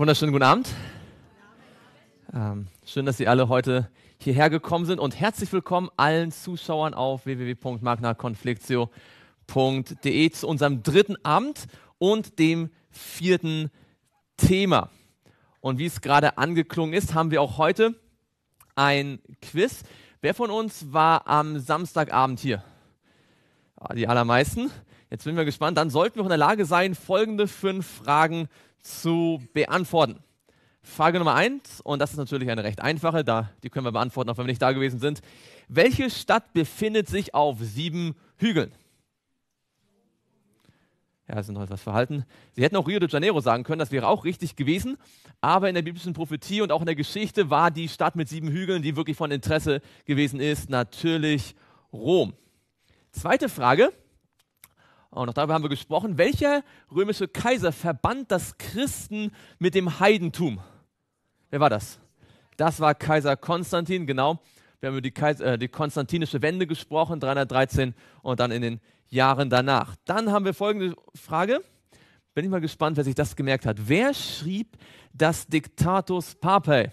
Wunderschönen guten Abend. Ähm, schön, dass Sie alle heute hierher gekommen sind und herzlich willkommen allen Zuschauern auf www.magnaconflictio.de zu unserem dritten Abend und dem vierten Thema. Und wie es gerade angeklungen ist, haben wir auch heute ein Quiz. Wer von uns war am Samstagabend hier? Ah, die allermeisten. Jetzt bin ich mal gespannt. Dann sollten wir auch in der Lage sein, folgende fünf Fragen zu zu beantworten. Frage Nummer eins, und das ist natürlich eine recht einfache, da die können wir beantworten, auch wenn wir nicht da gewesen sind. Welche Stadt befindet sich auf sieben Hügeln? Ja, sind noch etwas verhalten. Sie hätten auch Rio de Janeiro sagen können, das wäre auch richtig gewesen. Aber in der biblischen Prophetie und auch in der Geschichte war die Stadt mit sieben Hügeln, die wirklich von Interesse gewesen ist, natürlich Rom. Zweite Frage, und auch darüber haben wir gesprochen. Welcher römische Kaiser verband das Christen mit dem Heidentum? Wer war das? Das war Kaiser Konstantin, genau. Wir haben über die, Kais äh, die konstantinische Wende gesprochen, 313 und dann in den Jahren danach. Dann haben wir folgende Frage. Bin ich mal gespannt, wer sich das gemerkt hat. Wer schrieb das Diktatus Papae?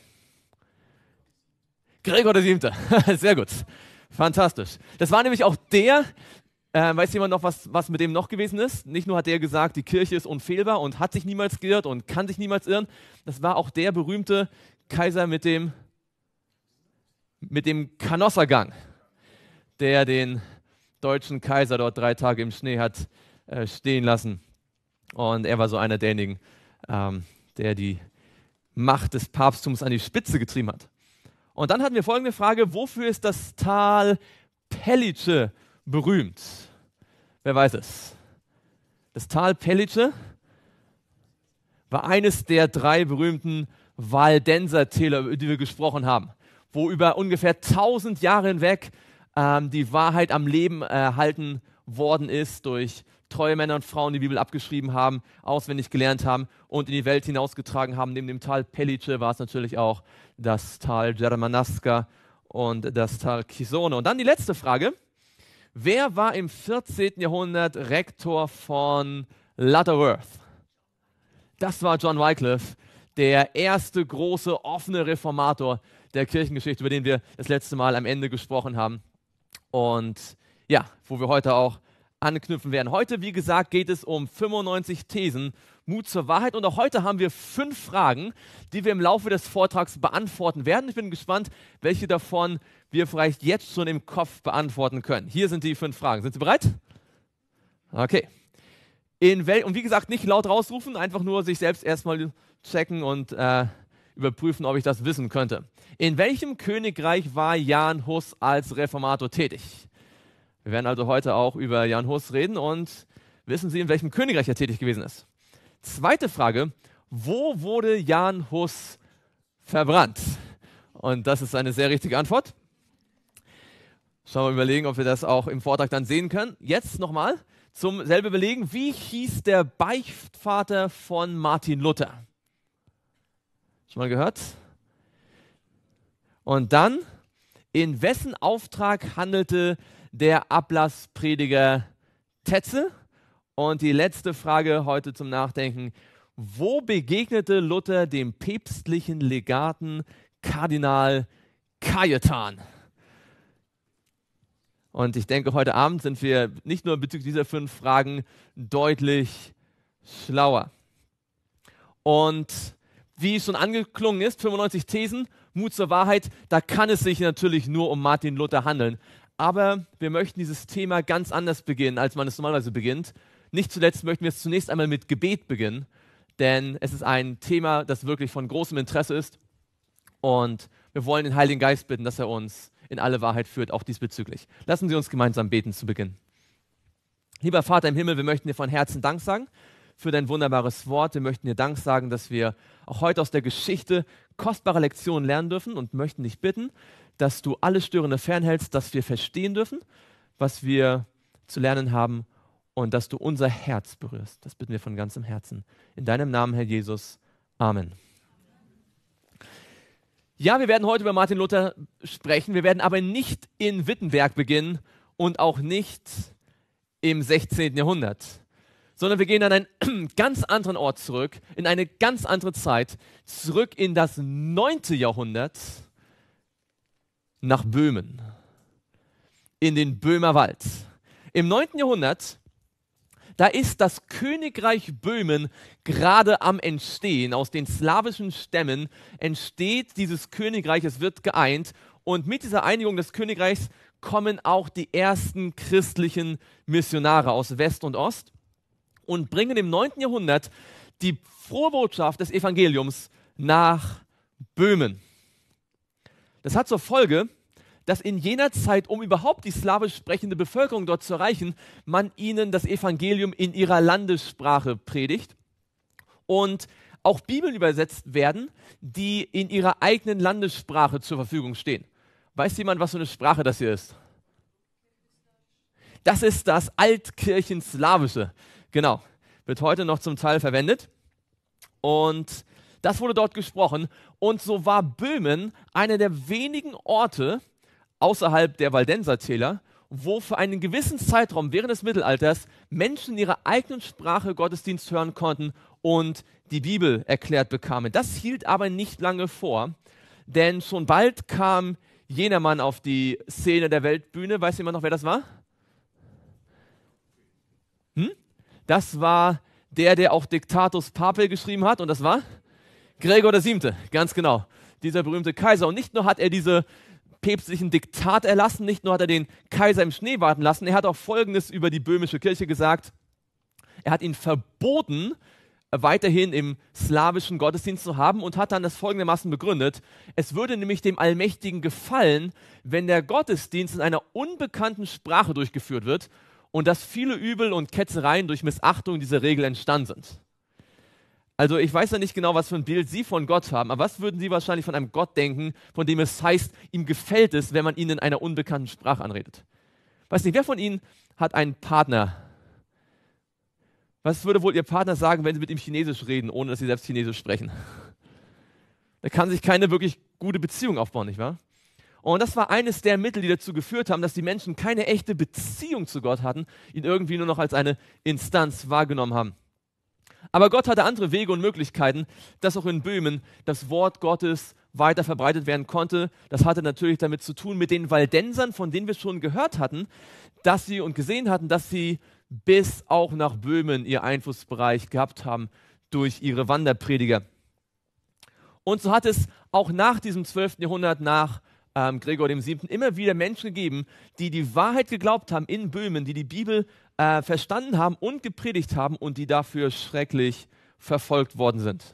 Gregor VII. Sehr gut. Fantastisch. Das war nämlich auch der, äh, weiß jemand noch, was, was mit dem noch gewesen ist? Nicht nur hat er gesagt, die Kirche ist unfehlbar und hat sich niemals geirrt und kann sich niemals irren. Das war auch der berühmte Kaiser mit dem, mit dem Kanossergang, der den deutschen Kaiser dort drei Tage im Schnee hat äh, stehen lassen. Und er war so einer derjenigen, ähm, der die Macht des Papsttums an die Spitze getrieben hat. Und dann hatten wir folgende Frage: Wofür ist das Tal Pellice berühmt. Wer weiß es? Das Tal Pellice war eines der drei berühmten Waldenser Täler, über die wir gesprochen haben, wo über ungefähr 1000 Jahre hinweg ähm, die Wahrheit am Leben erhalten worden ist durch treue Männer und Frauen, die, die Bibel abgeschrieben haben, auswendig gelernt haben und in die Welt hinausgetragen haben. Neben dem Tal Pellice war es natürlich auch das Tal Jeremanaska und das Tal Kisone. Und dann die letzte Frage. Wer war im 14. Jahrhundert Rektor von Lutterworth? Das war John Wycliffe, der erste große offene Reformator der Kirchengeschichte, über den wir das letzte Mal am Ende gesprochen haben. Und ja, wo wir heute auch anknüpfen werden. Heute, wie gesagt, geht es um 95 Thesen Mut zur Wahrheit. Und auch heute haben wir fünf Fragen, die wir im Laufe des Vortrags beantworten werden. Ich bin gespannt, welche davon wir vielleicht jetzt schon im Kopf beantworten können. Hier sind die fünf Fragen. Sind Sie bereit? Okay. In Wel und wie gesagt, nicht laut rausrufen, einfach nur sich selbst erstmal checken und äh, überprüfen, ob ich das wissen könnte. In welchem Königreich war Jan Hus als Reformator tätig? Wir werden also heute auch über Jan Hus reden und wissen Sie, in welchem Königreich er tätig gewesen ist? Zweite Frage, wo wurde Jan Hus verbrannt? Und das ist eine sehr richtige Antwort. Schauen wir mal überlegen, ob wir das auch im Vortrag dann sehen können. Jetzt nochmal zum selben Überlegen, Wie hieß der Beichtvater von Martin Luther? Schon mal gehört? Und dann, in wessen Auftrag handelte der Ablassprediger Tetzel? Und die letzte Frage heute zum Nachdenken. Wo begegnete Luther dem päpstlichen Legaten Kardinal Cajetan? Und ich denke, heute Abend sind wir nicht nur bezüglich dieser fünf Fragen deutlich schlauer. Und wie schon angeklungen ist, 95 Thesen, Mut zur Wahrheit, da kann es sich natürlich nur um Martin Luther handeln. Aber wir möchten dieses Thema ganz anders beginnen, als man es normalerweise beginnt. Nicht zuletzt möchten wir es zunächst einmal mit Gebet beginnen, denn es ist ein Thema, das wirklich von großem Interesse ist. Und wir wollen den Heiligen Geist bitten, dass er uns in alle Wahrheit führt, auch diesbezüglich. Lassen Sie uns gemeinsam beten zu Beginn. Lieber Vater im Himmel, wir möchten dir von Herzen Dank sagen für dein wunderbares Wort. Wir möchten dir Dank sagen, dass wir auch heute aus der Geschichte kostbare Lektionen lernen dürfen und möchten dich bitten, dass du alles Störende fernhältst, dass wir verstehen dürfen, was wir zu lernen haben und dass du unser Herz berührst. Das bitten wir von ganzem Herzen. In deinem Namen, Herr Jesus. Amen. Ja, wir werden heute über Martin Luther sprechen. Wir werden aber nicht in Wittenberg beginnen und auch nicht im 16. Jahrhundert, sondern wir gehen an einen ganz anderen Ort zurück, in eine ganz andere Zeit, zurück in das 9. Jahrhundert nach Böhmen, in den Böhmerwald. Im 9. Jahrhundert da ist das Königreich Böhmen gerade am Entstehen. Aus den slawischen Stämmen entsteht dieses Königreich, es wird geeint. Und mit dieser Einigung des Königreichs kommen auch die ersten christlichen Missionare aus West und Ost und bringen im 9. Jahrhundert die frohe Botschaft des Evangeliums nach Böhmen. Das hat zur Folge, dass in jener Zeit, um überhaupt die slawisch sprechende Bevölkerung dort zu erreichen, man ihnen das Evangelium in ihrer Landessprache predigt und auch Bibeln übersetzt werden, die in ihrer eigenen Landessprache zur Verfügung stehen. Weiß jemand, was für eine Sprache das hier ist? Das ist das Altkirchenslawische. Genau. Wird heute noch zum Teil verwendet. Und das wurde dort gesprochen. Und so war Böhmen einer der wenigen Orte, außerhalb der Waldenser Täler, wo für einen gewissen Zeitraum während des Mittelalters Menschen in ihrer eigenen Sprache Gottesdienst hören konnten und die Bibel erklärt bekamen. Das hielt aber nicht lange vor, denn schon bald kam jener Mann auf die Szene der Weltbühne. Weiß jemand noch, wer das war? Hm? Das war der, der auch Diktatus Papel geschrieben hat und das war Gregor VII., ganz genau, dieser berühmte Kaiser. Und nicht nur hat er diese päpstlichen Diktat erlassen. Nicht nur hat er den Kaiser im Schnee warten lassen, er hat auch Folgendes über die böhmische Kirche gesagt. Er hat ihn verboten, weiterhin im slawischen Gottesdienst zu haben und hat dann das folgendermaßen begründet. Es würde nämlich dem Allmächtigen gefallen, wenn der Gottesdienst in einer unbekannten Sprache durchgeführt wird und dass viele Übel und Ketzereien durch Missachtung dieser Regel entstanden sind. Also ich weiß ja nicht genau, was für ein Bild Sie von Gott haben, aber was würden Sie wahrscheinlich von einem Gott denken, von dem es heißt, ihm gefällt es, wenn man ihn in einer unbekannten Sprache anredet? Weiß nicht, wer von Ihnen hat einen Partner? Was würde wohl Ihr Partner sagen, wenn Sie mit ihm Chinesisch reden, ohne dass Sie selbst Chinesisch sprechen? Da kann sich keine wirklich gute Beziehung aufbauen, nicht wahr? Und das war eines der Mittel, die dazu geführt haben, dass die Menschen keine echte Beziehung zu Gott hatten, ihn irgendwie nur noch als eine Instanz wahrgenommen haben. Aber Gott hatte andere Wege und Möglichkeiten, dass auch in Böhmen das Wort Gottes weiter verbreitet werden konnte. Das hatte natürlich damit zu tun mit den Waldensern, von denen wir schon gehört hatten, dass sie und gesehen hatten, dass sie bis auch nach Böhmen ihr Einflussbereich gehabt haben durch ihre Wanderprediger. Und so hat es auch nach diesem 12. Jahrhundert, nach ähm, Gregor dem Siebten immer wieder Menschen gegeben, die die Wahrheit geglaubt haben in Böhmen, die die Bibel äh, verstanden haben und gepredigt haben und die dafür schrecklich verfolgt worden sind.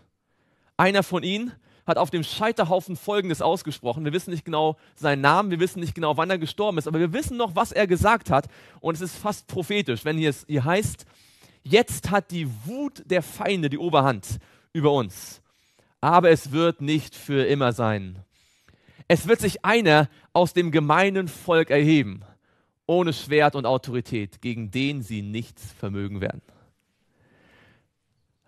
Einer von ihnen hat auf dem Scheiterhaufen Folgendes ausgesprochen. Wir wissen nicht genau seinen Namen, wir wissen nicht genau, wann er gestorben ist, aber wir wissen noch, was er gesagt hat. Und es ist fast prophetisch, wenn hier es hier heißt, jetzt hat die Wut der Feinde die Oberhand über uns. Aber es wird nicht für immer sein. Es wird sich einer aus dem gemeinen Volk erheben, ohne Schwert und Autorität, gegen den sie nichts vermögen werden.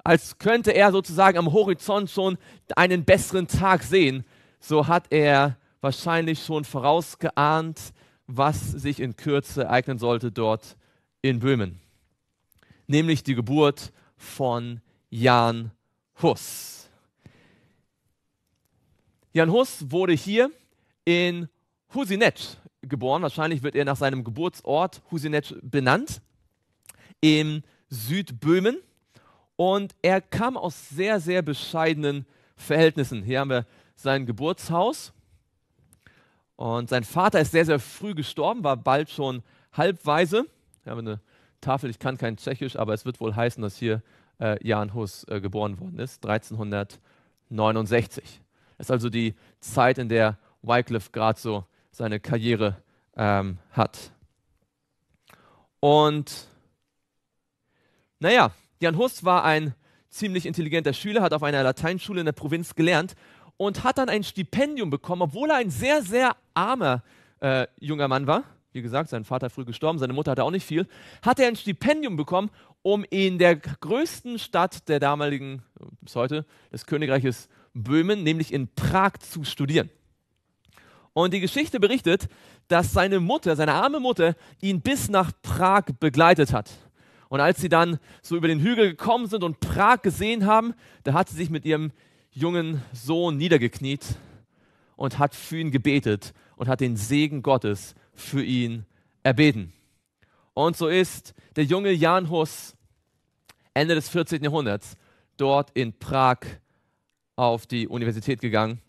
Als könnte er sozusagen am Horizont schon einen besseren Tag sehen, so hat er wahrscheinlich schon vorausgeahnt, was sich in Kürze ereignen sollte dort in Böhmen, nämlich die Geburt von Jan Hus. Jan Hus wurde hier in Husinet geboren. Wahrscheinlich wird er nach seinem Geburtsort Husinet benannt, im Südböhmen. Und er kam aus sehr, sehr bescheidenen Verhältnissen. Hier haben wir sein Geburtshaus. Und sein Vater ist sehr, sehr früh gestorben, war bald schon halbweise. Hier haben wir eine Tafel, ich kann kein Tschechisch, aber es wird wohl heißen, dass hier äh, Jan Hus äh, geboren worden ist, 1369. Das ist also die Zeit, in der Wycliffe gerade so seine Karriere ähm, hat. Und naja, Jan Hus war ein ziemlich intelligenter Schüler, hat auf einer Lateinschule in der Provinz gelernt und hat dann ein Stipendium bekommen, obwohl er ein sehr, sehr armer äh, junger Mann war. Wie gesagt, sein Vater früh gestorben, seine Mutter hatte auch nicht viel. Hat er ein Stipendium bekommen, um in der größten Stadt der damaligen, bis heute, des Königreiches Böhmen, nämlich in Prag, zu studieren. Und die Geschichte berichtet, dass seine Mutter, seine arme Mutter, ihn bis nach Prag begleitet hat. Und als sie dann so über den Hügel gekommen sind und Prag gesehen haben, da hat sie sich mit ihrem jungen Sohn niedergekniet und hat für ihn gebetet und hat den Segen Gottes für ihn erbeten. Und so ist der junge Jan Hus Ende des 14. Jahrhunderts dort in Prag auf die Universität gegangen.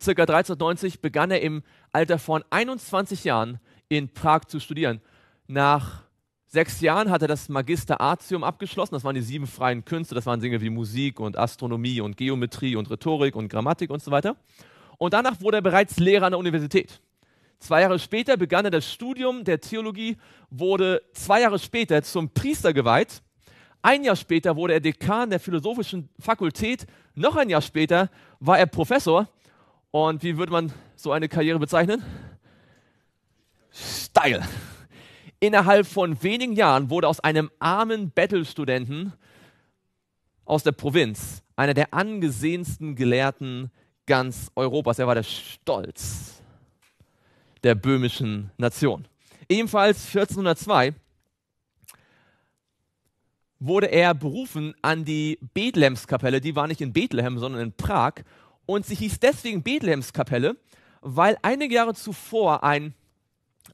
Circa 1390 begann er im Alter von 21 Jahren in Prag zu studieren. Nach sechs Jahren hat er das Magister Artium abgeschlossen. Das waren die sieben freien Künste. Das waren Dinge wie Musik und Astronomie und Geometrie und Rhetorik und Grammatik und so weiter. Und danach wurde er bereits Lehrer an der Universität. Zwei Jahre später begann er das Studium der Theologie, wurde zwei Jahre später zum Priester geweiht ein Jahr später wurde er Dekan der philosophischen Fakultät. Noch ein Jahr später war er Professor. Und wie würde man so eine Karriere bezeichnen? Steil. Innerhalb von wenigen Jahren wurde aus einem armen Bettelstudenten aus der Provinz einer der angesehensten Gelehrten ganz Europas. Er war der Stolz der böhmischen Nation. Ebenfalls 1402 wurde er berufen an die Bethlehemskapelle. Die war nicht in Bethlehem, sondern in Prag. Und sie hieß deswegen Bethlehemskapelle, weil einige Jahre zuvor ein,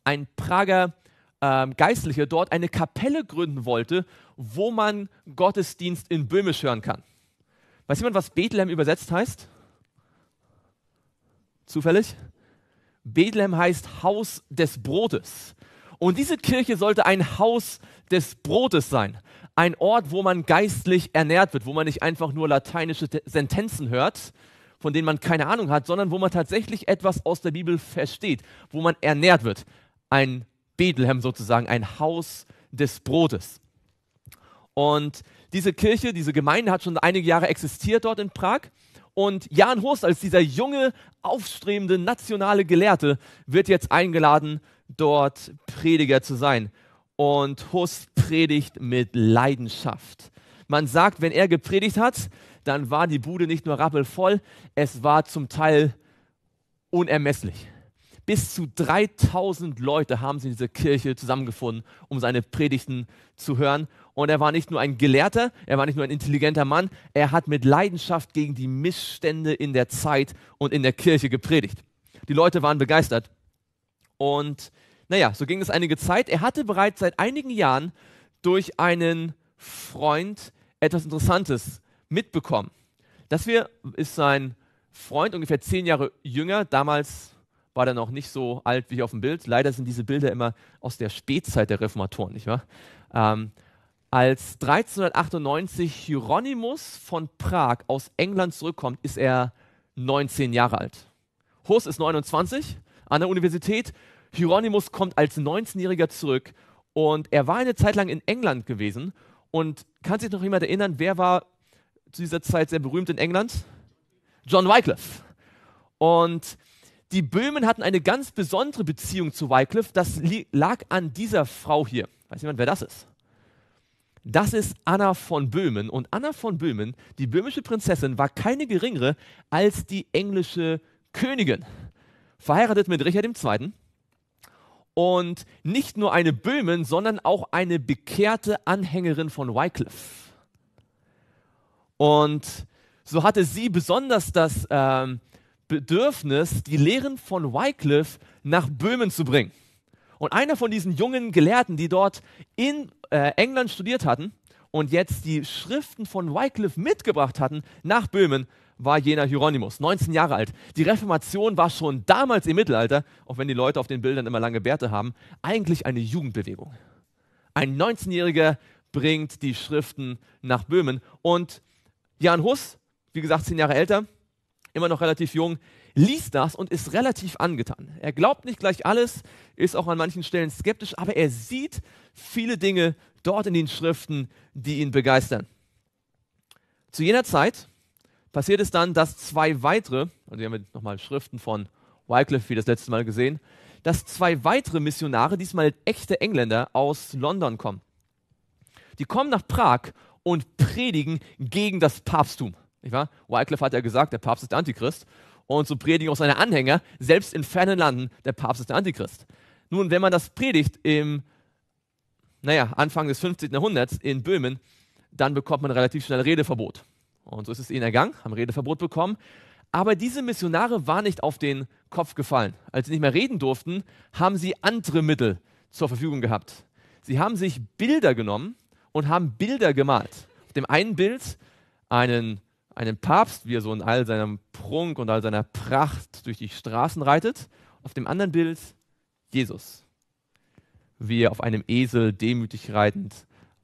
ein Prager ähm, Geistlicher dort eine Kapelle gründen wollte, wo man Gottesdienst in Böhmisch hören kann. Weiß jemand, was Bethlehem übersetzt heißt? Zufällig? Bethlehem heißt Haus des Brotes. Und diese Kirche sollte ein Haus des Brotes sein. Ein Ort, wo man geistlich ernährt wird, wo man nicht einfach nur lateinische Sentenzen hört, von denen man keine Ahnung hat, sondern wo man tatsächlich etwas aus der Bibel versteht, wo man ernährt wird. Ein Bethlehem sozusagen, ein Haus des Brotes. Und diese Kirche, diese Gemeinde hat schon einige Jahre existiert dort in Prag. Und Jan Horst als dieser junge, aufstrebende nationale Gelehrte wird jetzt eingeladen, dort Prediger zu sein. Und Hus predigt mit Leidenschaft. Man sagt, wenn er gepredigt hat, dann war die Bude nicht nur rappelvoll, es war zum Teil unermesslich. Bis zu 3000 Leute haben sie in dieser Kirche zusammengefunden, um seine Predigten zu hören. Und er war nicht nur ein Gelehrter, er war nicht nur ein intelligenter Mann, er hat mit Leidenschaft gegen die Missstände in der Zeit und in der Kirche gepredigt. Die Leute waren begeistert. Und naja, so ging es einige Zeit. Er hatte bereits seit einigen Jahren durch einen Freund etwas Interessantes mitbekommen. Das hier ist sein Freund, ungefähr zehn Jahre jünger. Damals war er noch nicht so alt wie hier auf dem Bild. Leider sind diese Bilder immer aus der Spätzeit der Reformatoren, nicht wahr? Ähm, als 1398 Hieronymus von Prag aus England zurückkommt, ist er 19 Jahre alt. Hus ist 29 an der Universität. Hieronymus kommt als 19-Jähriger zurück und er war eine Zeit lang in England gewesen. Und kann sich noch jemand erinnern, wer war zu dieser Zeit sehr berühmt in England? John Wycliffe. Und die Böhmen hatten eine ganz besondere Beziehung zu Wycliffe. Das lag an dieser Frau hier. Weiß jemand, wer das ist? Das ist Anna von Böhmen. Und Anna von Böhmen, die böhmische Prinzessin, war keine geringere als die englische Königin verheiratet mit Richard II. Und nicht nur eine Böhmen, sondern auch eine bekehrte Anhängerin von Wycliffe. Und so hatte sie besonders das ähm, Bedürfnis, die Lehren von Wycliffe nach Böhmen zu bringen. Und einer von diesen jungen Gelehrten, die dort in äh, England studiert hatten und jetzt die Schriften von Wycliffe mitgebracht hatten nach Böhmen, war jener Hieronymus, 19 Jahre alt. Die Reformation war schon damals im Mittelalter, auch wenn die Leute auf den Bildern immer lange Bärte haben, eigentlich eine Jugendbewegung. Ein 19-Jähriger bringt die Schriften nach Böhmen und Jan Hus, wie gesagt, 10 Jahre älter, immer noch relativ jung, liest das und ist relativ angetan. Er glaubt nicht gleich alles, ist auch an manchen Stellen skeptisch, aber er sieht viele Dinge dort in den Schriften, die ihn begeistern. Zu jener Zeit passiert es dann, dass zwei weitere, und hier haben wir nochmal Schriften von Wycliffe wie das letzte Mal gesehen, dass zwei weitere Missionare, diesmal echte Engländer, aus London kommen. Die kommen nach Prag und predigen gegen das Papsttum. Nicht wahr? Wycliffe hat ja gesagt, der Papst ist der Antichrist. Und so predigen auch seine Anhänger, selbst in fernen Landen, der Papst ist der Antichrist. Nun, wenn man das predigt im naja, Anfang des 15. Jahrhunderts in Böhmen, dann bekommt man relativ schnell Redeverbot. Und so ist es ihnen ergangen, haben Redeverbot bekommen. Aber diese Missionare waren nicht auf den Kopf gefallen. Als sie nicht mehr reden durften, haben sie andere Mittel zur Verfügung gehabt. Sie haben sich Bilder genommen und haben Bilder gemalt. Auf dem einen Bild einen, einen Papst, wie er so in all seinem Prunk und all seiner Pracht durch die Straßen reitet. Auf dem anderen Bild Jesus, wie er auf einem Esel demütig reitend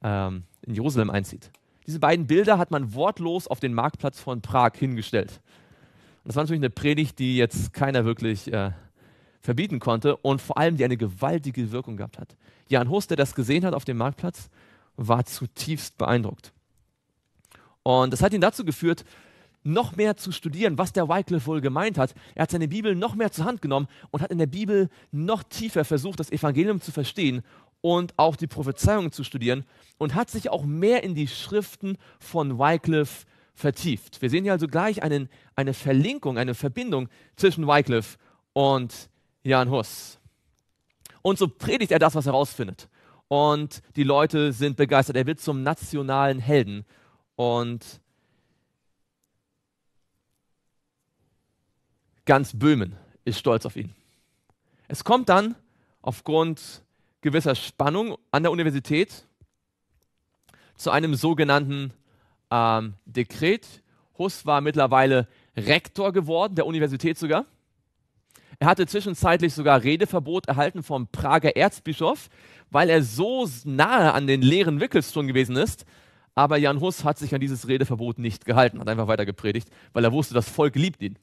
ähm, in Jerusalem einzieht. Diese beiden Bilder hat man wortlos auf den Marktplatz von Prag hingestellt. das war natürlich eine Predigt, die jetzt keiner wirklich äh, verbieten konnte und vor allem die eine gewaltige Wirkung gehabt hat. Jan Hus, der das gesehen hat auf dem Marktplatz, war zutiefst beeindruckt. Und das hat ihn dazu geführt, noch mehr zu studieren, was der Wycliffe wohl gemeint hat. Er hat seine Bibel noch mehr zur Hand genommen und hat in der Bibel noch tiefer versucht, das Evangelium zu verstehen und auch die Prophezeiungen zu studieren und hat sich auch mehr in die Schriften von Wycliffe vertieft. Wir sehen hier also gleich einen, eine Verlinkung, eine Verbindung zwischen Wycliffe und Jan Hus. Und so predigt er das, was er herausfindet. Und die Leute sind begeistert. Er wird zum nationalen Helden. Und ganz Böhmen ist stolz auf ihn. Es kommt dann aufgrund gewisser Spannung an der Universität zu einem sogenannten ähm, Dekret. Huss war mittlerweile Rektor geworden, der Universität sogar. Er hatte zwischenzeitlich sogar Redeverbot erhalten vom Prager Erzbischof, weil er so nahe an den leeren Wickelsturm gewesen ist. Aber Jan Hus hat sich an dieses Redeverbot nicht gehalten, hat einfach weiter gepredigt, weil er wusste, das Volk liebt ihn.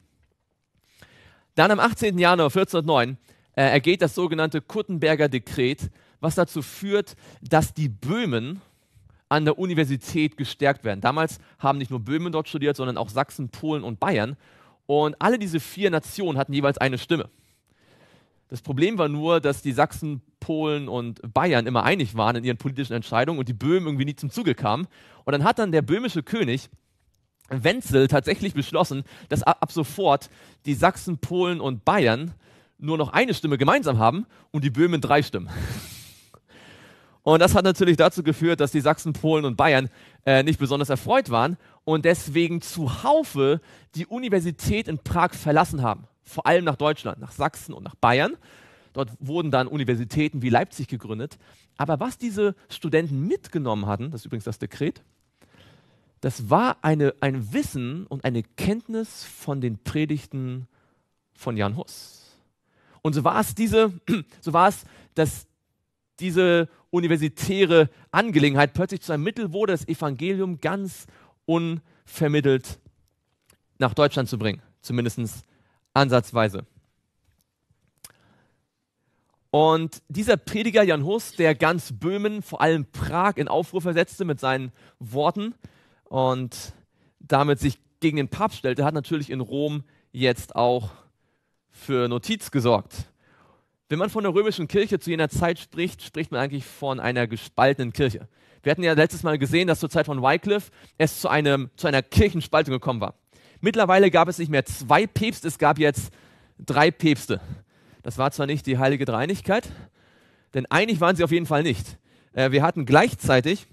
Dann am 18. Januar 1409 äh, ergeht das sogenannte Kuttenberger Dekret, was dazu führt, dass die Böhmen an der Universität gestärkt werden. Damals haben nicht nur Böhmen dort studiert, sondern auch Sachsen, Polen und Bayern. Und alle diese vier Nationen hatten jeweils eine Stimme. Das Problem war nur, dass die Sachsen, Polen und Bayern immer einig waren in ihren politischen Entscheidungen und die Böhmen irgendwie nie zum Zuge kamen. Und dann hat dann der böhmische König Wenzel tatsächlich beschlossen, dass ab sofort die Sachsen, Polen und Bayern nur noch eine Stimme gemeinsam haben und die Böhmen drei Stimmen. Und das hat natürlich dazu geführt, dass die Sachsen, Polen und Bayern äh, nicht besonders erfreut waren und deswegen zu zuhaufe die Universität in Prag verlassen haben. Vor allem nach Deutschland, nach Sachsen und nach Bayern. Dort wurden dann Universitäten wie Leipzig gegründet. Aber was diese Studenten mitgenommen hatten, das ist übrigens das Dekret, das war eine, ein Wissen und eine Kenntnis von den Predigten von Jan Hus. Und so war es diese, so war es, dass diese universitäre Angelegenheit plötzlich zu einem Mittel wurde, das Evangelium ganz unvermittelt nach Deutschland zu bringen, zumindest ansatzweise. Und dieser Prediger Jan Hus, der ganz Böhmen, vor allem Prag, in Aufruhr versetzte mit seinen Worten und damit sich gegen den Papst stellte, hat natürlich in Rom jetzt auch für Notiz gesorgt. Wenn man von der römischen Kirche zu jener Zeit spricht, spricht man eigentlich von einer gespaltenen Kirche. Wir hatten ja letztes Mal gesehen, dass zur Zeit von Wycliffe es zu, einem, zu einer Kirchenspaltung gekommen war. Mittlerweile gab es nicht mehr zwei Päpste, es gab jetzt drei Päpste. Das war zwar nicht die heilige Dreinigkeit, denn einig waren sie auf jeden Fall nicht. Äh, wir hatten gleichzeitig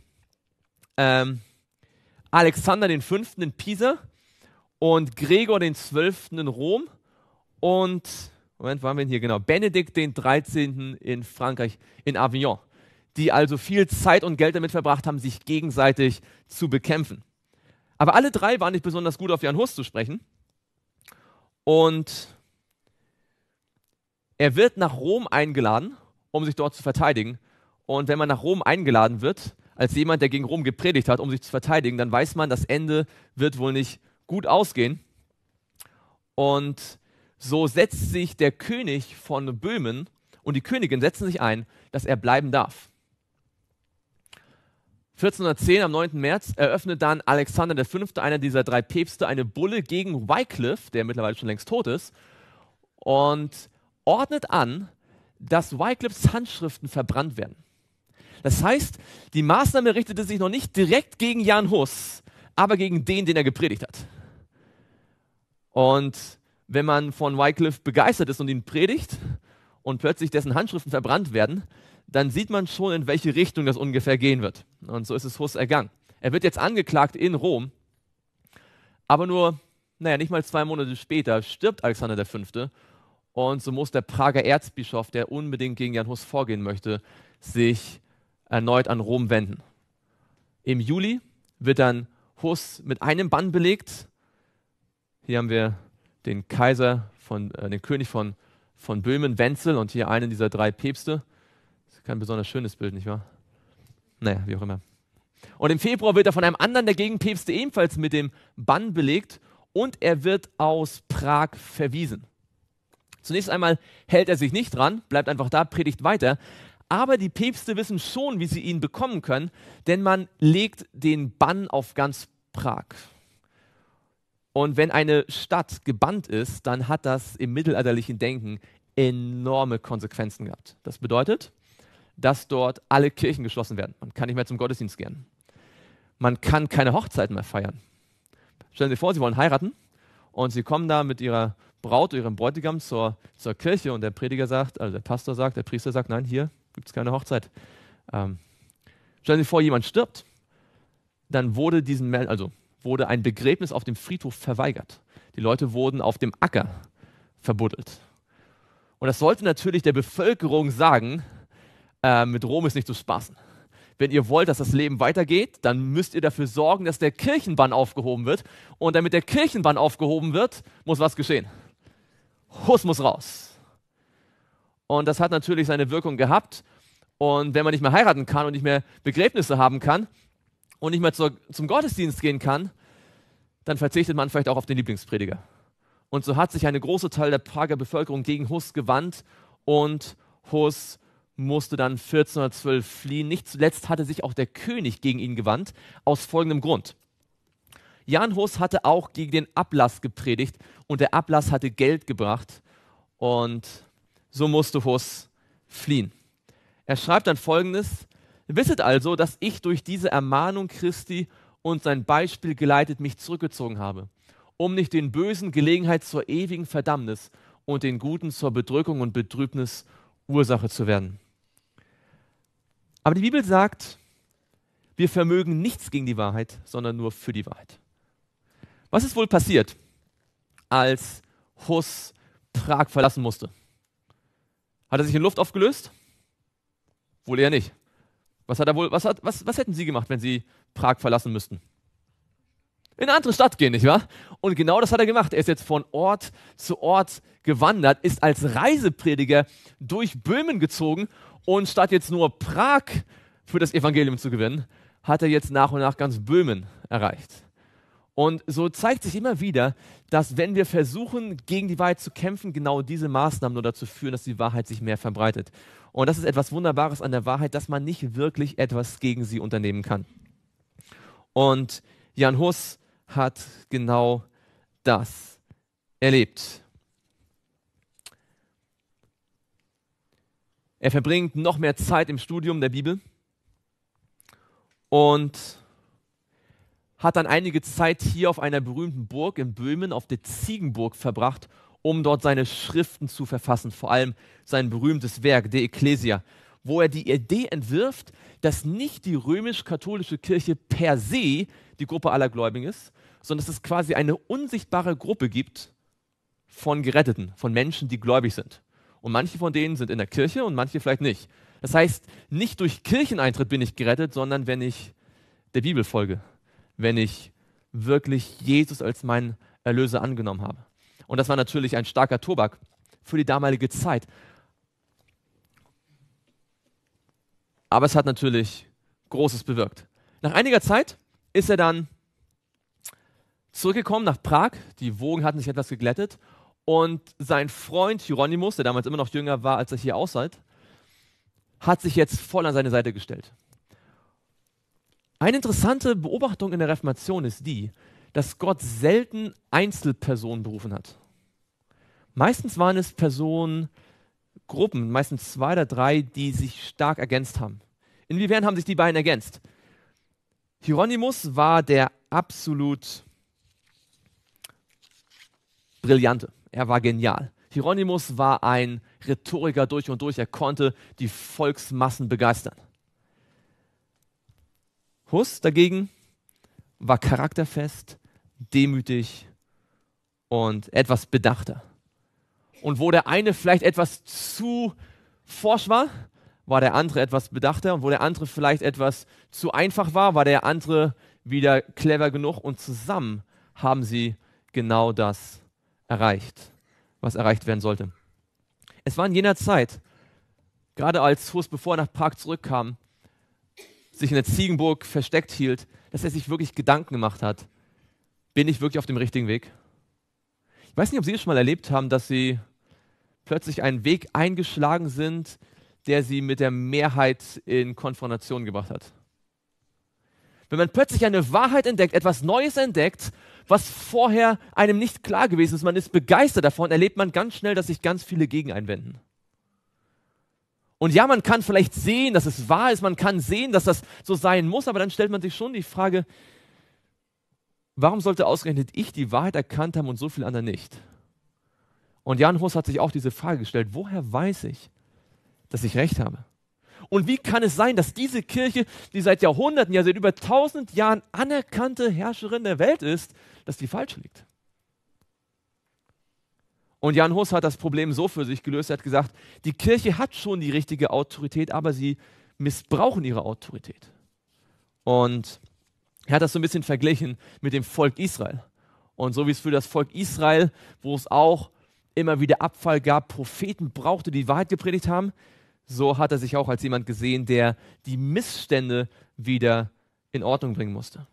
ähm, Alexander V. in Pisa und Gregor XII. in Rom und, Moment, waren wir hier genau, Benedikt den 13. in Frankreich, in Avignon, die also viel Zeit und Geld damit verbracht haben, sich gegenseitig zu bekämpfen. Aber alle drei waren nicht besonders gut auf Jan Hus zu sprechen. Und er wird nach Rom eingeladen, um sich dort zu verteidigen. Und wenn man nach Rom eingeladen wird, als jemand, der gegen Rom gepredigt hat, um sich zu verteidigen, dann weiß man, das Ende wird wohl nicht gut ausgehen. Und so setzt sich der König von Böhmen und die Königin setzen sich ein, dass er bleiben darf. 1410 am 9. März eröffnet dann Alexander V., einer dieser drei Päpste, eine Bulle gegen Wycliffe, der mittlerweile schon längst tot ist, und ordnet an, dass Wycliffes Handschriften verbrannt werden. Das heißt, die Maßnahme richtete sich noch nicht direkt gegen Jan Hus, aber gegen den, den er gepredigt hat. Und wenn man von Wycliffe begeistert ist und ihn predigt und plötzlich dessen Handschriften verbrannt werden, dann sieht man schon, in welche Richtung das ungefähr gehen wird. Und so ist es Huss ergangen. Er wird jetzt angeklagt in Rom, aber nur, naja, nicht mal zwei Monate später stirbt Alexander V. Und so muss der Prager Erzbischof, der unbedingt gegen Jan Hus vorgehen möchte, sich erneut an Rom wenden. Im Juli wird dann Hus mit einem Bann belegt. Hier haben wir den Kaiser von, äh, den König von, von Böhmen, Wenzel und hier einen dieser drei Päpste. Das ist kein besonders schönes Bild, nicht wahr? Naja, wie auch immer. Und im Februar wird er von einem anderen der Gegenpäpste ebenfalls mit dem Bann belegt und er wird aus Prag verwiesen. Zunächst einmal hält er sich nicht dran, bleibt einfach da, predigt weiter. Aber die Päpste wissen schon, wie sie ihn bekommen können, denn man legt den Bann auf ganz Prag. Und wenn eine Stadt gebannt ist, dann hat das im mittelalterlichen Denken enorme Konsequenzen gehabt. Das bedeutet, dass dort alle Kirchen geschlossen werden. Man kann nicht mehr zum Gottesdienst gehen. Man kann keine Hochzeiten mehr feiern. Stellen Sie sich vor, Sie wollen heiraten und Sie kommen da mit Ihrer Braut Ihrem Bräutigam zur, zur Kirche und der Prediger sagt, also der Pastor sagt, der Priester sagt, nein, hier gibt es keine Hochzeit. Ähm, stellen Sie sich vor, jemand stirbt, dann wurde diesen Menschen, also wurde ein Begräbnis auf dem Friedhof verweigert. Die Leute wurden auf dem Acker verbuddelt. Und das sollte natürlich der Bevölkerung sagen, äh, mit Rom ist nicht zu spaßen. Wenn ihr wollt, dass das Leben weitergeht, dann müsst ihr dafür sorgen, dass der Kirchenbann aufgehoben wird. Und damit der Kirchenbann aufgehoben wird, muss was geschehen. Hus muss raus. Und das hat natürlich seine Wirkung gehabt. Und wenn man nicht mehr heiraten kann und nicht mehr Begräbnisse haben kann, und nicht mehr zur, zum Gottesdienst gehen kann, dann verzichtet man vielleicht auch auf den Lieblingsprediger. Und so hat sich eine große Teil der Prager Bevölkerung gegen Huss gewandt und Huss musste dann 1412 fliehen. Nicht zuletzt hatte sich auch der König gegen ihn gewandt, aus folgendem Grund. Jan Hus hatte auch gegen den Ablass gepredigt und der Ablass hatte Geld gebracht und so musste Hus fliehen. Er schreibt dann folgendes: Wisset also, dass ich durch diese Ermahnung Christi und sein Beispiel geleitet mich zurückgezogen habe, um nicht den Bösen Gelegenheit zur ewigen Verdammnis und den Guten zur Bedrückung und Betrübnis Ursache zu werden. Aber die Bibel sagt, wir vermögen nichts gegen die Wahrheit, sondern nur für die Wahrheit. Was ist wohl passiert, als Huss Prag verlassen musste? Hat er sich in Luft aufgelöst? Wohl eher nicht. Was, hat er wohl, was, hat, was, was hätten Sie gemacht, wenn Sie Prag verlassen müssten? in eine andere Stadt gehen, nicht wahr? Und genau das hat er gemacht. Er ist jetzt von Ort zu Ort gewandert, ist als Reiseprediger durch Böhmen gezogen und statt jetzt nur Prag für das Evangelium zu gewinnen, hat er jetzt nach und nach ganz Böhmen erreicht. Und so zeigt sich immer wieder, dass wenn wir versuchen, gegen die Wahrheit zu kämpfen, genau diese Maßnahmen nur dazu führen, dass die Wahrheit sich mehr verbreitet. Und das ist etwas Wunderbares an der Wahrheit, dass man nicht wirklich etwas gegen sie unternehmen kann. Und Jan Hus hat genau das erlebt. Er verbringt noch mehr Zeit im Studium der Bibel und hat dann einige Zeit hier auf einer berühmten Burg in Böhmen, auf der Ziegenburg, verbracht um dort seine Schriften zu verfassen, vor allem sein berühmtes Werk De Ecclesia, wo er die Idee entwirft, dass nicht die römisch-katholische Kirche per se die Gruppe aller Gläubigen ist, sondern dass es quasi eine unsichtbare Gruppe gibt von Geretteten, von Menschen, die gläubig sind. Und manche von denen sind in der Kirche und manche vielleicht nicht. Das heißt, nicht durch Kircheneintritt bin ich gerettet, sondern wenn ich der Bibel folge, wenn ich wirklich Jesus als meinen Erlöser angenommen habe. Und das war natürlich ein starker Tobak für die damalige Zeit. Aber es hat natürlich Großes bewirkt. Nach einiger Zeit ist er dann zurückgekommen nach Prag. Die Wogen hatten sich etwas geglättet. Und sein Freund Hieronymus, der damals immer noch jünger war, als er hier aussah, hat sich jetzt voll an seine Seite gestellt. Eine interessante Beobachtung in der Reformation ist die, dass Gott selten Einzelpersonen berufen hat. Meistens waren es Personen, Gruppen, meistens zwei oder drei, die sich stark ergänzt haben. Inwiefern haben sich die beiden ergänzt? Hieronymus war der absolut brillante. Er war genial. Hieronymus war ein Rhetoriker durch und durch. Er konnte die Volksmassen begeistern. Huss dagegen war charakterfest, demütig und etwas bedachter. Und wo der eine vielleicht etwas zu forsch war, war der andere etwas bedachter. Und wo der andere vielleicht etwas zu einfach war, war der andere wieder clever genug. Und zusammen haben sie genau das erreicht, was erreicht werden sollte. Es war in jener Zeit, gerade als Fuß, bevor er nach Prag zurückkam, sich in der Ziegenburg versteckt hielt, dass er sich wirklich Gedanken gemacht hat, bin ich wirklich auf dem richtigen Weg? Ich weiß nicht, ob Sie es schon mal erlebt haben, dass Sie plötzlich einen Weg eingeschlagen sind, der Sie mit der Mehrheit in Konfrontation gebracht hat. Wenn man plötzlich eine Wahrheit entdeckt, etwas Neues entdeckt, was vorher einem nicht klar gewesen ist, man ist begeistert davon, erlebt man ganz schnell, dass sich ganz viele gegen einwenden. Und ja, man kann vielleicht sehen, dass es wahr ist, man kann sehen, dass das so sein muss, aber dann stellt man sich schon die Frage, warum sollte ausgerechnet ich die Wahrheit erkannt haben und so viele andere nicht? Und Jan Hus hat sich auch diese Frage gestellt, woher weiß ich, dass ich recht habe? Und wie kann es sein, dass diese Kirche, die seit Jahrhunderten, ja seit über tausend Jahren anerkannte Herrscherin der Welt ist, dass die falsch liegt? Und Jan Hus hat das Problem so für sich gelöst, er hat gesagt, die Kirche hat schon die richtige Autorität, aber sie missbrauchen ihre Autorität. Und er hat das so ein bisschen verglichen mit dem Volk Israel. Und so wie es für das Volk Israel, wo es auch immer wieder Abfall gab, Propheten brauchte, die, Wahrheit gepredigt haben, so hat er sich auch als jemand gesehen, der die Missstände wieder in Ordnung bringen musste.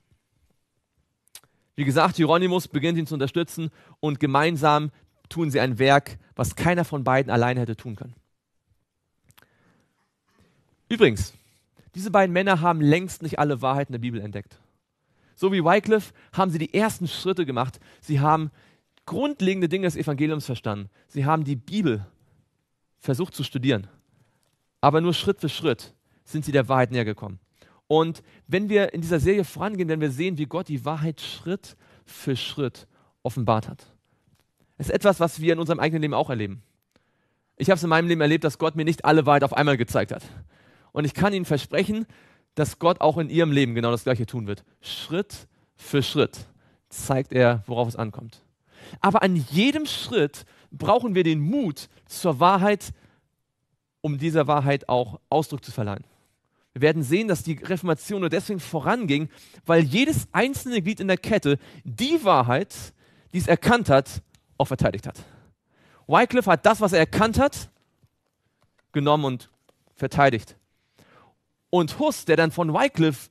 Wie gesagt, Hieronymus beginnt ihn zu unterstützen und gemeinsam tun sie ein Werk, was keiner von beiden alleine hätte tun können. Übrigens, diese beiden Männer haben längst nicht alle Wahrheiten der Bibel entdeckt. So wie Wycliffe haben sie die ersten Schritte gemacht. Sie haben grundlegende Dinge des Evangeliums verstanden. Sie haben die Bibel versucht zu studieren. Aber nur Schritt für Schritt sind sie der Wahrheit näher gekommen. Und wenn wir in dieser Serie vorangehen, werden wir sehen, wie Gott die Wahrheit Schritt für Schritt offenbart hat. Es ist etwas, was wir in unserem eigenen Leben auch erleben. Ich habe es in meinem Leben erlebt, dass Gott mir nicht alle Wahrheit auf einmal gezeigt hat. Und ich kann Ihnen versprechen, dass Gott auch in ihrem Leben genau das Gleiche tun wird. Schritt für Schritt zeigt er, worauf es ankommt. Aber an jedem Schritt brauchen wir den Mut zur Wahrheit, um dieser Wahrheit auch Ausdruck zu verleihen. Wir werden sehen, dass die Reformation nur deswegen voranging, weil jedes einzelne Glied in der Kette die Wahrheit, die es erkannt hat, auch verteidigt hat. Wycliffe hat das, was er erkannt hat, genommen und verteidigt. Und Huss, der dann von Wycliffe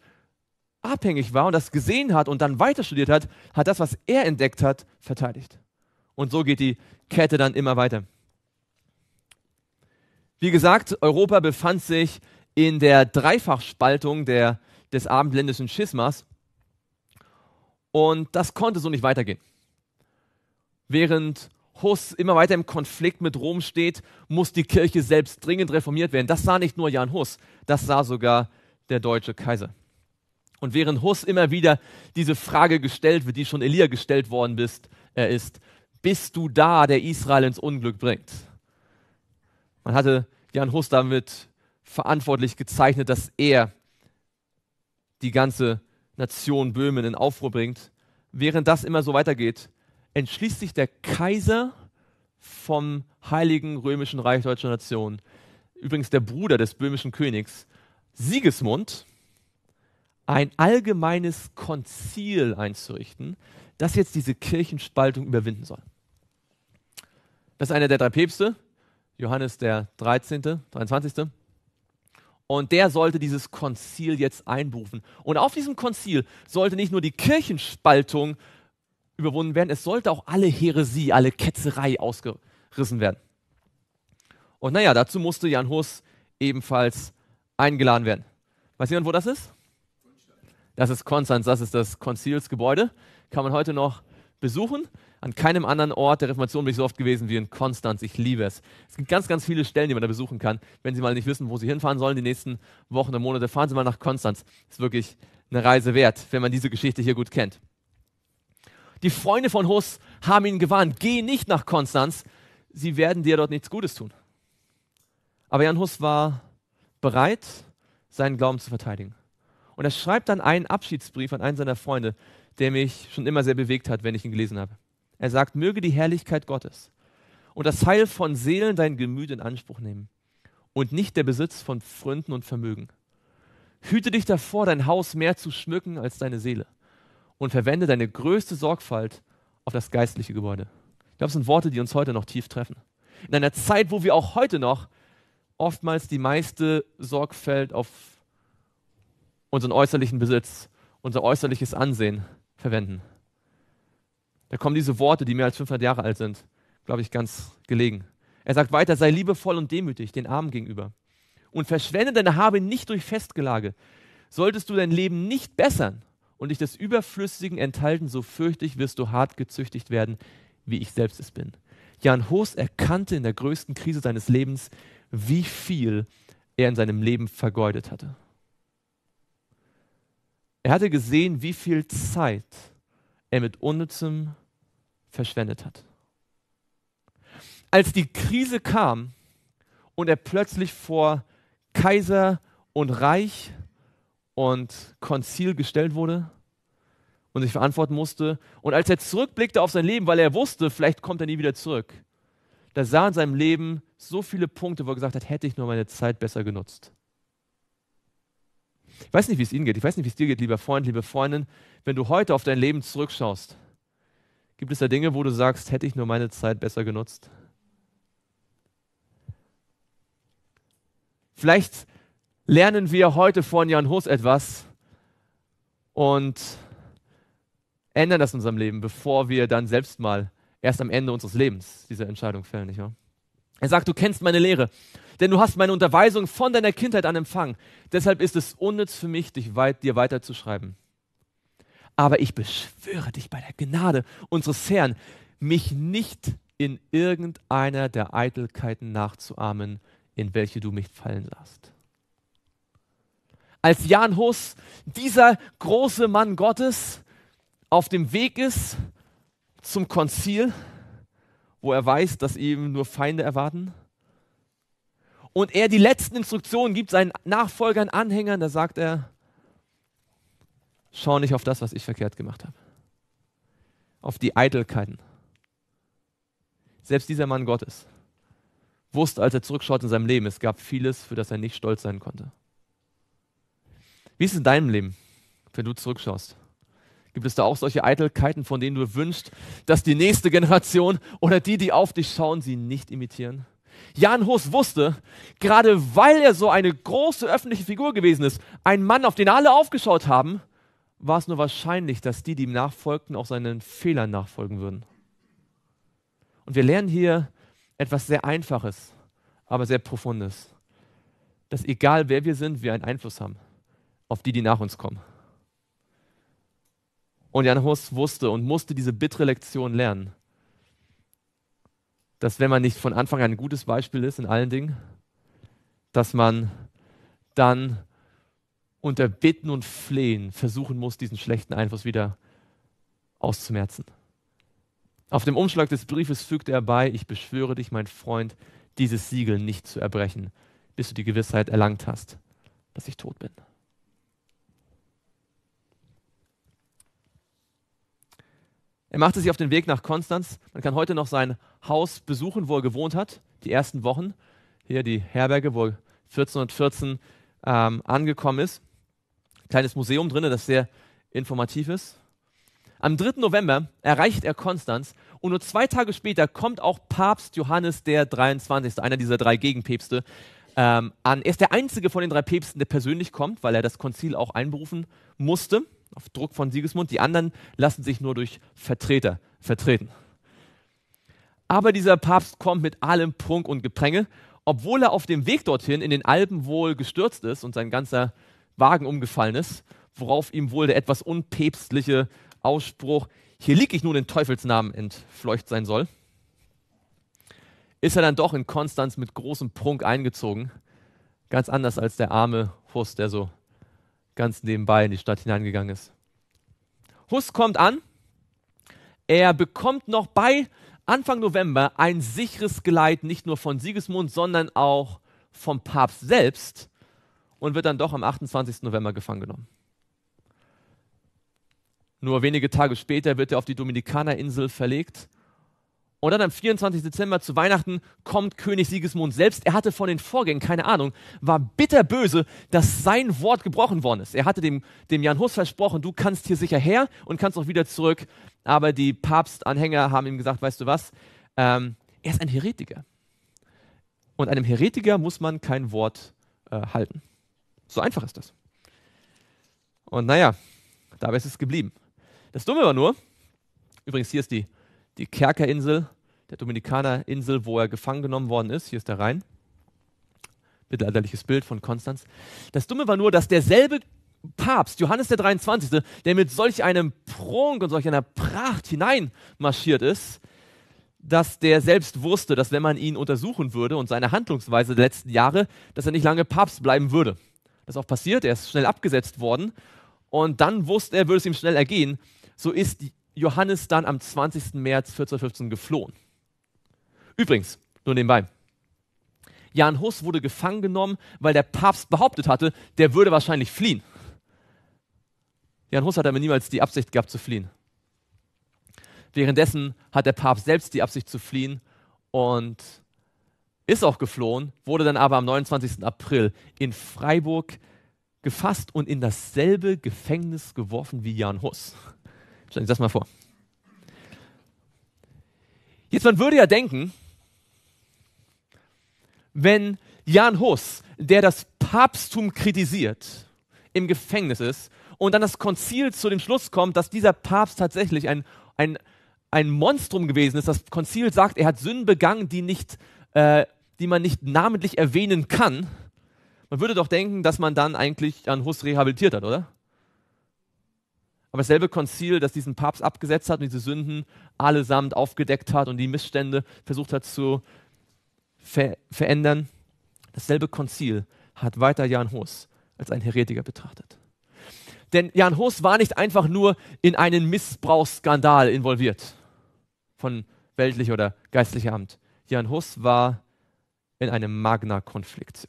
abhängig war und das gesehen hat und dann weiter studiert hat, hat das, was er entdeckt hat, verteidigt. Und so geht die Kette dann immer weiter. Wie gesagt, Europa befand sich in der Dreifachspaltung der, des abendländischen Schismas und das konnte so nicht weitergehen. Während Hus immer weiter im Konflikt mit Rom steht, muss die Kirche selbst dringend reformiert werden. Das sah nicht nur Jan Hus, das sah sogar der deutsche Kaiser. Und während Hus immer wieder diese Frage gestellt wird, die schon Elia gestellt worden ist, er ist, bist du da, der Israel ins Unglück bringt? Man hatte Jan Hus damit verantwortlich gezeichnet, dass er die ganze Nation Böhmen in Aufruhr bringt. Während das immer so weitergeht, entschließt sich der Kaiser vom Heiligen Römischen Reich Deutscher Nation, übrigens der Bruder des böhmischen Königs, Sigismund, ein allgemeines Konzil einzurichten, das jetzt diese Kirchenspaltung überwinden soll. Das ist einer der drei Päpste, Johannes der 13., 23. Und der sollte dieses Konzil jetzt einberufen. Und auf diesem Konzil sollte nicht nur die Kirchenspaltung überwunden werden. Es sollte auch alle Heresie, alle Ketzerei ausgerissen werden. Und naja, dazu musste Jan Hus ebenfalls eingeladen werden. Weiß jemand, wo das ist? Das ist Konstanz, das ist das Konzilsgebäude. Kann man heute noch besuchen. An keinem anderen Ort der Reformation bin ich so oft gewesen wie in Konstanz. Ich liebe es. Es gibt ganz, ganz viele Stellen, die man da besuchen kann. Wenn Sie mal nicht wissen, wo Sie hinfahren sollen, die nächsten Wochen und Monate, fahren Sie mal nach Konstanz. Ist wirklich eine Reise wert, wenn man diese Geschichte hier gut kennt. Die Freunde von Hus haben ihn gewarnt, geh nicht nach Konstanz, sie werden dir dort nichts Gutes tun. Aber Jan Hus war bereit, seinen Glauben zu verteidigen. Und er schreibt dann einen Abschiedsbrief an einen seiner Freunde, der mich schon immer sehr bewegt hat, wenn ich ihn gelesen habe. Er sagt, möge die Herrlichkeit Gottes und das Heil von Seelen dein Gemüt in Anspruch nehmen und nicht der Besitz von Fründen und Vermögen. Hüte dich davor, dein Haus mehr zu schmücken als deine Seele und verwende deine größte Sorgfalt auf das geistliche Gebäude. Ich glaube, es sind Worte, die uns heute noch tief treffen. In einer Zeit, wo wir auch heute noch oftmals die meiste Sorgfalt auf unseren äußerlichen Besitz, unser äußerliches Ansehen verwenden. Da kommen diese Worte, die mehr als 500 Jahre alt sind, glaube ich, ganz gelegen. Er sagt weiter, sei liebevoll und demütig den Armen gegenüber und verschwende deine Habe nicht durch Festgelage. Solltest du dein Leben nicht bessern, und dich des Überflüssigen enthalten, so fürchtig wirst du hart gezüchtigt werden, wie ich selbst es bin. Jan Hus erkannte in der größten Krise seines Lebens, wie viel er in seinem Leben vergeudet hatte. Er hatte gesehen, wie viel Zeit er mit Unnützem verschwendet hat. Als die Krise kam und er plötzlich vor Kaiser und Reich und Konzil gestellt wurde und sich verantworten musste. Und als er zurückblickte auf sein Leben, weil er wusste, vielleicht kommt er nie wieder zurück, da sah in seinem Leben so viele Punkte, wo er gesagt hat, hätte ich nur meine Zeit besser genutzt. Ich weiß nicht, wie es Ihnen geht. Ich weiß nicht, wie es dir geht, lieber Freund, liebe Freundin. Wenn du heute auf dein Leben zurückschaust, gibt es da Dinge, wo du sagst, hätte ich nur meine Zeit besser genutzt? Vielleicht lernen wir heute von Jan Hus etwas und ändern das in unserem Leben, bevor wir dann selbst mal erst am Ende unseres Lebens diese Entscheidung fällen, nicht wahr? Er sagt, du kennst meine Lehre, denn du hast meine Unterweisung von deiner Kindheit an empfangen. Deshalb ist es unnütz für mich, dich weit, dir weiterzuschreiben. Aber ich beschwöre dich bei der Gnade unseres Herrn, mich nicht in irgendeiner der Eitelkeiten nachzuahmen, in welche du mich fallen lässt als Jan Hus, dieser große Mann Gottes, auf dem Weg ist zum Konzil, wo er weiß, dass ihm nur Feinde erwarten. Und er die letzten Instruktionen gibt seinen Nachfolgern, Anhängern, da sagt er, schau nicht auf das, was ich verkehrt gemacht habe, auf die Eitelkeiten. Selbst dieser Mann Gottes wusste, als er zurückschaut in seinem Leben, es gab vieles, für das er nicht stolz sein konnte. Wie ist es in deinem Leben, wenn du zurückschaust? Gibt es da auch solche Eitelkeiten, von denen du wünschst, dass die nächste Generation oder die, die auf dich schauen, sie nicht imitieren? Jan Hus wusste, gerade weil er so eine große öffentliche Figur gewesen ist, ein Mann, auf den alle aufgeschaut haben, war es nur wahrscheinlich, dass die, die ihm nachfolgten, auch seinen Fehlern nachfolgen würden. Und wir lernen hier etwas sehr Einfaches, aber sehr Profundes, dass egal wer wir sind, wir einen Einfluss haben auf die, die nach uns kommen. Und Jan Hus wusste und musste diese bittere Lektion lernen, dass wenn man nicht von Anfang an ein gutes Beispiel ist in allen Dingen, dass man dann unter Bitten und Flehen versuchen muss, diesen schlechten Einfluss wieder auszumerzen. Auf dem Umschlag des Briefes fügte er bei, ich beschwöre dich, mein Freund, dieses Siegel nicht zu erbrechen, bis du die Gewissheit erlangt hast, dass ich tot bin. Er machte sich auf den Weg nach Konstanz. Man kann heute noch sein Haus besuchen, wo er gewohnt hat, die ersten Wochen. Hier die Herberge, wo er 1414 ähm, angekommen ist. Kleines Museum drin, das sehr informativ ist. Am 3. November erreicht er Konstanz und nur zwei Tage später kommt auch Papst Johannes der 23., einer dieser drei Gegenpäpste, ähm, an. Er ist der einzige von den drei Päpsten, der persönlich kommt, weil er das Konzil auch einberufen musste auf Druck von Sigismund, die anderen lassen sich nur durch Vertreter vertreten. Aber dieser Papst kommt mit allem Prunk und Gepränge, obwohl er auf dem Weg dorthin in den Alpen wohl gestürzt ist und sein ganzer Wagen umgefallen ist, worauf ihm wohl der etwas unpäpstliche Ausspruch, hier liege ich nun in Teufelsnamen, entfleucht sein soll, ist er dann doch in Konstanz mit großem Prunk eingezogen, ganz anders als der arme Hus, der so ganz nebenbei in die Stadt hineingegangen ist. Huss kommt an. Er bekommt noch bei Anfang November ein sicheres Geleit nicht nur von Sigismund, sondern auch vom Papst selbst und wird dann doch am 28. November gefangen genommen. Nur wenige Tage später wird er auf die Dominikanerinsel verlegt und dann am 24. Dezember zu Weihnachten kommt König Sigismund selbst. Er hatte von den Vorgängen keine Ahnung, war bitterböse, dass sein Wort gebrochen worden ist. Er hatte dem, dem Jan Hus versprochen, du kannst hier sicher her und kannst auch wieder zurück. Aber die Papstanhänger haben ihm gesagt, weißt du was, ähm, er ist ein Heretiker. Und einem Heretiker muss man kein Wort äh, halten. So einfach ist das. Und naja, dabei ist es geblieben. Das Dumme war nur, übrigens hier ist die die Kerkerinsel, der Dominikanerinsel, wo er gefangen genommen worden ist. Hier ist der Rhein. Mittelalterliches Bild von Konstanz. Das Dumme war nur, dass derselbe Papst, Johannes der 23., der mit solch einem Prunk und solch einer Pracht hineinmarschiert ist, dass der selbst wusste, dass wenn man ihn untersuchen würde und seine Handlungsweise der letzten Jahre, dass er nicht lange Papst bleiben würde. Das ist auch passiert, er ist schnell abgesetzt worden und dann wusste er, würde es ihm schnell ergehen. So ist Johannes dann am 20. März 1415 geflohen. Übrigens, nur nebenbei. Jan Hus wurde gefangen genommen, weil der Papst behauptet hatte, der würde wahrscheinlich fliehen. Jan Hus hat aber niemals die Absicht gehabt zu fliehen. Währenddessen hat der Papst selbst die Absicht zu fliehen und ist auch geflohen, wurde dann aber am 29. April in Freiburg gefasst und in dasselbe Gefängnis geworfen wie Jan Hus. Stell dir das mal vor. Jetzt, man würde ja denken, wenn Jan Hus, der das Papsttum kritisiert, im Gefängnis ist und dann das Konzil zu dem Schluss kommt, dass dieser Papst tatsächlich ein, ein, ein Monstrum gewesen ist. Das Konzil sagt, er hat Sünden begangen, die, nicht, äh, die man nicht namentlich erwähnen kann. Man würde doch denken, dass man dann eigentlich Jan Hus rehabilitiert hat, oder? Aber dasselbe Konzil, das diesen Papst abgesetzt hat und diese Sünden allesamt aufgedeckt hat und die Missstände versucht hat zu ver verändern, dasselbe Konzil hat weiter Jan Hus als ein Heretiker betrachtet. Denn Jan Hus war nicht einfach nur in einen Missbrauchsskandal involviert von weltlicher oder geistlicher Amt. Jan Hus war in einem Magna-Konflikt,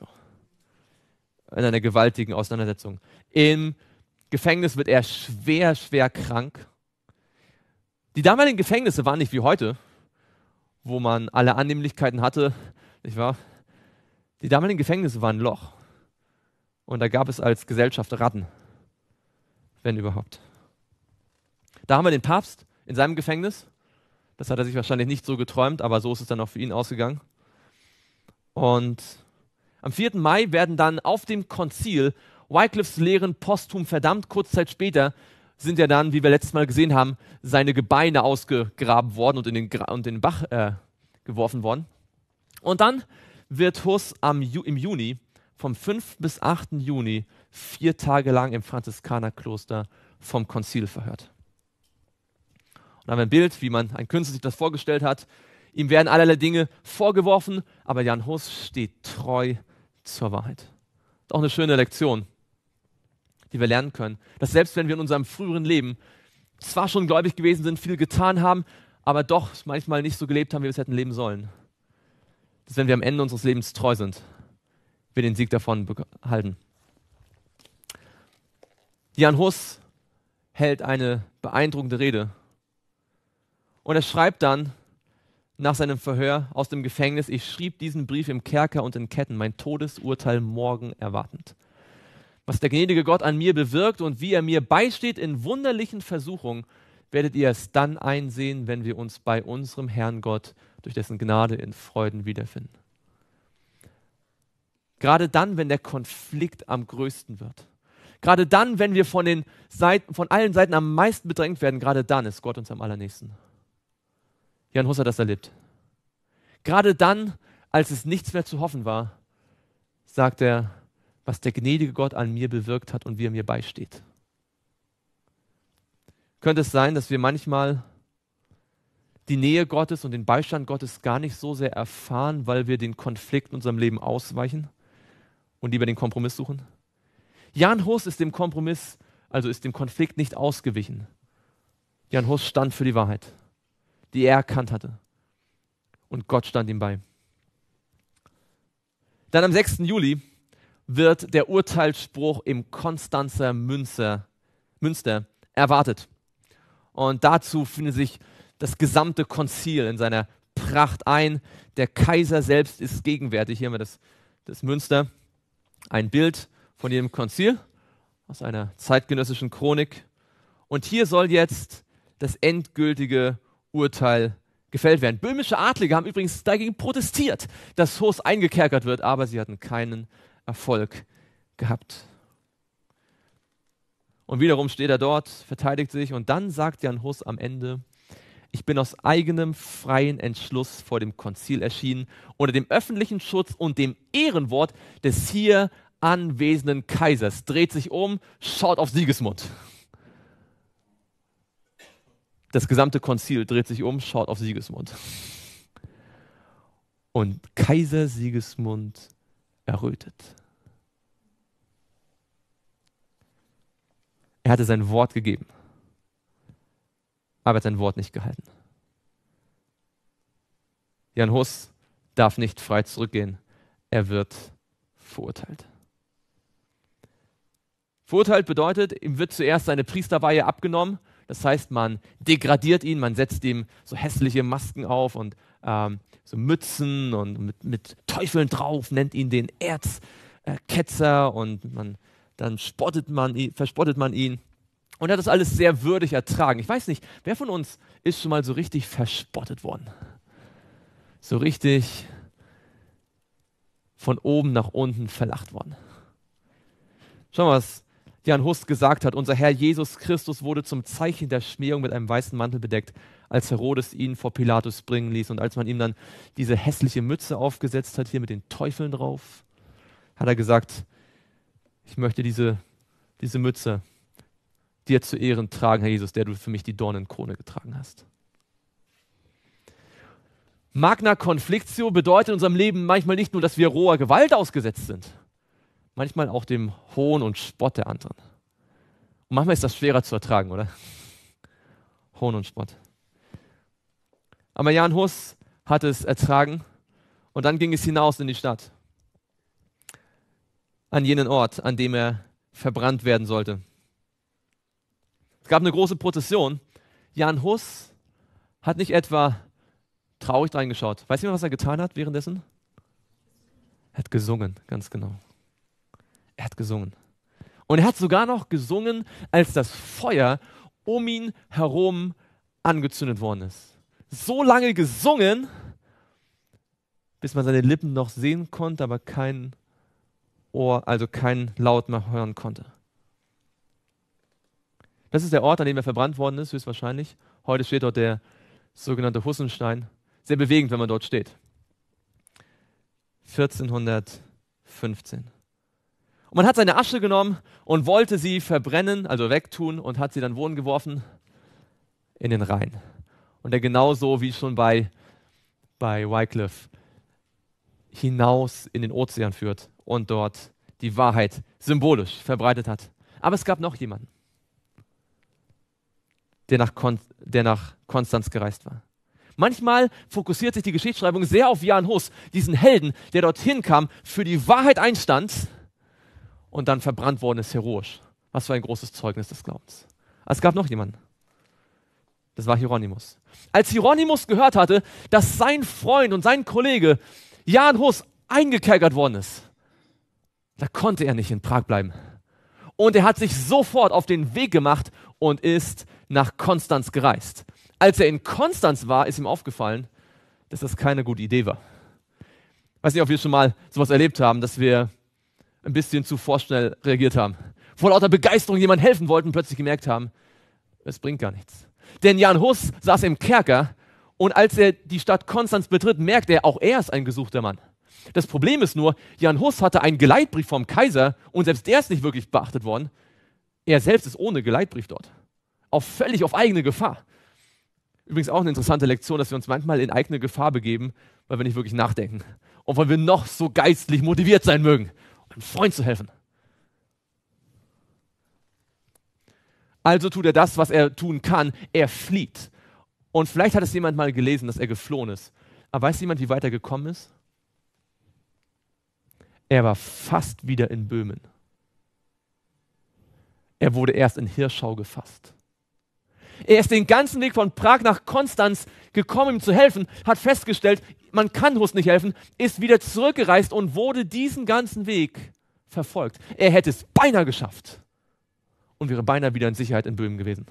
in einer gewaltigen Auseinandersetzung, im Gefängnis wird er schwer, schwer krank. Die damaligen Gefängnisse waren nicht wie heute, wo man alle Annehmlichkeiten hatte, nicht wahr? Die damaligen Gefängnisse waren ein Loch. Und da gab es als Gesellschaft Ratten, wenn überhaupt. Da haben wir den Papst in seinem Gefängnis. Das hat er sich wahrscheinlich nicht so geträumt, aber so ist es dann auch für ihn ausgegangen. Und am 4. Mai werden dann auf dem Konzil Wycliffes Lehren posthum verdammt. Kurz Zeit später sind ja dann, wie wir letztes Mal gesehen haben, seine Gebeine ausgegraben worden und in den, Gra und in den Bach äh, geworfen worden. Und dann wird Huss am Ju im Juni, vom 5. bis 8. Juni, vier Tage lang im Franziskanerkloster vom Konzil verhört. Und dann haben wir ein Bild, wie man ein Künstler sich das vorgestellt hat. Ihm werden allerlei Dinge vorgeworfen, aber Jan Hus steht treu zur Wahrheit. Ist auch eine schöne Lektion die wir lernen können. Dass selbst wenn wir in unserem früheren Leben zwar schon gläubig gewesen sind, viel getan haben, aber doch manchmal nicht so gelebt haben, wie wir es hätten leben sollen. Dass wenn wir am Ende unseres Lebens treu sind, wir den Sieg davon behalten. Jan Hus hält eine beeindruckende Rede. Und er schreibt dann nach seinem Verhör aus dem Gefängnis, ich schrieb diesen Brief im Kerker und in Ketten, mein Todesurteil morgen erwartend was der gnädige Gott an mir bewirkt und wie er mir beisteht in wunderlichen Versuchungen, werdet ihr es dann einsehen, wenn wir uns bei unserem Herrn Gott durch dessen Gnade in Freuden wiederfinden. Gerade dann, wenn der Konflikt am größten wird. Gerade dann, wenn wir von, den Seiten, von allen Seiten am meisten bedrängt werden, gerade dann ist Gott uns am allernächsten. Jan Hus hat das erlebt. Gerade dann, als es nichts mehr zu hoffen war, sagt er, was der gnädige Gott an mir bewirkt hat und wie er mir beisteht. Könnte es sein, dass wir manchmal die Nähe Gottes und den Beistand Gottes gar nicht so sehr erfahren, weil wir den Konflikt in unserem Leben ausweichen und lieber den Kompromiss suchen? Jan Hus ist dem Kompromiss, also ist dem Konflikt nicht ausgewichen. Jan Hus stand für die Wahrheit, die er erkannt hatte. Und Gott stand ihm bei. Dann am 6. Juli wird der Urteilsspruch im Konstanzer Münster, Münster erwartet. Und dazu findet sich das gesamte Konzil in seiner Pracht ein. Der Kaiser selbst ist gegenwärtig. Hier haben wir das, das Münster, ein Bild von jedem Konzil aus einer zeitgenössischen Chronik. Und hier soll jetzt das endgültige Urteil gefällt werden. Böhmische Adlige haben übrigens dagegen protestiert, dass Hos eingekerkert wird, aber sie hatten keinen Erfolg gehabt. Und wiederum steht er dort, verteidigt sich und dann sagt Jan Hus am Ende, ich bin aus eigenem freien Entschluss vor dem Konzil erschienen, unter dem öffentlichen Schutz und dem Ehrenwort des hier anwesenden Kaisers. Dreht sich um, schaut auf Siegesmund. Das gesamte Konzil dreht sich um, schaut auf Siegesmund. Und Kaiser Siegesmund errötet. Er hatte sein Wort gegeben, aber hat sein Wort nicht gehalten. Jan Hus darf nicht frei zurückgehen. Er wird verurteilt. Verurteilt bedeutet, ihm wird zuerst seine Priesterweihe abgenommen. Das heißt, man degradiert ihn, man setzt ihm so hässliche Masken auf und ähm, so Mützen und mit, mit, Teufeln drauf, nennt ihn den Erzketzer und man, dann spottet man verspottet man ihn. Und er hat das alles sehr würdig ertragen. Ich weiß nicht, wer von uns ist schon mal so richtig verspottet worden? So richtig von oben nach unten verlacht worden. Schau mal, was Jan Hust gesagt hat. Unser Herr Jesus Christus wurde zum Zeichen der Schmähung mit einem weißen Mantel bedeckt als Herodes ihn vor Pilatus bringen ließ und als man ihm dann diese hässliche Mütze aufgesetzt hat, hier mit den Teufeln drauf, hat er gesagt, ich möchte diese, diese Mütze dir zu Ehren tragen, Herr Jesus, der du für mich die Dornenkrone getragen hast. Magna Conflictio bedeutet in unserem Leben manchmal nicht nur, dass wir roher Gewalt ausgesetzt sind, manchmal auch dem Hohn und Spott der anderen. Und manchmal ist das schwerer zu ertragen, oder? Hohn und Spott. Aber Jan Hus hat es ertragen und dann ging es hinaus in die Stadt, an jenen Ort, an dem er verbrannt werden sollte. Es gab eine große Prozession. Jan Hus hat nicht etwa traurig reingeschaut. Weiß jemand, was er getan hat währenddessen? Er hat gesungen, ganz genau. Er hat gesungen. Und er hat sogar noch gesungen, als das Feuer um ihn herum angezündet worden ist so lange gesungen, bis man seine Lippen noch sehen konnte, aber kein Ohr, also kein Laut mehr hören konnte. Das ist der Ort, an dem er verbrannt worden ist, höchstwahrscheinlich. Heute steht dort der sogenannte Hussenstein. Sehr bewegend, wenn man dort steht. 1415. Und man hat seine Asche genommen und wollte sie verbrennen, also wegtun, und hat sie dann wohngeworfen in den Rhein und der genauso wie schon bei, bei Wycliffe hinaus in den Ozean führt und dort die Wahrheit symbolisch verbreitet hat. Aber es gab noch jemanden, der nach, Kon der nach Konstanz gereist war. Manchmal fokussiert sich die Geschichtsschreibung sehr auf Jan Hus, diesen Helden, der dorthin kam, für die Wahrheit einstand und dann verbrannt worden ist, heroisch. Was für ein großes Zeugnis des Glaubens. es gab noch jemanden. Das war Hieronymus. Als Hieronymus gehört hatte, dass sein Freund und sein Kollege Jan Hus eingekerkert worden ist, da konnte er nicht in Prag bleiben. Und er hat sich sofort auf den Weg gemacht und ist nach Konstanz gereist. Als er in Konstanz war, ist ihm aufgefallen, dass das keine gute Idee war. Ich weiß nicht, ob wir schon mal sowas erlebt haben, dass wir ein bisschen zu vorschnell reagiert haben. Vor lauter Begeisterung jemand helfen wollten, plötzlich gemerkt haben, es bringt gar nichts. Denn Jan Hus saß im Kerker und als er die Stadt Konstanz betritt, merkt er, auch er ist ein gesuchter Mann. Das Problem ist nur, Jan Hus hatte einen Geleitbrief vom Kaiser und selbst der ist nicht wirklich beachtet worden. Er selbst ist ohne Geleitbrief dort. Auf völlig auf eigene Gefahr. Übrigens auch eine interessante Lektion, dass wir uns manchmal in eigene Gefahr begeben, weil wir nicht wirklich nachdenken. Und weil wir noch so geistlich motiviert sein mögen, einem Freund zu helfen. Also tut er das, was er tun kann. Er flieht. Und vielleicht hat es jemand mal gelesen, dass er geflohen ist. Aber weiß jemand, wie weit er gekommen ist? Er war fast wieder in Böhmen. Er wurde erst in Hirschau gefasst. Er ist den ganzen Weg von Prag nach Konstanz gekommen, ihm zu helfen, hat festgestellt, man kann Hus nicht helfen, ist wieder zurückgereist und wurde diesen ganzen Weg verfolgt. Er hätte es beinahe geschafft und wäre beinahe wieder in Sicherheit in Böhmen gewesen.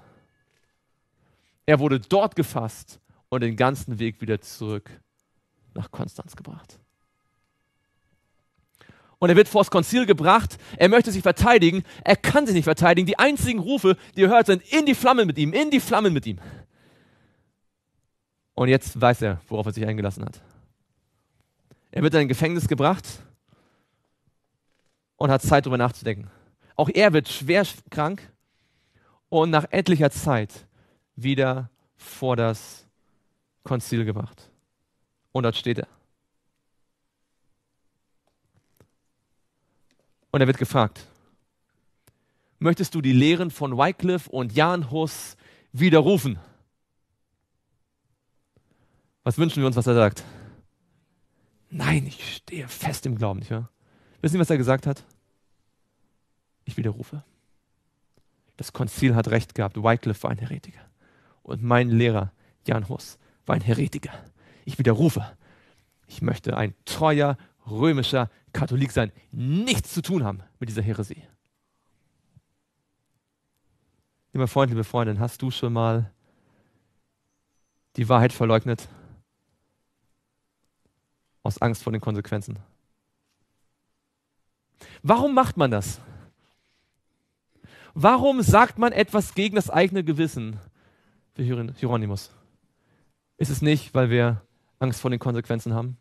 Er wurde dort gefasst und den ganzen Weg wieder zurück nach Konstanz gebracht. Und er wird vors Konzil gebracht, er möchte sich verteidigen, er kann sich nicht verteidigen. Die einzigen Rufe, die er hört, sind in die Flammen mit ihm, in die Flammen mit ihm. Und jetzt weiß er, worauf er sich eingelassen hat. Er wird in ein Gefängnis gebracht und hat Zeit, darüber nachzudenken. Auch er wird schwer krank und nach etlicher Zeit wieder vor das Konzil gebracht. Und dort steht er. Und er wird gefragt, möchtest du die Lehren von Wycliffe und Jan Hus widerrufen? Was wünschen wir uns, was er sagt? Nein, ich stehe fest im Glauben, nicht wahr? Wissen Sie, was er gesagt hat? Ich widerrufe. Das Konzil hat recht gehabt. Wycliffe war ein Heretiker. Und mein Lehrer, Jan Hus, war ein Heretiker. Ich widerrufe. Ich möchte ein treuer römischer Katholik sein. Nichts zu tun haben mit dieser Heresie. Lieber Freund, liebe Freundin, hast du schon mal die Wahrheit verleugnet? Aus Angst vor den Konsequenzen. Warum macht man das? Warum sagt man etwas gegen das eigene Gewissen? Wir hören Hieronymus. Ist es nicht, weil wir Angst vor den Konsequenzen haben?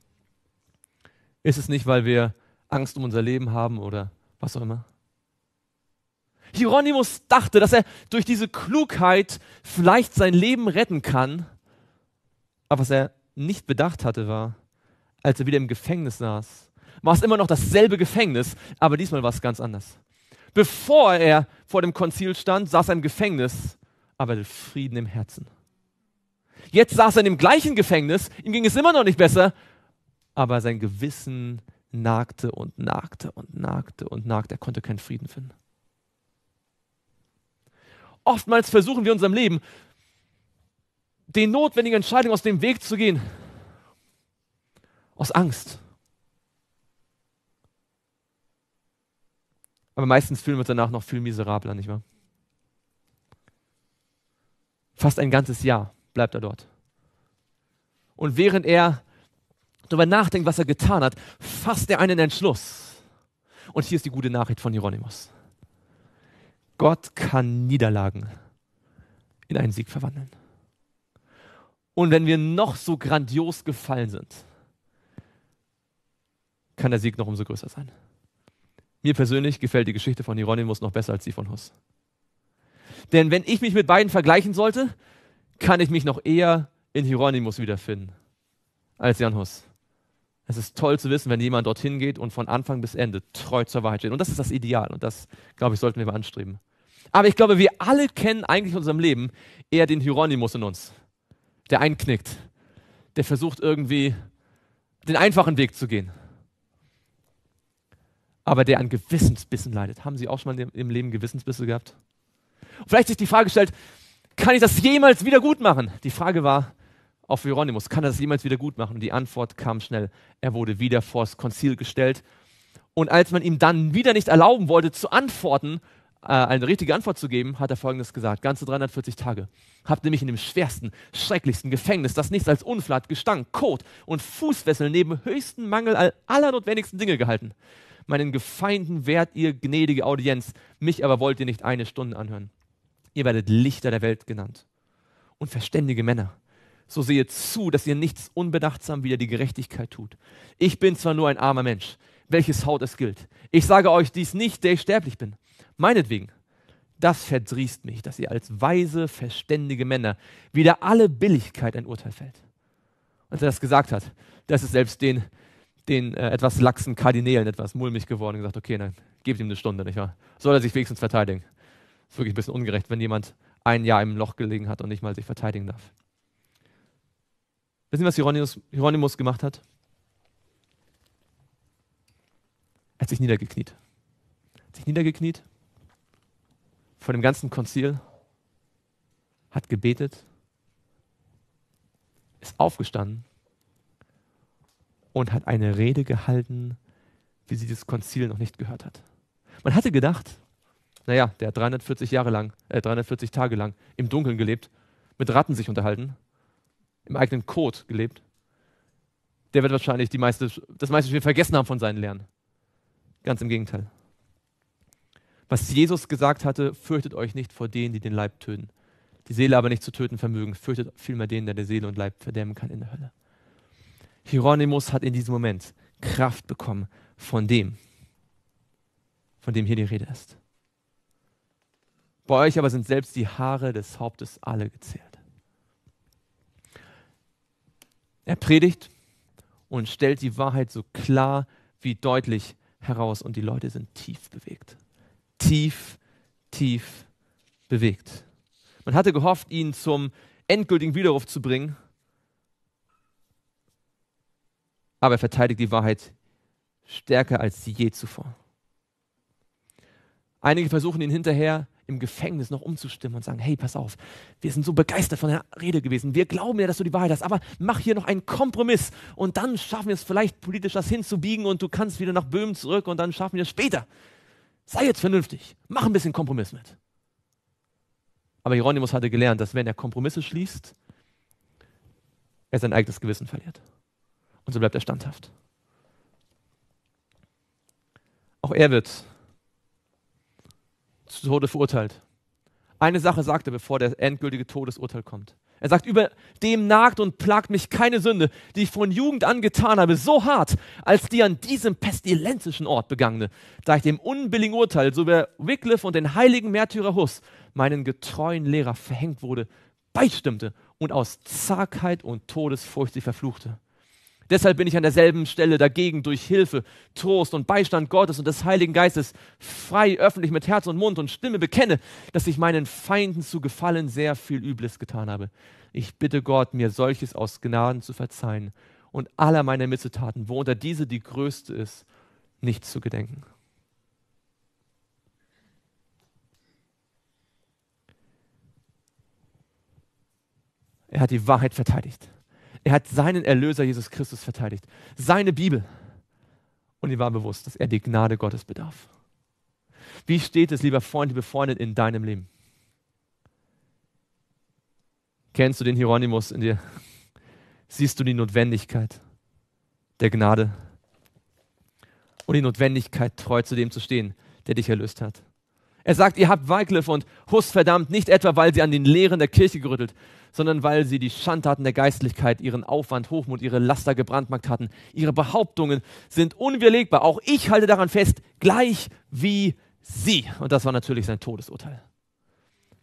Ist es nicht, weil wir Angst um unser Leben haben oder was auch immer? Hieronymus dachte, dass er durch diese Klugheit vielleicht sein Leben retten kann. Aber was er nicht bedacht hatte, war, als er wieder im Gefängnis saß, war es immer noch dasselbe Gefängnis, aber diesmal war es ganz anders. Bevor er vor dem Konzil stand, saß er im Gefängnis, aber Frieden im Herzen. Jetzt saß er in dem gleichen Gefängnis, ihm ging es immer noch nicht besser, aber sein Gewissen nagte und nagte und nagte und nagte. Er konnte keinen Frieden finden. Oftmals versuchen wir in unserem Leben, den notwendigen Entscheidungen aus dem Weg zu gehen. Aus Angst. Aber meistens fühlen wir uns danach noch viel miserabler, nicht wahr? Fast ein ganzes Jahr bleibt er dort. Und während er darüber nachdenkt, was er getan hat, fasst er einen Entschluss. Und hier ist die gute Nachricht von Hieronymus. Gott kann Niederlagen in einen Sieg verwandeln. Und wenn wir noch so grandios gefallen sind, kann der Sieg noch umso größer sein. Mir persönlich gefällt die Geschichte von Hieronymus noch besser als die von Huss. Denn wenn ich mich mit beiden vergleichen sollte, kann ich mich noch eher in Hieronymus wiederfinden als Jan Hus. Es ist toll zu wissen, wenn jemand dorthin geht und von Anfang bis Ende treu zur Wahrheit steht. Und das ist das Ideal. Und das, glaube ich, sollten wir mal anstreben. Aber ich glaube, wir alle kennen eigentlich in unserem Leben eher den Hieronymus in uns, der einknickt, der versucht irgendwie den einfachen Weg zu gehen aber der an Gewissensbissen leidet. Haben Sie auch schon mal im Leben Gewissensbisse gehabt? Und vielleicht sich die Frage stellt, kann ich das jemals wieder gut machen? Die Frage war auf Hieronymus, kann er das jemals wieder gut machen? Und die Antwort kam schnell. Er wurde wieder vors Konzil gestellt. Und als man ihm dann wieder nicht erlauben wollte, zu antworten, äh, eine richtige Antwort zu geben, hat er Folgendes gesagt. Ganze 340 Tage. Habt nämlich in dem schwersten, schrecklichsten Gefängnis, das nichts als Unflat, Gestank, Kot und Fußfesseln neben höchsten Mangel aller notwendigsten Dinge gehalten meinen Gefeinden wehrt ihr gnädige Audienz, mich aber wollt ihr nicht eine Stunde anhören. Ihr werdet Lichter der Welt genannt und verständige Männer. So seht zu, dass ihr nichts unbedachtsam wieder die Gerechtigkeit tut. Ich bin zwar nur ein armer Mensch, welches Haut es gilt. Ich sage euch dies nicht, der ich sterblich bin. Meinetwegen, das verdrießt mich, dass ihr als weise, verständige Männer wieder alle Billigkeit ein Urteil fällt. Als er das gesagt hat, das ist selbst den, den äh, etwas laxen Kardinälen etwas mulmig geworden und gesagt, okay, dann gebt ihm eine Stunde, nicht wahr? Soll er sich wenigstens verteidigen? Ist wirklich ein bisschen ungerecht, wenn jemand ein Jahr im Loch gelegen hat und nicht mal sich verteidigen darf. Wissen Sie, was Hieronymus, Hieronymus gemacht hat? Er hat sich niedergekniet. Er hat sich niedergekniet vor dem ganzen Konzil, hat gebetet, ist aufgestanden und hat eine Rede gehalten, wie sie das Konzil noch nicht gehört hat. Man hatte gedacht, naja, der hat 340 Jahre lang, äh, 340 Tage lang im Dunkeln gelebt, mit Ratten sich unterhalten, im eigenen Kot gelebt. Der wird wahrscheinlich die meiste, das meiste schon vergessen haben von seinen Lehren. Ganz im Gegenteil. Was Jesus gesagt hatte, fürchtet euch nicht vor denen, die den Leib töten, die Seele aber nicht zu töten vermögen, fürchtet vielmehr den, der die Seele und Leib verdämmen kann in der Hölle. Hieronymus hat in diesem Moment Kraft bekommen von dem, von dem hier die Rede ist. Bei euch aber sind selbst die Haare des Hauptes alle gezählt. Er predigt und stellt die Wahrheit so klar wie deutlich heraus und die Leute sind tief bewegt. Tief, tief bewegt. Man hatte gehofft, ihn zum endgültigen Widerruf zu bringen, aber er verteidigt die Wahrheit stärker als je zuvor. Einige versuchen ihn hinterher im Gefängnis noch umzustimmen und sagen, hey, pass auf, wir sind so begeistert von der Rede gewesen, wir glauben ja, dass du die Wahrheit hast, aber mach hier noch einen Kompromiss und dann schaffen wir es vielleicht politisch das hinzubiegen und du kannst wieder nach Böhmen zurück und dann schaffen wir es später. Sei jetzt vernünftig, mach ein bisschen Kompromiss mit. Aber Hieronymus hatte gelernt, dass wenn er Kompromisse schließt, er sein eigenes Gewissen verliert. Und so bleibt er standhaft. Auch er wird zu Tode verurteilt. Eine Sache sagt er, bevor der endgültige Todesurteil kommt. Er sagt, über dem nagt und plagt mich keine Sünde, die ich von Jugend an getan habe, so hart, als die an diesem pestilenzischen Ort begangene, da ich dem unbilligen Urteil, so wie Wycliffe und den heiligen Märtyrer Huss, meinen getreuen Lehrer verhängt wurde, beistimmte und aus Zagheit und Todesfurcht sie verfluchte. Deshalb bin ich an derselben Stelle dagegen durch Hilfe, Trost und Beistand Gottes und des Heiligen Geistes frei öffentlich mit Herz und Mund und Stimme bekenne, dass ich meinen Feinden zu gefallen sehr viel Übles getan habe. Ich bitte Gott, mir solches aus Gnaden zu verzeihen und aller meiner Missetaten, unter diese die größte ist, nicht zu gedenken. Er hat die Wahrheit verteidigt. Er hat seinen Erlöser Jesus Christus verteidigt, seine Bibel. Und ihm war bewusst, dass er die Gnade Gottes bedarf. Wie steht es, lieber Freund, liebe Freundin, in deinem Leben? Kennst du den Hieronymus in dir? Siehst du die Notwendigkeit der Gnade und die Notwendigkeit, treu zu dem zu stehen, der dich erlöst hat? Er sagt, ihr habt Wycliffe und Huss verdammt, nicht etwa, weil sie an den Lehren der Kirche gerüttelt sondern weil sie die Schandtaten der Geistlichkeit, ihren Aufwand, Hochmut, ihre Laster gebrandmarkt hatten. Ihre Behauptungen sind unwiderlegbar. Auch ich halte daran fest, gleich wie sie. Und das war natürlich sein Todesurteil.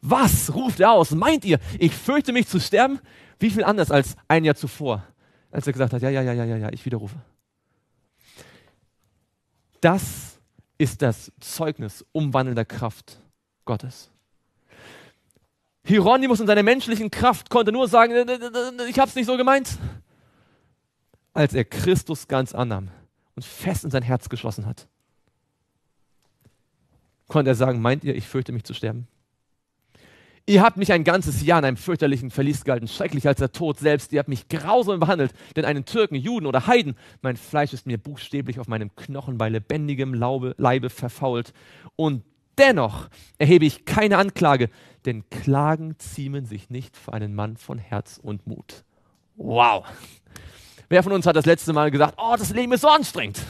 Was ruft er aus? Meint ihr, ich fürchte mich zu sterben? Wie viel anders als ein Jahr zuvor, als er gesagt hat, ja, ja, ja, ja, ja, ich widerrufe. Das ist das Zeugnis umwandelnder Kraft Gottes. Hieronymus in seiner menschlichen Kraft konnte nur sagen, ich habe es nicht so gemeint. Als er Christus ganz annahm und fest in sein Herz geschlossen hat, konnte er sagen, meint ihr, ich fürchte mich zu sterben? Ihr habt mich ein ganzes Jahr in einem fürchterlichen Verlies gehalten, schrecklich als der Tod selbst. Ihr habt mich grausam behandelt, denn einen Türken, Juden oder Heiden, mein Fleisch ist mir buchstäblich auf meinem Knochen bei lebendigem Laube, Leibe verfault. Und Dennoch erhebe ich keine Anklage, denn Klagen ziemen sich nicht für einen Mann von Herz und Mut. Wow. Wer von uns hat das letzte Mal gesagt, oh, das Leben ist so anstrengend.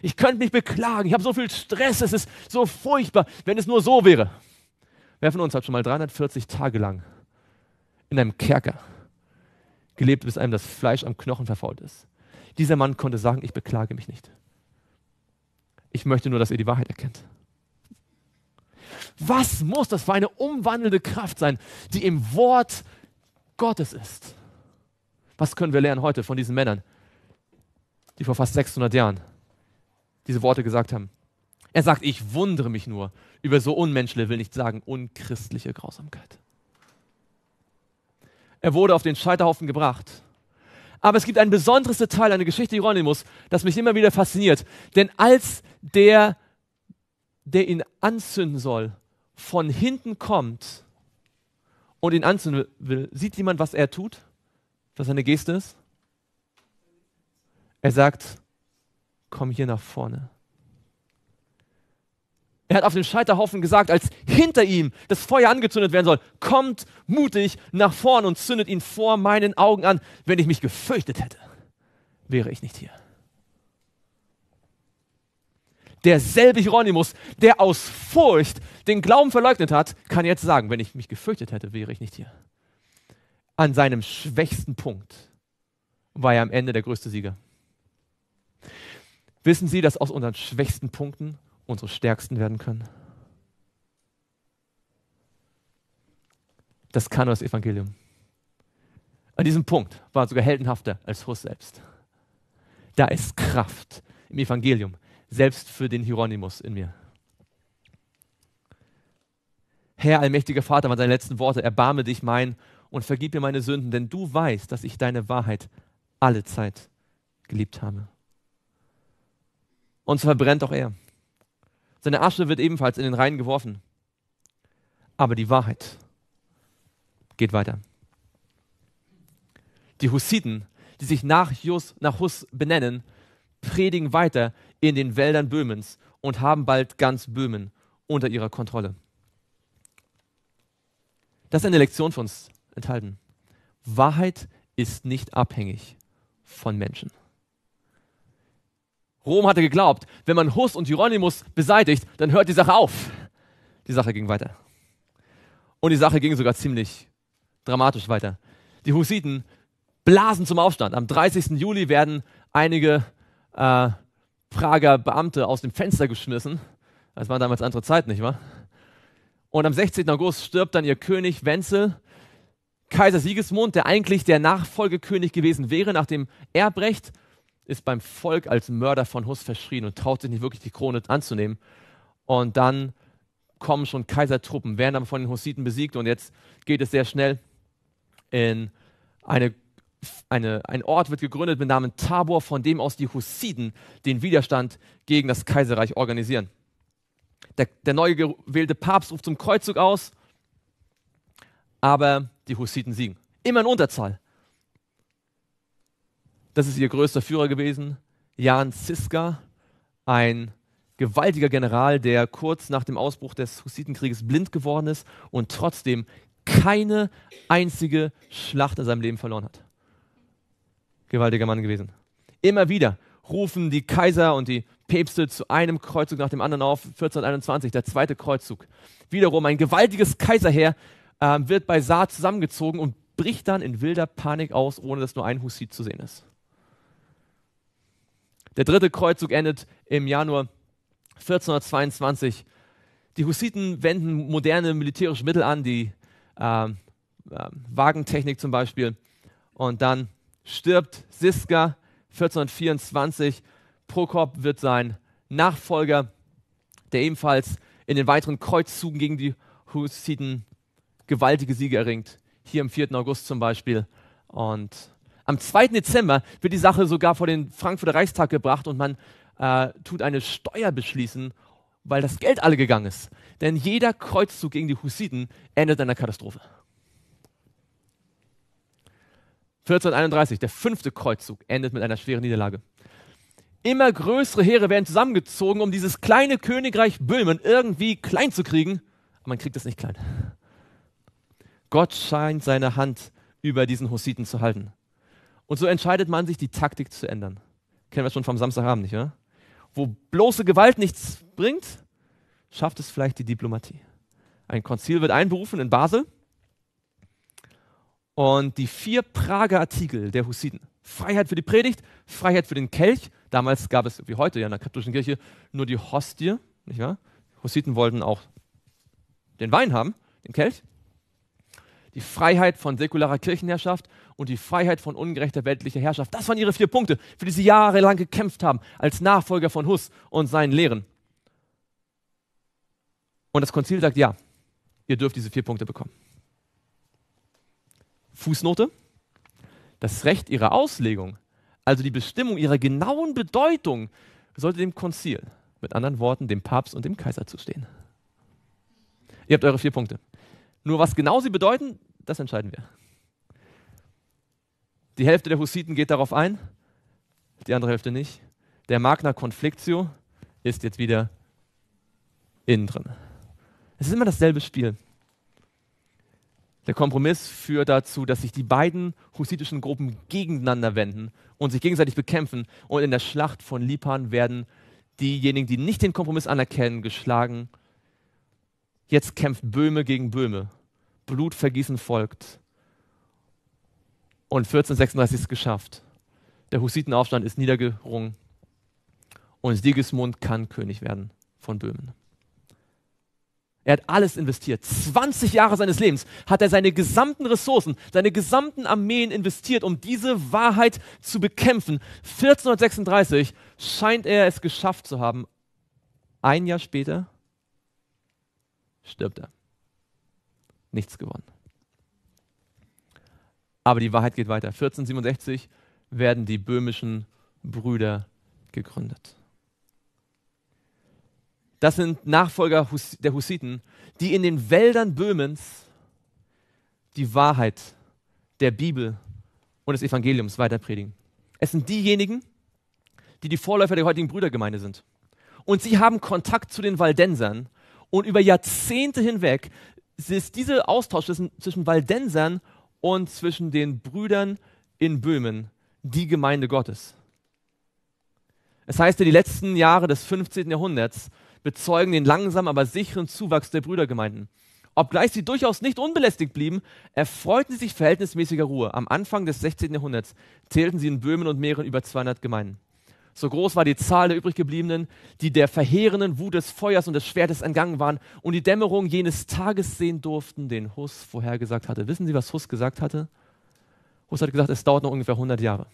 Ich könnte mich beklagen, ich habe so viel Stress, es ist so furchtbar, wenn es nur so wäre. Wer von uns hat schon mal 340 Tage lang in einem Kerker gelebt, bis einem das Fleisch am Knochen verfault ist? Dieser Mann konnte sagen, ich beklage mich nicht. Ich möchte nur, dass ihr die Wahrheit erkennt. Was muss das für eine umwandelnde Kraft sein, die im Wort Gottes ist? Was können wir lernen heute von diesen Männern, die vor fast 600 Jahren diese Worte gesagt haben? Er sagt, ich wundere mich nur über so unmenschliche, will nicht sagen unchristliche Grausamkeit. Er wurde auf den Scheiterhaufen gebracht. Aber es gibt ein besonderes Detail, eine Geschichte Hieronymus, das mich immer wieder fasziniert. Denn als der der ihn anzünden soll, von hinten kommt und ihn anzünden will, sieht jemand, was er tut? Was seine Geste ist? Er sagt, komm hier nach vorne. Er hat auf dem Scheiterhaufen gesagt, als hinter ihm das Feuer angezündet werden soll, kommt mutig nach vorn und zündet ihn vor meinen Augen an. Wenn ich mich gefürchtet hätte, wäre ich nicht hier derselbe Hieronymus, der aus Furcht den Glauben verleugnet hat, kann jetzt sagen, wenn ich mich gefürchtet hätte, wäre ich nicht hier. An seinem schwächsten Punkt war er am Ende der größte Sieger. Wissen Sie, dass aus unseren schwächsten Punkten unsere stärksten werden können? Das kann nur das Evangelium. An diesem Punkt war sogar heldenhafter als Hus selbst. Da ist Kraft im Evangelium selbst für den Hieronymus in mir. Herr, allmächtiger Vater, waren seine letzten Worte, erbarme dich mein und vergib mir meine Sünden, denn du weißt, dass ich deine Wahrheit alle Zeit geliebt habe. Und so verbrennt auch er. Seine Asche wird ebenfalls in den Rhein geworfen. Aber die Wahrheit geht weiter. Die Hussiten, die sich nach, Jus, nach Hus benennen, predigen weiter in den Wäldern Böhmens und haben bald ganz Böhmen unter ihrer Kontrolle. Das ist eine Lektion von uns enthalten. Wahrheit ist nicht abhängig von Menschen. Rom hatte geglaubt, wenn man Huss und Hieronymus beseitigt, dann hört die Sache auf. Die Sache ging weiter. Und die Sache ging sogar ziemlich dramatisch weiter. Die Hussiten blasen zum Aufstand. Am 30. Juli werden einige äh, Prager Beamte aus dem Fenster geschmissen. Das waren damals andere Zeiten, nicht wahr? Und am 16. August stirbt dann ihr König Wenzel. Kaiser Sigismund, der eigentlich der Nachfolgekönig gewesen wäre, nach dem Erbrecht, ist beim Volk als Mörder von Huss verschrien und traut sich nicht wirklich die Krone anzunehmen. Und dann kommen schon Kaisertruppen, werden aber von den Hussiten besiegt und jetzt geht es sehr schnell in eine eine, ein Ort wird gegründet mit Namen Tabor, von dem aus die Hussiten den Widerstand gegen das Kaiserreich organisieren. Der, der neu gewählte Papst ruft zum Kreuzzug aus, aber die Hussiten siegen. Immer in Unterzahl. Das ist ihr größter Führer gewesen, Jan Ziska, ein gewaltiger General, der kurz nach dem Ausbruch des Hussitenkrieges blind geworden ist und trotzdem keine einzige Schlacht in seinem Leben verloren hat gewaltiger Mann gewesen. Immer wieder rufen die Kaiser und die Päpste zu einem Kreuzzug nach dem anderen auf, 1421, der zweite Kreuzzug. Wiederum ein gewaltiges Kaiserheer äh, wird bei Saar zusammengezogen und bricht dann in wilder Panik aus, ohne dass nur ein Hussit zu sehen ist. Der dritte Kreuzzug endet im Januar 1422. Die Hussiten wenden moderne militärische Mittel an, die äh, äh, Wagentechnik zum Beispiel, und dann stirbt Siska 1424. Prokop wird sein Nachfolger, der ebenfalls in den weiteren Kreuzzügen gegen die Hussiten gewaltige Siege erringt. Hier am 4. August zum Beispiel. Und am 2. Dezember wird die Sache sogar vor den Frankfurter Reichstag gebracht und man äh, tut eine Steuer beschließen, weil das Geld alle gegangen ist. Denn jeder Kreuzzug gegen die Hussiten endet in einer Katastrophe. 1431, der fünfte Kreuzzug, endet mit einer schweren Niederlage. Immer größere Heere werden zusammengezogen, um dieses kleine Königreich Böhmen irgendwie klein zu kriegen. Aber man kriegt es nicht klein. Gott scheint seine Hand über diesen Hussiten zu halten. Und so entscheidet man sich, die Taktik zu ändern. Kennen wir schon vom Samstagabend, nicht, wahr? Wo bloße Gewalt nichts bringt, schafft es vielleicht die Diplomatie. Ein Konzil wird einberufen in Basel und die vier Prager Artikel der Hussiten. Freiheit für die Predigt, Freiheit für den Kelch. Damals gab es, wie heute ja in der katholischen Kirche, nur die Hostie. Nicht wahr? Hussiten wollten auch den Wein haben, den Kelch. Die Freiheit von säkularer Kirchenherrschaft und die Freiheit von ungerechter weltlicher Herrschaft. Das waren ihre vier Punkte, für die sie jahrelang gekämpft haben, als Nachfolger von Huss und seinen Lehren. Und das Konzil sagt, ja, ihr dürft diese vier Punkte bekommen. Fußnote. Das Recht ihrer Auslegung, also die Bestimmung ihrer genauen Bedeutung, sollte dem Konzil, mit anderen Worten dem Papst und dem Kaiser zustehen. Ihr habt eure vier Punkte. Nur was genau sie bedeuten, das entscheiden wir. Die Hälfte der Hussiten geht darauf ein, die andere Hälfte nicht. Der Magna Conflictio ist jetzt wieder innen drin. Es ist immer dasselbe Spiel. Der Kompromiss führt dazu, dass sich die beiden hussitischen Gruppen gegeneinander wenden und sich gegenseitig bekämpfen. Und in der Schlacht von Lipan werden diejenigen, die nicht den Kompromiss anerkennen, geschlagen. Jetzt kämpft Böhme gegen Böhme. Blutvergießen folgt. Und 1436 ist es geschafft. Der Hussitenaufstand ist niedergerungen. Und Sigismund kann König werden von Böhmen. Er hat alles investiert. 20 Jahre seines Lebens hat er seine gesamten Ressourcen, seine gesamten Armeen investiert, um diese Wahrheit zu bekämpfen. 1436 scheint er es geschafft zu haben. Ein Jahr später stirbt er. Nichts gewonnen. Aber die Wahrheit geht weiter. 1467 werden die böhmischen Brüder gegründet. Das sind Nachfolger der Hussiten, die in den Wäldern Böhmens die Wahrheit der Bibel und des Evangeliums weiterpredigen. Es sind diejenigen, die die Vorläufer der heutigen Brüdergemeinde sind. Und sie haben Kontakt zu den Waldensern. Und über Jahrzehnte hinweg ist dieser Austausch zwischen, zwischen Waldensern und zwischen den Brüdern in Böhmen die Gemeinde Gottes. Es das heißt, die letzten Jahre des 15. Jahrhunderts bezeugen den langsam, aber sicheren Zuwachs der Brüdergemeinden. Obgleich sie durchaus nicht unbelästigt blieben, erfreuten sie sich verhältnismäßiger Ruhe. Am Anfang des 16. Jahrhunderts zählten sie in Böhmen und Mähren über 200 Gemeinden. So groß war die Zahl der übriggebliebenen, die der verheerenden Wut des Feuers und des Schwertes entgangen waren und die Dämmerung jenes Tages sehen durften, den Huss vorhergesagt hatte. Wissen Sie, was Huss gesagt hatte? Huss hat gesagt, es dauert noch ungefähr 100 Jahre.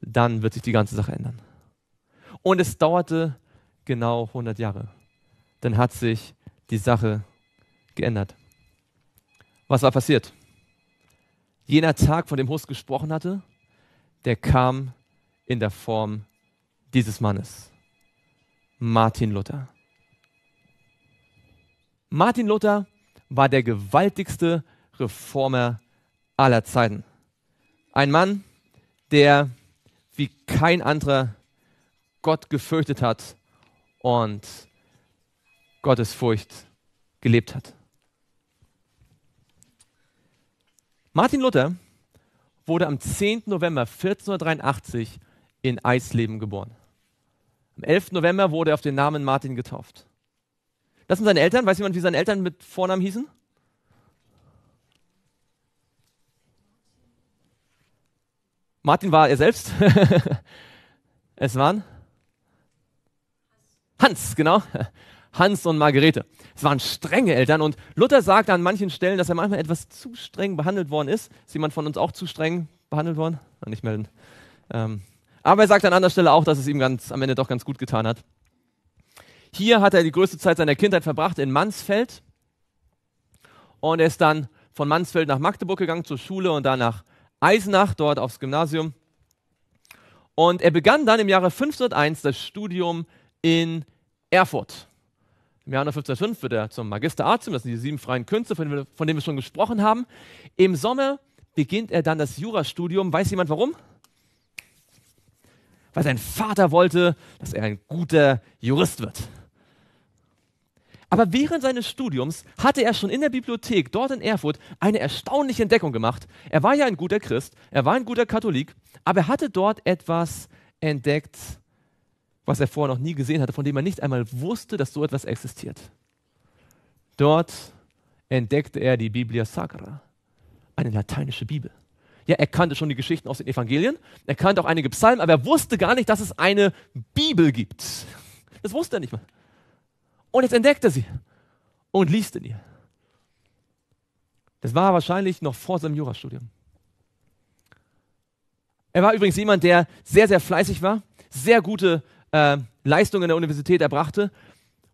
Dann wird sich die ganze Sache ändern. Und es dauerte genau 100 Jahre. Dann hat sich die Sache geändert. Was war passiert? Jener Tag, von dem Hus gesprochen hatte, der kam in der Form dieses Mannes, Martin Luther. Martin Luther war der gewaltigste Reformer aller Zeiten. Ein Mann, der wie kein anderer Gott gefürchtet hat und Gottes Furcht gelebt hat. Martin Luther wurde am 10. November 1483 in Eisleben geboren. Am 11. November wurde er auf den Namen Martin getauft. Das sind seine Eltern. Weiß jemand, wie seine Eltern mit Vornamen hießen? Martin war er selbst. es waren Hans, genau. Hans und Margarete. Es waren strenge Eltern und Luther sagt an manchen Stellen, dass er manchmal etwas zu streng behandelt worden ist. Ist jemand von uns auch zu streng behandelt worden? Ah, nicht melden. Ähm, aber er sagt an anderer Stelle auch, dass es ihm ganz, am Ende doch ganz gut getan hat. Hier hat er die größte Zeit seiner Kindheit verbracht in Mansfeld und er ist dann von Mansfeld nach Magdeburg gegangen zur Schule und dann nach Eisenach, dort aufs Gymnasium. Und er begann dann im Jahre 501 das Studium in Erfurt. Im Jahr 1505 wird er zum Magister Artium, das sind die sieben freien Künste, von denen, wir, von denen wir schon gesprochen haben. Im Sommer beginnt er dann das Jurastudium. Weiß jemand warum? Weil sein Vater wollte, dass er ein guter Jurist wird. Aber während seines Studiums hatte er schon in der Bibliothek dort in Erfurt eine erstaunliche Entdeckung gemacht. Er war ja ein guter Christ, er war ein guter Katholik, aber er hatte dort etwas entdeckt, was er vorher noch nie gesehen hatte, von dem er nicht einmal wusste, dass so etwas existiert. Dort entdeckte er die Biblia Sacra, eine lateinische Bibel. Ja, er kannte schon die Geschichten aus den Evangelien, er kannte auch einige Psalmen, aber er wusste gar nicht, dass es eine Bibel gibt. Das wusste er nicht mal. Und jetzt entdeckte er sie und liest in ihr. Das war wahrscheinlich noch vor seinem Jurastudium. Er war übrigens jemand, der sehr, sehr fleißig war, sehr gute äh, Leistungen in der Universität erbrachte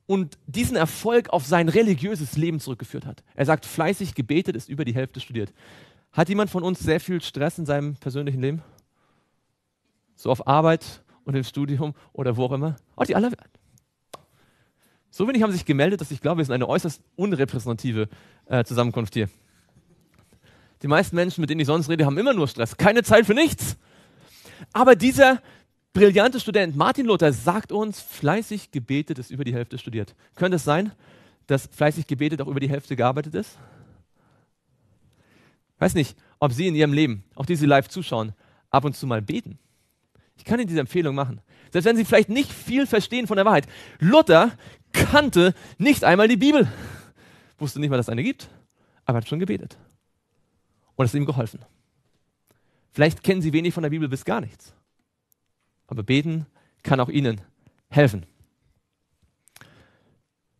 und diesen Erfolg auf sein religiöses Leben zurückgeführt hat. Er sagt, fleißig gebetet ist über die Hälfte studiert. Hat jemand von uns sehr viel Stress in seinem persönlichen Leben? So auf Arbeit und im Studium oder wo auch immer? Oh, die aller so wenig haben sich gemeldet, dass ich glaube, wir sind eine äußerst unrepräsentative äh, Zusammenkunft hier. Die meisten Menschen, mit denen ich sonst rede, haben immer nur Stress, keine Zeit für nichts. Aber dieser brillante Student Martin Luther sagt uns, fleißig gebetet ist über die Hälfte studiert. Könnte es sein, dass fleißig gebetet auch über die Hälfte gearbeitet ist? weiß nicht, ob Sie in Ihrem Leben, auch die Sie live zuschauen, ab und zu mal beten. Ich kann Ihnen diese Empfehlung machen. Selbst wenn Sie vielleicht nicht viel verstehen von der Wahrheit. Luther kannte nicht einmal die Bibel. Wusste nicht mal, dass es eine gibt, aber hat schon gebetet. Und es hat ihm geholfen. Vielleicht kennen Sie wenig von der Bibel bis gar nichts aber beten kann auch ihnen helfen.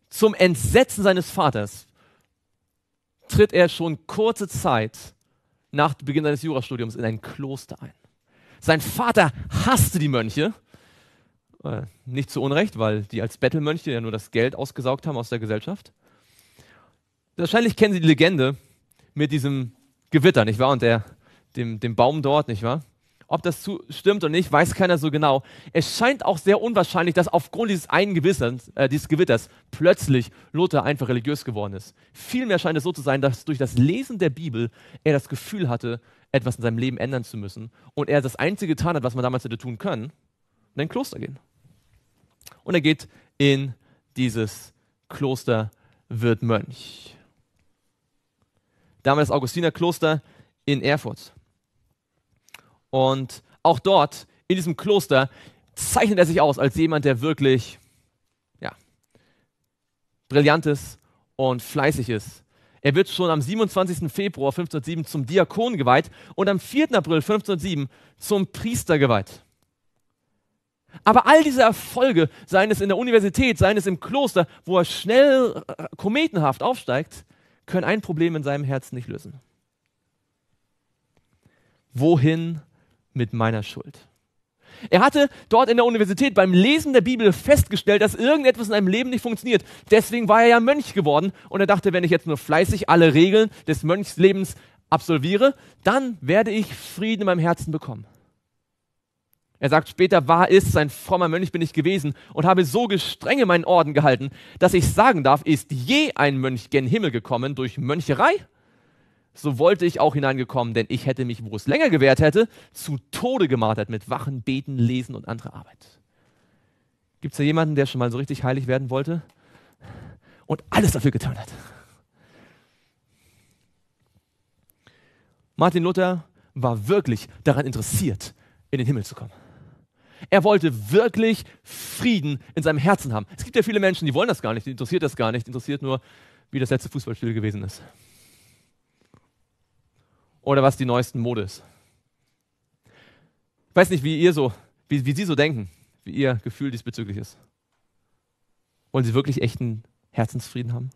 Zum Entsetzen seines Vaters tritt er schon kurze Zeit nach Beginn seines Jurastudiums in ein Kloster ein. Sein Vater hasste die Mönche, äh, nicht zu Unrecht, weil die als Bettelmönche ja nur das Geld ausgesaugt haben aus der Gesellschaft. Wahrscheinlich kennen Sie die Legende mit diesem Gewitter, nicht wahr? Und der, dem, dem Baum dort, nicht wahr? Ob das stimmt oder nicht, weiß keiner so genau. Es scheint auch sehr unwahrscheinlich, dass aufgrund dieses einen Gewissens, äh, dieses Gewitters plötzlich Lothar einfach religiös geworden ist. Vielmehr scheint es so zu sein, dass durch das Lesen der Bibel er das Gefühl hatte, etwas in seinem Leben ändern zu müssen und er das Einzige getan hat, was man damals hätte tun können, in ein Kloster gehen. Und er geht in dieses Kloster, wird Mönch. Damals Augustinerkloster in Erfurt. Und auch dort, in diesem Kloster, zeichnet er sich aus als jemand, der wirklich ja, brillant ist und fleißig ist. Er wird schon am 27. Februar 1507 zum Diakon geweiht und am 4. April 1507 zum Priester geweiht. Aber all diese Erfolge, seien es in der Universität, seien es im Kloster, wo er schnell äh, kometenhaft aufsteigt, können ein Problem in seinem Herzen nicht lösen. Wohin mit meiner Schuld. Er hatte dort in der Universität beim Lesen der Bibel festgestellt, dass irgendetwas in einem Leben nicht funktioniert. Deswegen war er ja Mönch geworden und er dachte, wenn ich jetzt nur fleißig alle Regeln des Mönchslebens absolviere, dann werde ich Frieden in meinem Herzen bekommen. Er sagt später, wahr ist, sein frommer Mönch bin ich gewesen und habe so gestrenge meinen Orden gehalten, dass ich sagen darf, ist je ein Mönch gen Himmel gekommen durch Möncherei? so wollte ich auch hineingekommen, denn ich hätte mich, wo es länger gewährt hätte, zu Tode gemartert mit Wachen, Beten, Lesen und anderer Arbeit. Gibt es da jemanden, der schon mal so richtig heilig werden wollte und alles dafür getan hat? Martin Luther war wirklich daran interessiert, in den Himmel zu kommen. Er wollte wirklich Frieden in seinem Herzen haben. Es gibt ja viele Menschen, die wollen das gar nicht, die interessiert das gar nicht, interessiert nur, wie das letzte Fußballspiel gewesen ist oder was die neuesten Mode ist. Ich weiß nicht, wie ihr so, wie, wie Sie so denken, wie Ihr Gefühl diesbezüglich ist. Wollen Sie wirklich echten Herzensfrieden haben?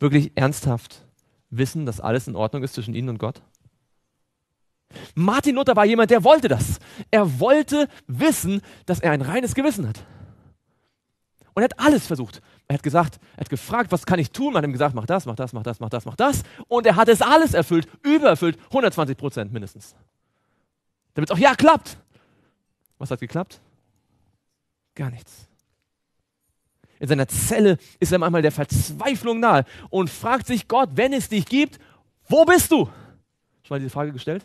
Wirklich ernsthaft wissen, dass alles in Ordnung ist zwischen Ihnen und Gott? Martin Luther war jemand, der wollte das. Er wollte wissen, dass er ein reines Gewissen hat. Und er hat alles versucht. Er hat gesagt, er hat gefragt, was kann ich tun? Man hat ihm gesagt, mach das, mach das, mach das, mach das, mach das. Und er hat es alles erfüllt, übererfüllt, 120 Prozent mindestens. Damit es auch ja klappt. Was hat geklappt? Gar nichts. In seiner Zelle ist er manchmal der Verzweiflung nahe und fragt sich Gott, wenn es dich gibt, wo bist du? Schon mal diese Frage gestellt?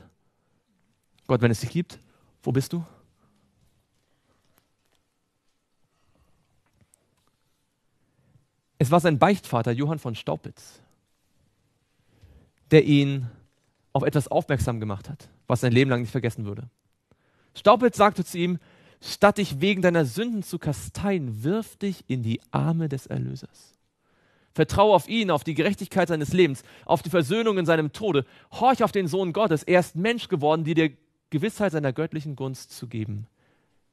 Gott, wenn es dich gibt, wo bist du? Es war sein Beichtvater Johann von Staupitz, der ihn auf etwas aufmerksam gemacht hat, was sein Leben lang nicht vergessen würde. Staupitz sagte zu ihm, statt dich wegen deiner Sünden zu kasteien, wirf dich in die Arme des Erlösers. Vertraue auf ihn, auf die Gerechtigkeit seines Lebens, auf die Versöhnung in seinem Tode. Horch auf den Sohn Gottes, er ist Mensch geworden, die dir Gewissheit seiner göttlichen Gunst zu geben.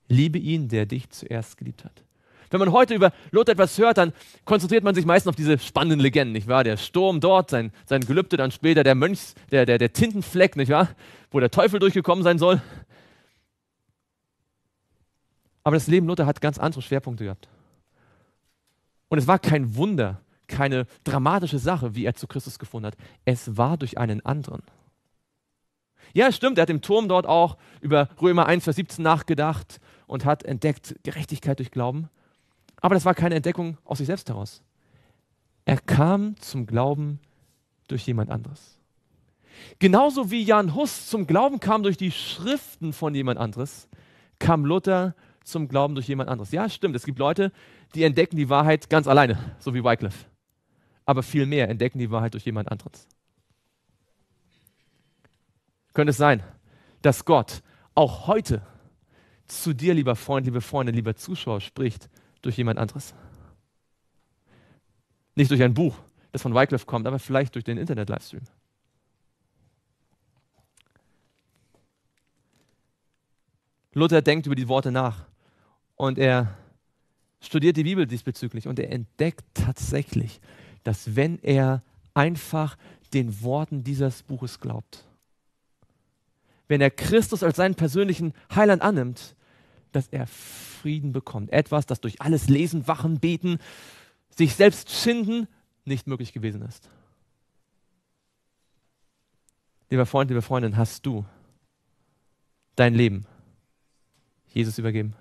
Liebe ihn, der dich zuerst geliebt hat. Wenn man heute über Lot etwas hört, dann konzentriert man sich meistens auf diese spannenden Legenden, nicht wahr? Der Sturm dort, sein, sein Gelübde dann später, der Mönch, der, der, der Tintenfleck, nicht wahr? Wo der Teufel durchgekommen sein soll. Aber das Leben Luther hat ganz andere Schwerpunkte gehabt. Und es war kein Wunder, keine dramatische Sache, wie er zu Christus gefunden hat. Es war durch einen anderen. Ja, stimmt, er hat im Turm dort auch über Römer 1, Vers 17 nachgedacht und hat entdeckt Gerechtigkeit durch Glauben. Aber das war keine Entdeckung aus sich selbst heraus. Er kam zum Glauben durch jemand anderes. Genauso wie Jan Hus zum Glauben kam durch die Schriften von jemand anderes, kam Luther zum Glauben durch jemand anderes. Ja, stimmt, es gibt Leute, die entdecken die Wahrheit ganz alleine, so wie Wycliffe. Aber viel mehr entdecken die Wahrheit durch jemand anderes. Könnte es sein, dass Gott auch heute zu dir, lieber Freund, liebe Freundin, lieber Zuschauer, spricht durch jemand anderes. Nicht durch ein Buch, das von Wycliffe kommt, aber vielleicht durch den Internet-Livestream. Luther denkt über die Worte nach und er studiert die Bibel diesbezüglich und er entdeckt tatsächlich, dass wenn er einfach den Worten dieses Buches glaubt, wenn er Christus als seinen persönlichen Heiland annimmt, dass er Frieden bekommt. Etwas, das durch alles Lesen, Wachen, Beten, sich selbst schinden nicht möglich gewesen ist. Lieber Freund, liebe Freundin, hast du dein Leben Jesus übergeben?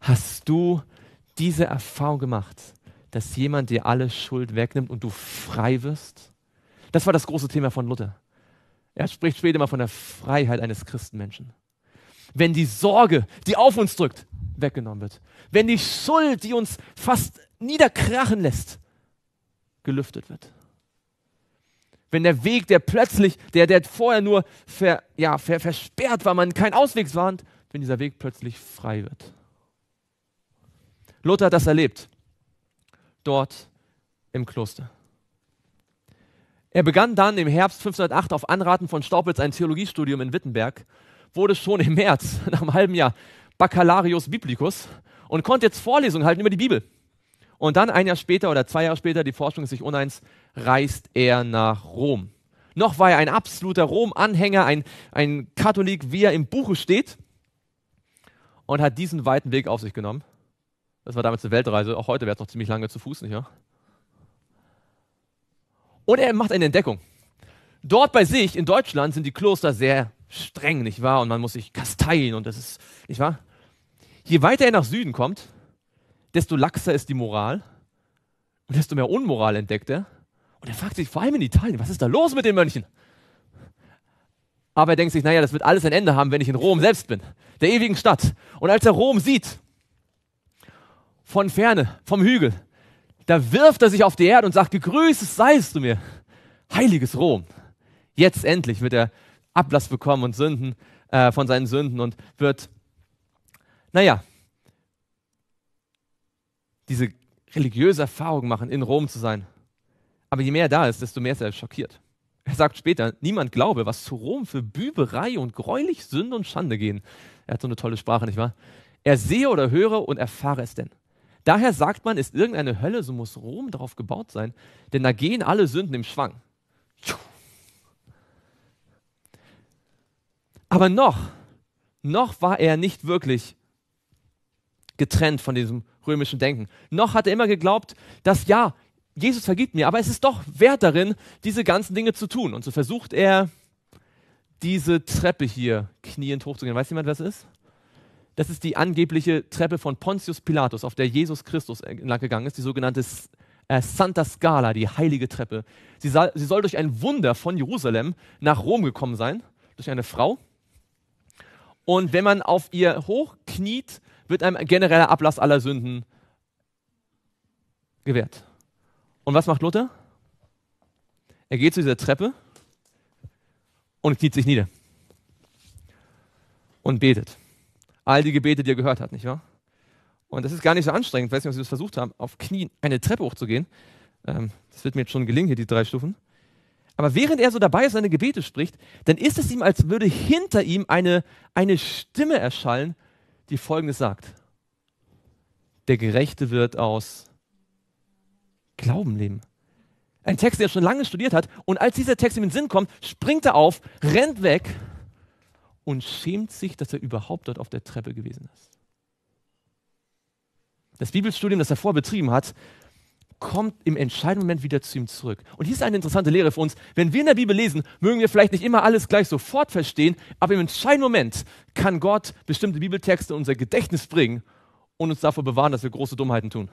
Hast du diese Erfahrung gemacht, dass jemand dir alle Schuld wegnimmt und du frei wirst? Das war das große Thema von Luther. Er spricht später mal von der Freiheit eines Christenmenschen wenn die Sorge, die auf uns drückt, weggenommen wird. Wenn die Schuld, die uns fast niederkrachen lässt, gelüftet wird. Wenn der Weg, der plötzlich, der, der vorher nur ver, ja, ver, versperrt war, man keinen Ausweg warnt, wenn dieser Weg plötzlich frei wird. Luther hat das erlebt. Dort im Kloster. Er begann dann im Herbst 1508 auf Anraten von Staupitz ein Theologiestudium in Wittenberg wurde schon im März, nach einem halben Jahr, Baccalarius Biblicus und konnte jetzt Vorlesungen halten über die Bibel. Und dann ein Jahr später oder zwei Jahre später, die Forschung ist sich uneins, reist er nach Rom. Noch war er ein absoluter Rom-Anhänger, ein, ein Katholik, wie er im Buche steht, und hat diesen weiten Weg auf sich genommen. Das war damals eine Weltreise, auch heute wäre es noch ziemlich lange zu Fuß, nicht wahr? Und er macht eine Entdeckung. Dort bei sich in Deutschland sind die Kloster sehr streng, nicht wahr? Und man muss sich kasteien und das ist, nicht wahr? Je weiter er nach Süden kommt, desto laxer ist die Moral und desto mehr Unmoral entdeckt er. Und er fragt sich, vor allem in Italien, was ist da los mit den Mönchen? Aber er denkt sich, naja, das wird alles ein Ende haben, wenn ich in Rom selbst bin, der ewigen Stadt. Und als er Rom sieht, von ferne, vom Hügel, da wirft er sich auf die Erde und sagt, gegrüßt seist du mir, heiliges Rom. Jetzt endlich wird er Ablass bekommen und Sünden, äh, von seinen Sünden und wird, naja, diese religiöse Erfahrung machen, in Rom zu sein. Aber je mehr er da ist, desto mehr ist er schockiert. Er sagt später, niemand glaube, was zu Rom für Büberei und greulich Sünde und Schande gehen. Er hat so eine tolle Sprache, nicht wahr? Er sehe oder höre und erfahre es denn. Daher sagt man, ist irgendeine Hölle, so muss Rom darauf gebaut sein, denn da gehen alle Sünden im Schwang. Aber noch, noch war er nicht wirklich getrennt von diesem römischen Denken. Noch hat er immer geglaubt, dass ja, Jesus vergibt mir, aber es ist doch wert darin, diese ganzen Dinge zu tun. Und so versucht er, diese Treppe hier kniend hochzugehen. Weiß jemand, was es ist? Das ist die angebliche Treppe von Pontius Pilatus, auf der Jesus Christus entlang gegangen ist, die sogenannte äh, Santa Scala, die heilige Treppe. Sie, sie soll durch ein Wunder von Jerusalem nach Rom gekommen sein, durch eine Frau, und wenn man auf ihr hochkniet, wird einem genereller Ablass aller Sünden gewährt. Und was macht Luther? Er geht zu dieser Treppe und kniet sich nieder und betet. All die Gebete, die er gehört hat, nicht wahr? Und das ist gar nicht so anstrengend. Ich weiß nicht, ob Sie das versucht haben, auf Knien eine Treppe hochzugehen. Ähm, das wird mir jetzt schon gelingen, hier die drei Stufen. Aber während er so dabei seine Gebete spricht, dann ist es ihm, als würde hinter ihm eine, eine Stimme erschallen, die Folgendes sagt. Der Gerechte wird aus Glauben leben. Ein Text, den er schon lange studiert hat. Und als dieser Text ihm in den Sinn kommt, springt er auf, rennt weg und schämt sich, dass er überhaupt dort auf der Treppe gewesen ist. Das Bibelstudium, das er vorher betrieben hat, kommt im entscheidenden Moment wieder zu ihm zurück. Und hier ist eine interessante Lehre für uns. Wenn wir in der Bibel lesen, mögen wir vielleicht nicht immer alles gleich sofort verstehen, aber im entscheidenden Moment kann Gott bestimmte Bibeltexte in unser Gedächtnis bringen und uns davor bewahren, dass wir große Dummheiten tun.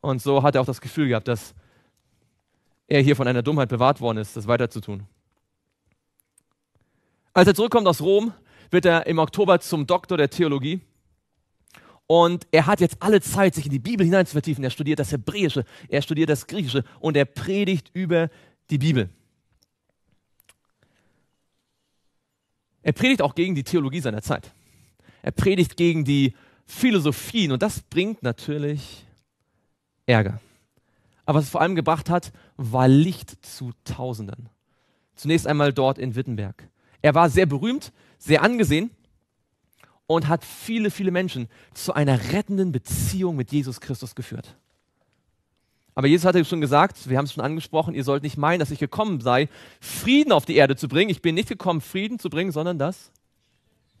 Und so hat er auch das Gefühl gehabt, dass er hier von einer Dummheit bewahrt worden ist, das weiterzutun. Als er zurückkommt aus Rom, wird er im Oktober zum Doktor der Theologie. Und er hat jetzt alle Zeit, sich in die Bibel hinein zu vertiefen. Er studiert das Hebräische, er studiert das Griechische und er predigt über die Bibel. Er predigt auch gegen die Theologie seiner Zeit. Er predigt gegen die Philosophien und das bringt natürlich Ärger. Aber was es vor allem gebracht hat, war Licht zu Tausenden. Zunächst einmal dort in Wittenberg. Er war sehr berühmt, sehr angesehen und hat viele, viele Menschen zu einer rettenden Beziehung mit Jesus Christus geführt. Aber Jesus hatte schon gesagt, wir haben es schon angesprochen, ihr sollt nicht meinen, dass ich gekommen sei, Frieden auf die Erde zu bringen. Ich bin nicht gekommen, Frieden zu bringen, sondern das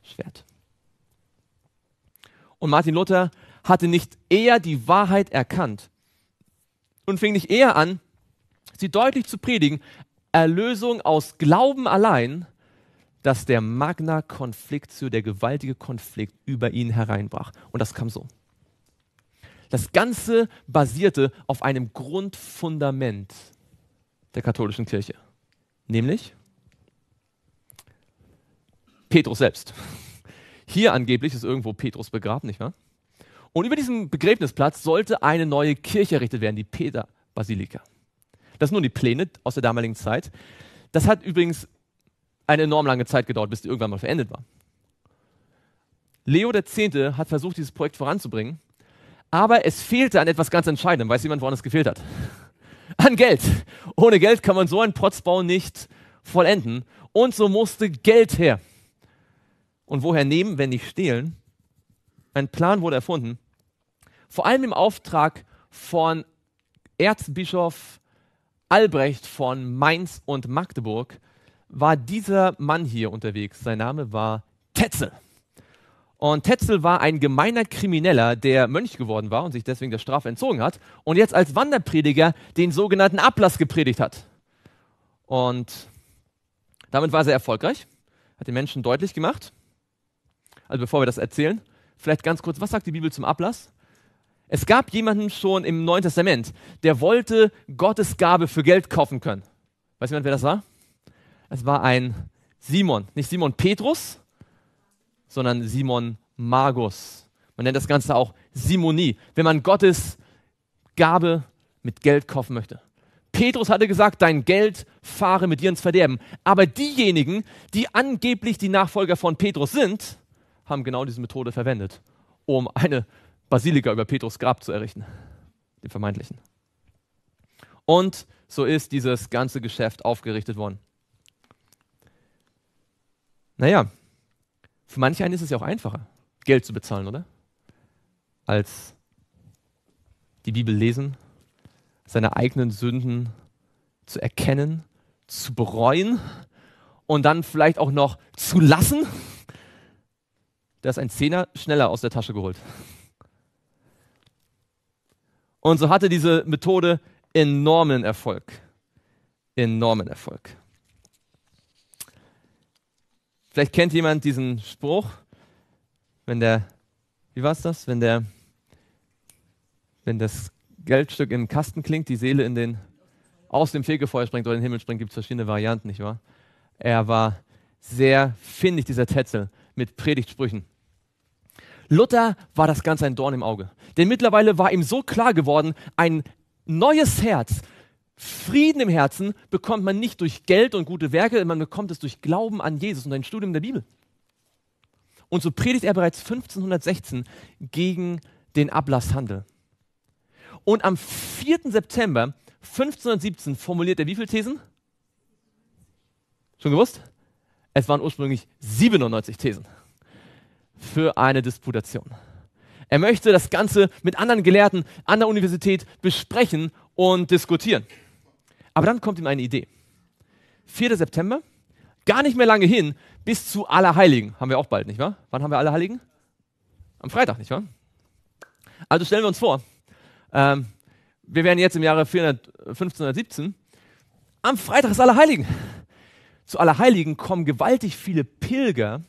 Schwert. Und Martin Luther hatte nicht eher die Wahrheit erkannt und fing nicht eher an, sie deutlich zu predigen, Erlösung aus Glauben allein dass der magna Konflikt zu der gewaltige Konflikt über ihn hereinbrach. Und das kam so. Das Ganze basierte auf einem Grundfundament der katholischen Kirche, nämlich Petrus selbst. Hier angeblich ist irgendwo Petrus begraben, nicht wahr? Und über diesem Begräbnisplatz sollte eine neue Kirche errichtet werden, die Peter-Basilika. Das sind nun die Pläne aus der damaligen Zeit. Das hat übrigens eine enorm lange Zeit gedauert, bis die irgendwann mal verendet war. Leo X. hat versucht, dieses Projekt voranzubringen, aber es fehlte an etwas ganz Entscheidendem. Weiß jemand, woran es gefehlt hat? An Geld. Ohne Geld kann man so einen Protzbau nicht vollenden. Und so musste Geld her. Und woher nehmen, wenn nicht stehlen? Ein Plan wurde erfunden, vor allem im Auftrag von Erzbischof Albrecht von Mainz und Magdeburg, war dieser Mann hier unterwegs. Sein Name war Tetzel. Und Tetzel war ein gemeiner Krimineller, der Mönch geworden war und sich deswegen der Strafe entzogen hat und jetzt als Wanderprediger den sogenannten Ablass gepredigt hat. Und damit war er sehr erfolgreich, hat den Menschen deutlich gemacht. Also bevor wir das erzählen, vielleicht ganz kurz, was sagt die Bibel zum Ablass? Es gab jemanden schon im Neuen Testament, der wollte Gottes Gabe für Geld kaufen können. Weiß jemand, wer das war? Es war ein Simon, nicht Simon Petrus, sondern Simon Magus. Man nennt das Ganze auch Simonie, wenn man Gottes Gabe mit Geld kaufen möchte. Petrus hatte gesagt, dein Geld fahre mit dir ins Verderben. Aber diejenigen, die angeblich die Nachfolger von Petrus sind, haben genau diese Methode verwendet, um eine Basilika über Petrus Grab zu errichten, den vermeintlichen. Und so ist dieses ganze Geschäft aufgerichtet worden. Naja, für manche einen ist es ja auch einfacher, Geld zu bezahlen, oder? Als die Bibel lesen, seine eigenen Sünden zu erkennen, zu bereuen und dann vielleicht auch noch zu lassen. Da ist ein Zehner schneller aus der Tasche geholt. Und so hatte diese Methode enormen Erfolg. Enormen Erfolg. Vielleicht kennt jemand diesen Spruch, wenn der, wie war es das, wenn der, wenn das Geldstück im Kasten klingt, die Seele in den, aus dem Fegefeuer springt oder in den Himmel springt, gibt es verschiedene Varianten, nicht wahr? Er war sehr findig, dieser Tetzel, mit Predigtsprüchen. Luther war das Ganze ein Dorn im Auge. Denn mittlerweile war ihm so klar geworden, ein neues Herz, Frieden im Herzen bekommt man nicht durch Geld und gute Werke, man bekommt es durch Glauben an Jesus und ein Studium der Bibel. Und so predigt er bereits 1516 gegen den Ablasshandel. Und am 4. September 1517 formuliert er wie viele Thesen? Schon gewusst? Es waren ursprünglich 97 Thesen für eine Disputation. Er möchte das Ganze mit anderen Gelehrten an der Universität besprechen und diskutieren. Aber dann kommt ihm eine Idee. 4. September, gar nicht mehr lange hin, bis zu Allerheiligen. Haben wir auch bald, nicht wahr? Wann haben wir Allerheiligen? Am Freitag, nicht wahr? Also stellen wir uns vor, ähm, wir wären jetzt im Jahre 1517. Am Freitag ist Allerheiligen. Zu Allerheiligen kommen gewaltig viele Pilger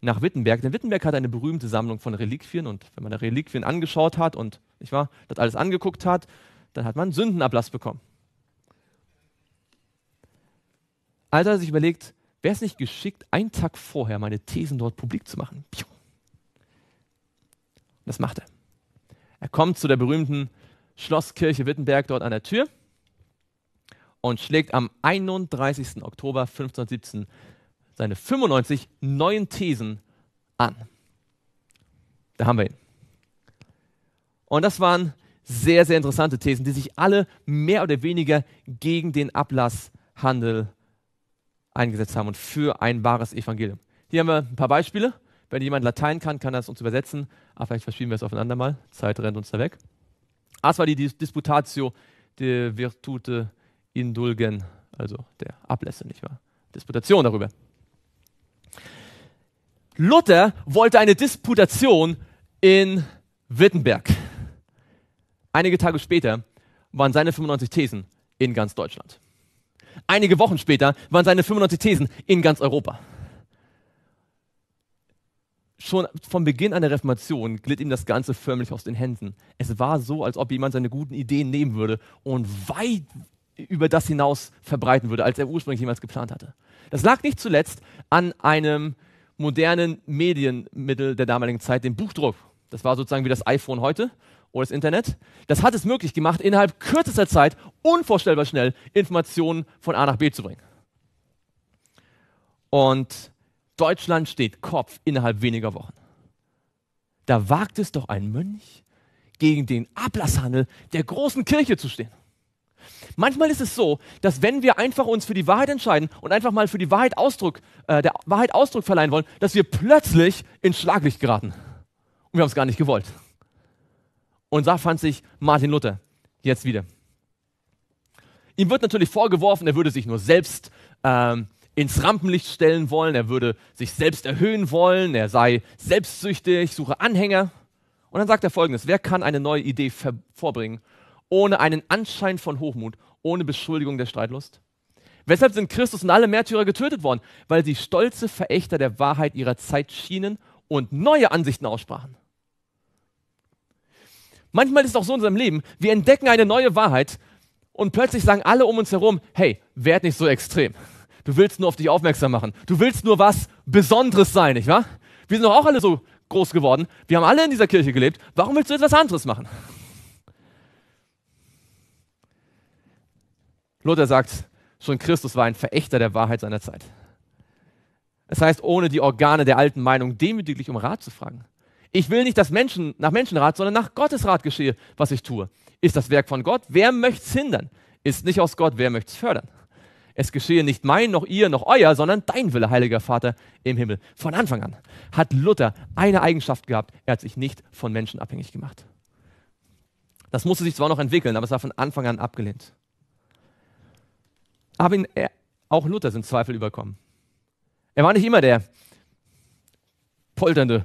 nach Wittenberg. Denn Wittenberg hat eine berühmte Sammlung von Reliquien. Und wenn man Reliquien angeschaut hat und ich war, das alles angeguckt hat, dann hat man Sündenablass bekommen. Also hat er sich überlegt, wäre es nicht geschickt, einen Tag vorher meine Thesen dort publik zu machen? Das macht er. Er kommt zu der berühmten Schlosskirche Wittenberg dort an der Tür und schlägt am 31. Oktober 1517 seine 95 neuen Thesen an. Da haben wir ihn. Und das waren sehr, sehr interessante Thesen, die sich alle mehr oder weniger gegen den Ablasshandel eingesetzt haben und für ein wahres Evangelium. Hier haben wir ein paar Beispiele. Wenn jemand Latein kann, kann er es uns übersetzen. Aber ah, vielleicht verspielen wir es aufeinander mal. Zeit rennt uns da weg. Das war die Disputatio de Virtute Indulgen, also der Ablässe, nicht wahr? Disputation darüber. Luther wollte eine Disputation in Wittenberg. Einige Tage später waren seine 95 Thesen in ganz Deutschland. Einige Wochen später waren seine 95 Thesen in ganz Europa. Schon vom Beginn an der Reformation glitt ihm das Ganze förmlich aus den Händen. Es war so, als ob jemand seine guten Ideen nehmen würde und weit über das hinaus verbreiten würde, als er ursprünglich jemals geplant hatte. Das lag nicht zuletzt an einem modernen Medienmittel der damaligen Zeit, dem Buchdruck. Das war sozusagen wie das iPhone heute oder das Internet. Das hat es möglich gemacht, innerhalb kürzester Zeit unvorstellbar schnell Informationen von A nach B zu bringen. Und Deutschland steht Kopf innerhalb weniger Wochen. Da wagt es doch ein Mönch, gegen den Ablasshandel der großen Kirche zu stehen. Manchmal ist es so, dass wenn wir einfach uns für die Wahrheit entscheiden und einfach mal für die Wahrheit Ausdruck, äh, der Wahrheit Ausdruck verleihen wollen, dass wir plötzlich ins Schlaglicht geraten. Und wir haben es gar nicht gewollt. Und da fand sich Martin Luther jetzt wieder. Ihm wird natürlich vorgeworfen, er würde sich nur selbst ähm, ins Rampenlicht stellen wollen, er würde sich selbst erhöhen wollen, er sei selbstsüchtig, suche Anhänger. Und dann sagt er folgendes, wer kann eine neue Idee vorbringen, ohne einen Anschein von Hochmut, ohne Beschuldigung der Streitlust? Weshalb sind Christus und alle Märtyrer getötet worden? Weil sie stolze Verächter der Wahrheit ihrer Zeit schienen und neue Ansichten aussprachen. Manchmal ist es auch so in unserem Leben, wir entdecken eine neue Wahrheit und plötzlich sagen alle um uns herum, hey, werd nicht so extrem. Du willst nur auf dich aufmerksam machen. Du willst nur was Besonderes sein, nicht wahr? Wir sind doch auch alle so groß geworden. Wir haben alle in dieser Kirche gelebt. Warum willst du etwas anderes machen? Luther sagt, schon Christus war ein Verächter der Wahrheit seiner Zeit. Das heißt, ohne die Organe der alten Meinung demütiglich um Rat zu fragen. Ich will nicht, dass Menschen nach Menschenrat, sondern nach Gottes Rat geschehe, was ich tue. Ist das Werk von Gott? Wer möchte es hindern? Ist nicht aus Gott, wer möchte es fördern? es geschehe nicht mein, noch ihr, noch euer, sondern dein Wille, heiliger Vater im Himmel. Von Anfang an hat Luther eine Eigenschaft gehabt, er hat sich nicht von Menschen abhängig gemacht. Das musste sich zwar noch entwickeln, aber es war von Anfang an abgelehnt. Aber ihn, er, auch Luther sind Zweifel überkommen. Er war nicht immer der polternde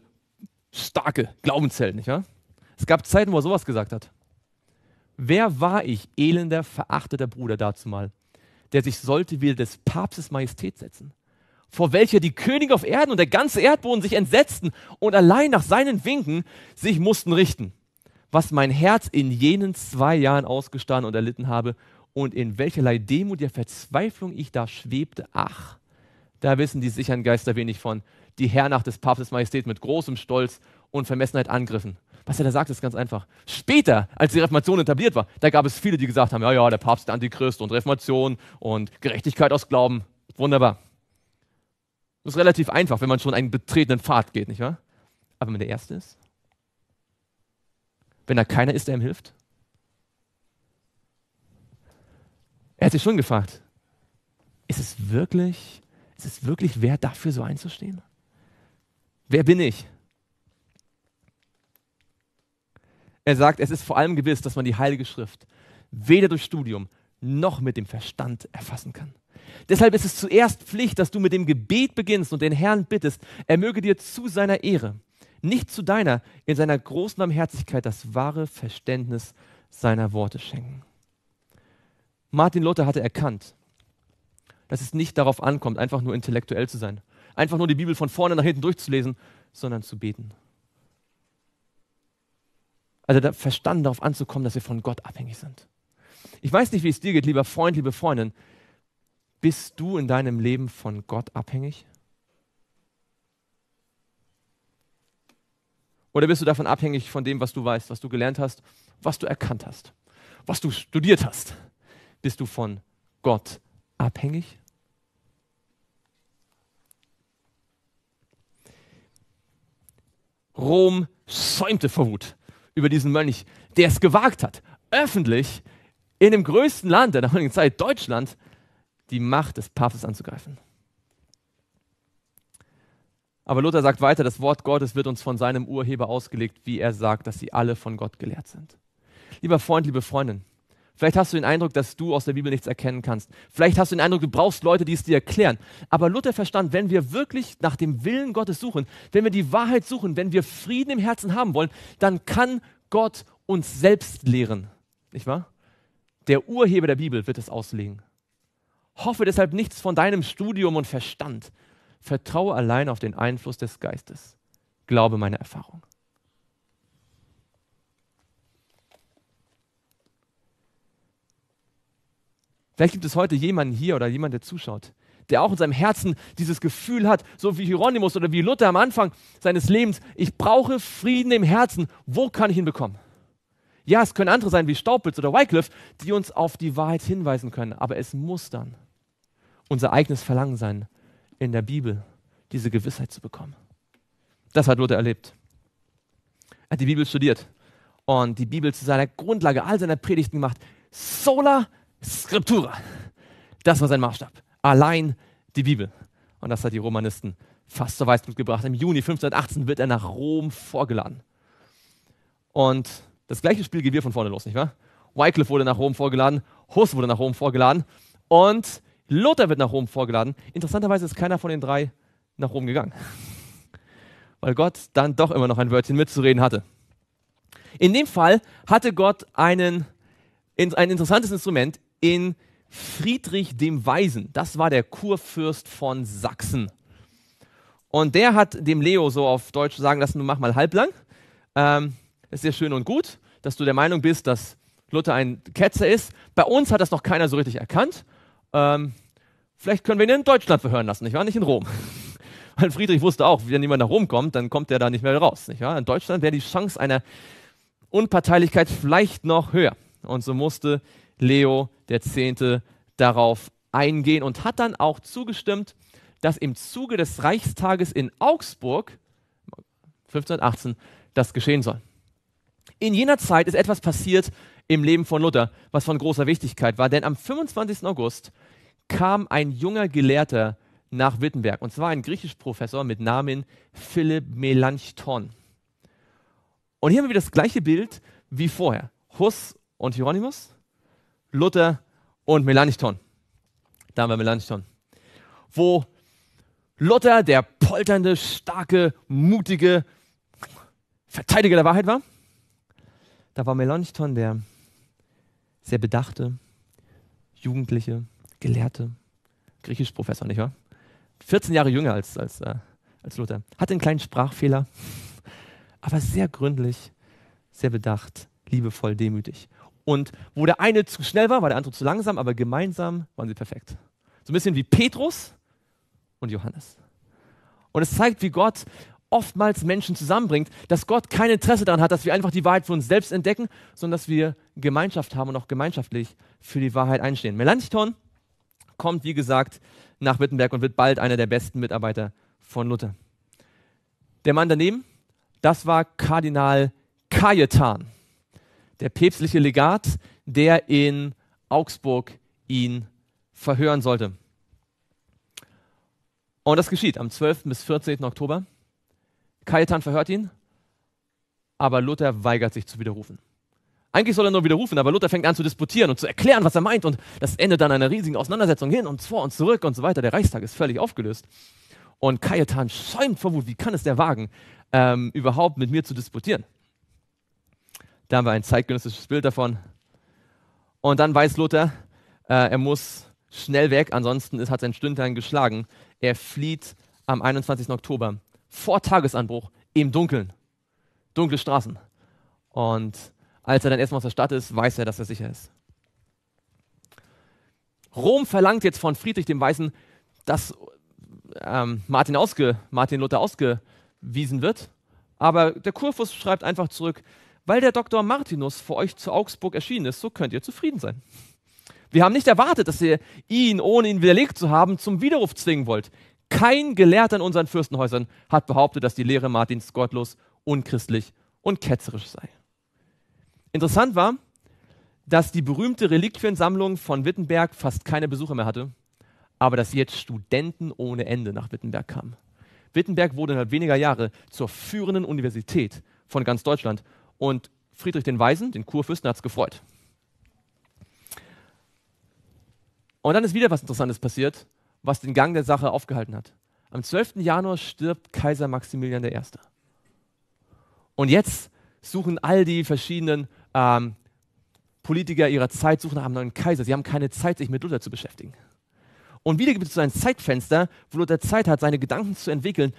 starke Glaubenszellen, nicht wahr? Es gab Zeiten, wo er sowas gesagt hat. Wer war ich, elender, verachteter Bruder dazumal, der sich sollte wie des Papstes Majestät setzen, vor welcher die Könige auf Erden und der ganze Erdboden sich entsetzten und allein nach seinen Winken sich mussten richten, was mein Herz in jenen zwei Jahren ausgestanden und erlitten habe und in welcherlei Demut der Verzweiflung ich da schwebte. Ach, da wissen die sicheren Geister wenig von, die Herrnacht des Papstes Majestät mit großem Stolz und Vermessenheit angriffen. Was er da sagt, ist ganz einfach. Später, als die Reformation etabliert war, da gab es viele, die gesagt haben, ja, ja, der Papst, der Antichrist und Reformation und Gerechtigkeit aus Glauben. Wunderbar. Das ist relativ einfach, wenn man schon einen betretenen Pfad geht, nicht wahr? Aber wenn man der Erste ist? Wenn da keiner ist, der ihm hilft? Er hat sich schon gefragt, ist es wirklich, ist es wirklich wert, dafür so einzustehen? Wer bin ich? Er sagt, es ist vor allem gewiss, dass man die Heilige Schrift weder durch Studium noch mit dem Verstand erfassen kann. Deshalb ist es zuerst Pflicht, dass du mit dem Gebet beginnst und den Herrn bittest, er möge dir zu seiner Ehre, nicht zu deiner, in seiner großen Barmherzigkeit das wahre Verständnis seiner Worte schenken. Martin Luther hatte erkannt, dass es nicht darauf ankommt, einfach nur intellektuell zu sein, einfach nur die Bibel von vorne nach hinten durchzulesen, sondern zu beten. Also da verstanden darauf anzukommen, dass wir von Gott abhängig sind. Ich weiß nicht, wie es dir geht, lieber Freund, liebe Freundin. Bist du in deinem Leben von Gott abhängig? Oder bist du davon abhängig von dem, was du weißt, was du gelernt hast, was du erkannt hast, was du studiert hast? Bist du von Gott abhängig? Rom säumte vor Wut über diesen Mönch, der es gewagt hat, öffentlich in dem größten Land der damaligen Zeit, Deutschland, die Macht des Papstes anzugreifen. Aber Luther sagt weiter, das Wort Gottes wird uns von seinem Urheber ausgelegt, wie er sagt, dass sie alle von Gott gelehrt sind. Lieber Freund, liebe Freundin, Vielleicht hast du den Eindruck, dass du aus der Bibel nichts erkennen kannst. Vielleicht hast du den Eindruck, du brauchst Leute, die es dir erklären. Aber Luther verstand, wenn wir wirklich nach dem Willen Gottes suchen, wenn wir die Wahrheit suchen, wenn wir Frieden im Herzen haben wollen, dann kann Gott uns selbst lehren. Nicht wahr? Der Urheber der Bibel wird es auslegen. Hoffe deshalb nichts von deinem Studium und Verstand. Vertraue allein auf den Einfluss des Geistes. Glaube meine Erfahrung. Vielleicht gibt es heute jemanden hier oder jemand, der zuschaut, der auch in seinem Herzen dieses Gefühl hat, so wie Hieronymus oder wie Luther am Anfang seines Lebens, ich brauche Frieden im Herzen. Wo kann ich ihn bekommen? Ja, es können andere sein wie Staubitz oder Wycliffe, die uns auf die Wahrheit hinweisen können, aber es muss dann unser eigenes Verlangen sein, in der Bibel diese Gewissheit zu bekommen. Das hat Luther erlebt. Er hat die Bibel studiert und die Bibel zu seiner Grundlage all seiner Predigten gemacht. Sola Scriptura. Das war sein Maßstab. Allein die Bibel. Und das hat die Romanisten fast zur Weißblut gebracht. Im Juni 1518 wird er nach Rom vorgeladen. Und das gleiche Spiel gehen wir von vorne los, nicht wahr? Wycliffe wurde nach Rom vorgeladen, Huss wurde nach Rom vorgeladen und Luther wird nach Rom vorgeladen. Interessanterweise ist keiner von den drei nach Rom gegangen, weil Gott dann doch immer noch ein Wörtchen mitzureden hatte. In dem Fall hatte Gott einen, ein interessantes Instrument in Friedrich dem Weisen. Das war der Kurfürst von Sachsen. Und der hat dem Leo so auf Deutsch sagen lassen, du mach mal halblang. Ähm, ist ja schön und gut, dass du der Meinung bist, dass Luther ein Ketzer ist. Bei uns hat das noch keiner so richtig erkannt. Ähm, vielleicht können wir ihn in Deutschland verhören lassen, Ich war Nicht in Rom. Weil Friedrich wusste auch, wenn jemand nach Rom kommt, dann kommt er da nicht mehr raus, nicht wahr? In Deutschland wäre die Chance einer Unparteilichkeit vielleicht noch höher. Und so musste Leo der Zehnte darauf eingehen und hat dann auch zugestimmt, dass im Zuge des Reichstages in Augsburg 1518 das geschehen soll. In jener Zeit ist etwas passiert im Leben von Luther, was von großer Wichtigkeit war, denn am 25. August kam ein junger Gelehrter nach Wittenberg, und zwar ein Professor mit Namen Philipp Melanchthon. Und hier haben wir das gleiche Bild wie vorher. Huss und Hieronymus, Luther und Melanchthon. Da haben wir Melanchthon. Wo Luther der polternde, starke, mutige Verteidiger der Wahrheit war. Da war Melanchthon der sehr bedachte, jugendliche, gelehrte Griechischprofessor, nicht wahr? 14 Jahre jünger als, als, äh, als Luther. Hatte einen kleinen Sprachfehler, aber sehr gründlich, sehr bedacht, liebevoll, demütig. Und wo der eine zu schnell war, war der andere zu langsam, aber gemeinsam waren sie perfekt. So ein bisschen wie Petrus und Johannes. Und es zeigt, wie Gott oftmals Menschen zusammenbringt, dass Gott kein Interesse daran hat, dass wir einfach die Wahrheit für uns selbst entdecken, sondern dass wir Gemeinschaft haben und auch gemeinschaftlich für die Wahrheit einstehen. Melanchthon kommt, wie gesagt, nach Wittenberg und wird bald einer der besten Mitarbeiter von Luther. Der Mann daneben, das war Kardinal Cajetan der päpstliche Legat, der in Augsburg ihn verhören sollte. Und das geschieht am 12. bis 14. Oktober. Cajetan verhört ihn, aber Luther weigert sich zu widerrufen. Eigentlich soll er nur widerrufen, aber Luther fängt an zu disputieren und zu erklären, was er meint. Und das endet dann einer riesigen Auseinandersetzung hin und vor und zurück und so weiter. Der Reichstag ist völlig aufgelöst. Und Cajetan schäumt vor Wut. Wie kann es der wagen, ähm, überhaupt mit mir zu disputieren? Da haben wir ein zeitgenössisches Bild davon. Und dann weiß Luther, äh, er muss schnell weg, ansonsten ist, hat sein Stündlein geschlagen. Er flieht am 21. Oktober vor Tagesanbruch im Dunkeln. Dunkle Straßen. Und als er dann erstmal aus der Stadt ist, weiß er, dass er sicher ist. Rom verlangt jetzt von Friedrich dem Weißen, dass ähm, Martin, ausge, Martin Luther ausgewiesen wird. Aber der Kurfürst schreibt einfach zurück, weil der Dr. Martinus vor euch zu Augsburg erschienen ist, so könnt ihr zufrieden sein. Wir haben nicht erwartet, dass ihr ihn, ohne ihn widerlegt zu haben, zum Widerruf zwingen wollt. Kein Gelehrter in unseren Fürstenhäusern hat behauptet, dass die Lehre Martins gottlos, unchristlich und ketzerisch sei. Interessant war, dass die berühmte Reliquiensammlung von Wittenberg fast keine Besucher mehr hatte, aber dass jetzt Studenten ohne Ende nach Wittenberg kamen. Wittenberg wurde innerhalb weniger Jahre zur führenden Universität von ganz Deutschland und Friedrich den Weisen, den Kurfürsten, hat es gefreut. Und dann ist wieder was Interessantes passiert, was den Gang der Sache aufgehalten hat. Am 12. Januar stirbt Kaiser Maximilian I. Und jetzt suchen all die verschiedenen ähm, Politiker ihrer Zeit suchen nach einem neuen Kaiser. Sie haben keine Zeit, sich mit Luther zu beschäftigen. Und wieder gibt es so ein Zeitfenster, wo Luther Zeit hat, seine Gedanken zu entwickeln,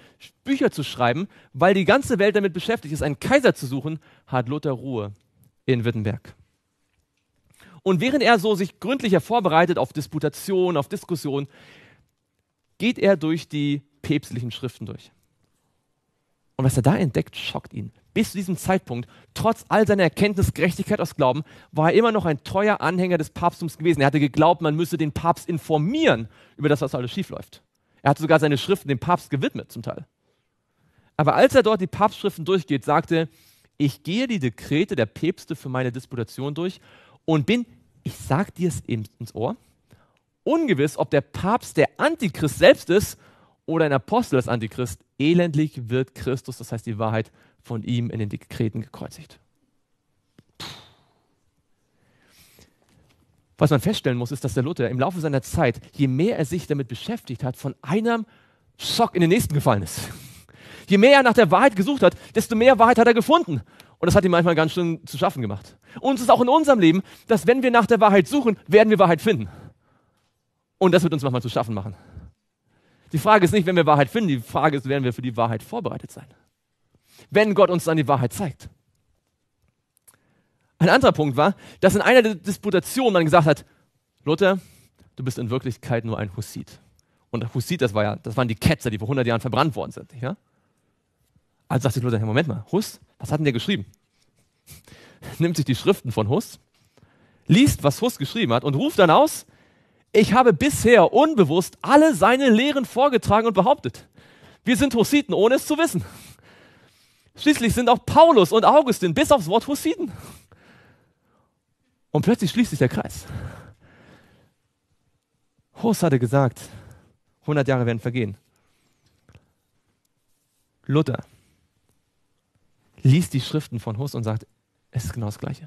Bücher zu schreiben, weil die ganze Welt damit beschäftigt ist, einen Kaiser zu suchen, hat Luther Ruhe in Wittenberg. Und während er so sich gründlicher vorbereitet auf Disputationen, auf Diskussionen, geht er durch die päpstlichen Schriften durch. Und was er da entdeckt, schockt ihn. Bis zu diesem Zeitpunkt, trotz all seiner Erkenntnis, Gerechtigkeit aus Glauben, war er immer noch ein treuer Anhänger des Papsttums gewesen. Er hatte geglaubt, man müsse den Papst informieren über das, was alles schiefläuft. Er hat sogar seine Schriften dem Papst gewidmet, zum Teil. Aber als er dort die Papstschriften durchgeht, sagte, er: ich gehe die Dekrete der Päpste für meine Disputation durch und bin, ich sag dir es eben ins Ohr, ungewiss, ob der Papst der Antichrist selbst ist oder ein Apostel des Antichrist. Elendlich wird Christus, das heißt die Wahrheit, von ihm in den Dekreten gekreuzigt. Was man feststellen muss, ist, dass der Luther im Laufe seiner Zeit, je mehr er sich damit beschäftigt hat, von einem Schock in den nächsten gefallen ist. Je mehr er nach der Wahrheit gesucht hat, desto mehr Wahrheit hat er gefunden. Und das hat ihm manchmal ganz schön zu schaffen gemacht. Uns ist auch in unserem Leben, dass wenn wir nach der Wahrheit suchen, werden wir Wahrheit finden. Und das wird uns manchmal zu schaffen machen. Die Frage ist nicht, wenn wir Wahrheit finden, die Frage ist, werden wir für die Wahrheit vorbereitet sein wenn Gott uns dann die Wahrheit zeigt. Ein anderer Punkt war, dass in einer Disputation man gesagt hat, Luther, du bist in Wirklichkeit nur ein Hussit. Und Hussit, das, war ja, das waren die Ketzer, die vor 100 Jahren verbrannt worden sind. Ja? Also sagte Luther, hey, Moment mal, Huss, was hat denn der geschrieben? Nimmt sich die Schriften von Huss, liest, was Huss geschrieben hat und ruft dann aus, ich habe bisher unbewusst alle seine Lehren vorgetragen und behauptet. Wir sind Hussiten, ohne es zu wissen. Schließlich sind auch Paulus und Augustin bis aufs Wort Hussiten. Und plötzlich schließt sich der Kreis. Hus hatte gesagt, 100 Jahre werden vergehen. Luther liest die Schriften von Hus und sagt, es ist genau das Gleiche.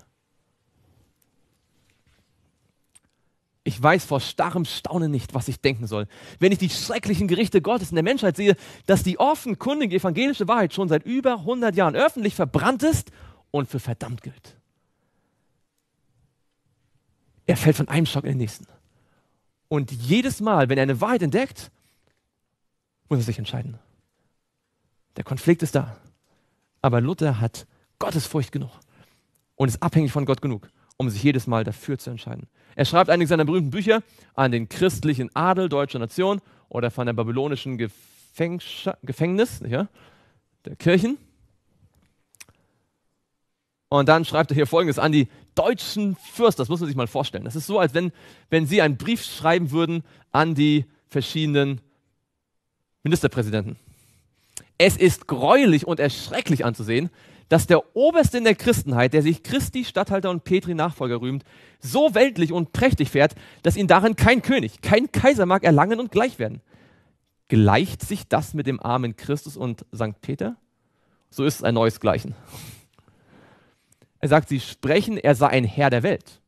Ich weiß vor starrem Staunen nicht, was ich denken soll. Wenn ich die schrecklichen Gerichte Gottes in der Menschheit sehe, dass die offenkundige evangelische Wahrheit schon seit über 100 Jahren öffentlich verbrannt ist und für verdammt gilt. Er fällt von einem Schock in den nächsten. Und jedes Mal, wenn er eine Wahrheit entdeckt, muss er sich entscheiden. Der Konflikt ist da. Aber Luther hat Gottesfurcht genug und ist abhängig von Gott genug um sich jedes Mal dafür zu entscheiden. Er schreibt einige seiner berühmten Bücher an den christlichen Adel deutscher Nation oder von der babylonischen Gefäng Gefängnis ja, der Kirchen. Und dann schreibt er hier folgendes an die deutschen Fürsten. Das muss man sich mal vorstellen. Das ist so, als wenn, wenn sie einen Brief schreiben würden an die verschiedenen Ministerpräsidenten. Es ist greulich und erschrecklich anzusehen, dass der Oberste in der Christenheit, der sich Christi, Statthalter und Petri Nachfolger rühmt, so weltlich und prächtig fährt, dass ihn darin kein König, kein Kaiser mag erlangen und gleich werden. Gleicht sich das mit dem armen Christus und St. Peter? So ist es ein neues Gleichen. Er sagt, sie sprechen, er sei ein Herr der Welt.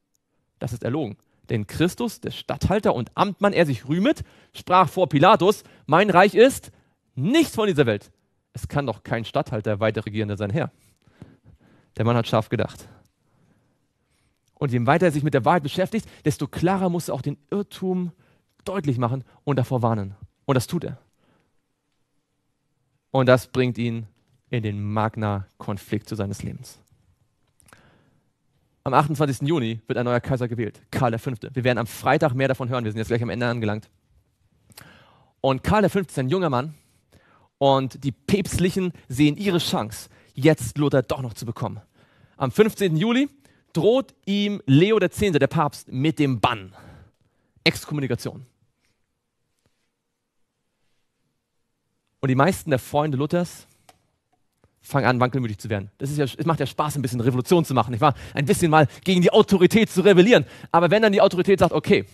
Das ist erlogen. Denn Christus, der Statthalter und Amtmann, er sich rühmet, sprach vor Pilatus, mein Reich ist nichts von dieser Welt. Es kann doch kein Statthalter weiter regieren als sein Herr. Der Mann hat scharf gedacht. Und je weiter er sich mit der Wahrheit beschäftigt, desto klarer muss er auch den Irrtum deutlich machen und davor warnen. Und das tut er. Und das bringt ihn in den Magna-Konflikt zu seines Lebens. Am 28. Juni wird ein neuer Kaiser gewählt, Karl V. Wir werden am Freitag mehr davon hören, wir sind jetzt gleich am Ende angelangt. Und Karl V. ist ein junger Mann und die Päpstlichen sehen ihre Chance, jetzt Luther doch noch zu bekommen. Am 15. Juli droht ihm Leo X., der Papst, mit dem Bann. Exkommunikation. Und die meisten der Freunde Luthers fangen an, wankelmütig zu werden. Das ist ja, es macht ja Spaß, ein bisschen Revolution zu machen, nicht wahr? Ein bisschen mal gegen die Autorität zu rebellieren. Aber wenn dann die Autorität sagt, okay,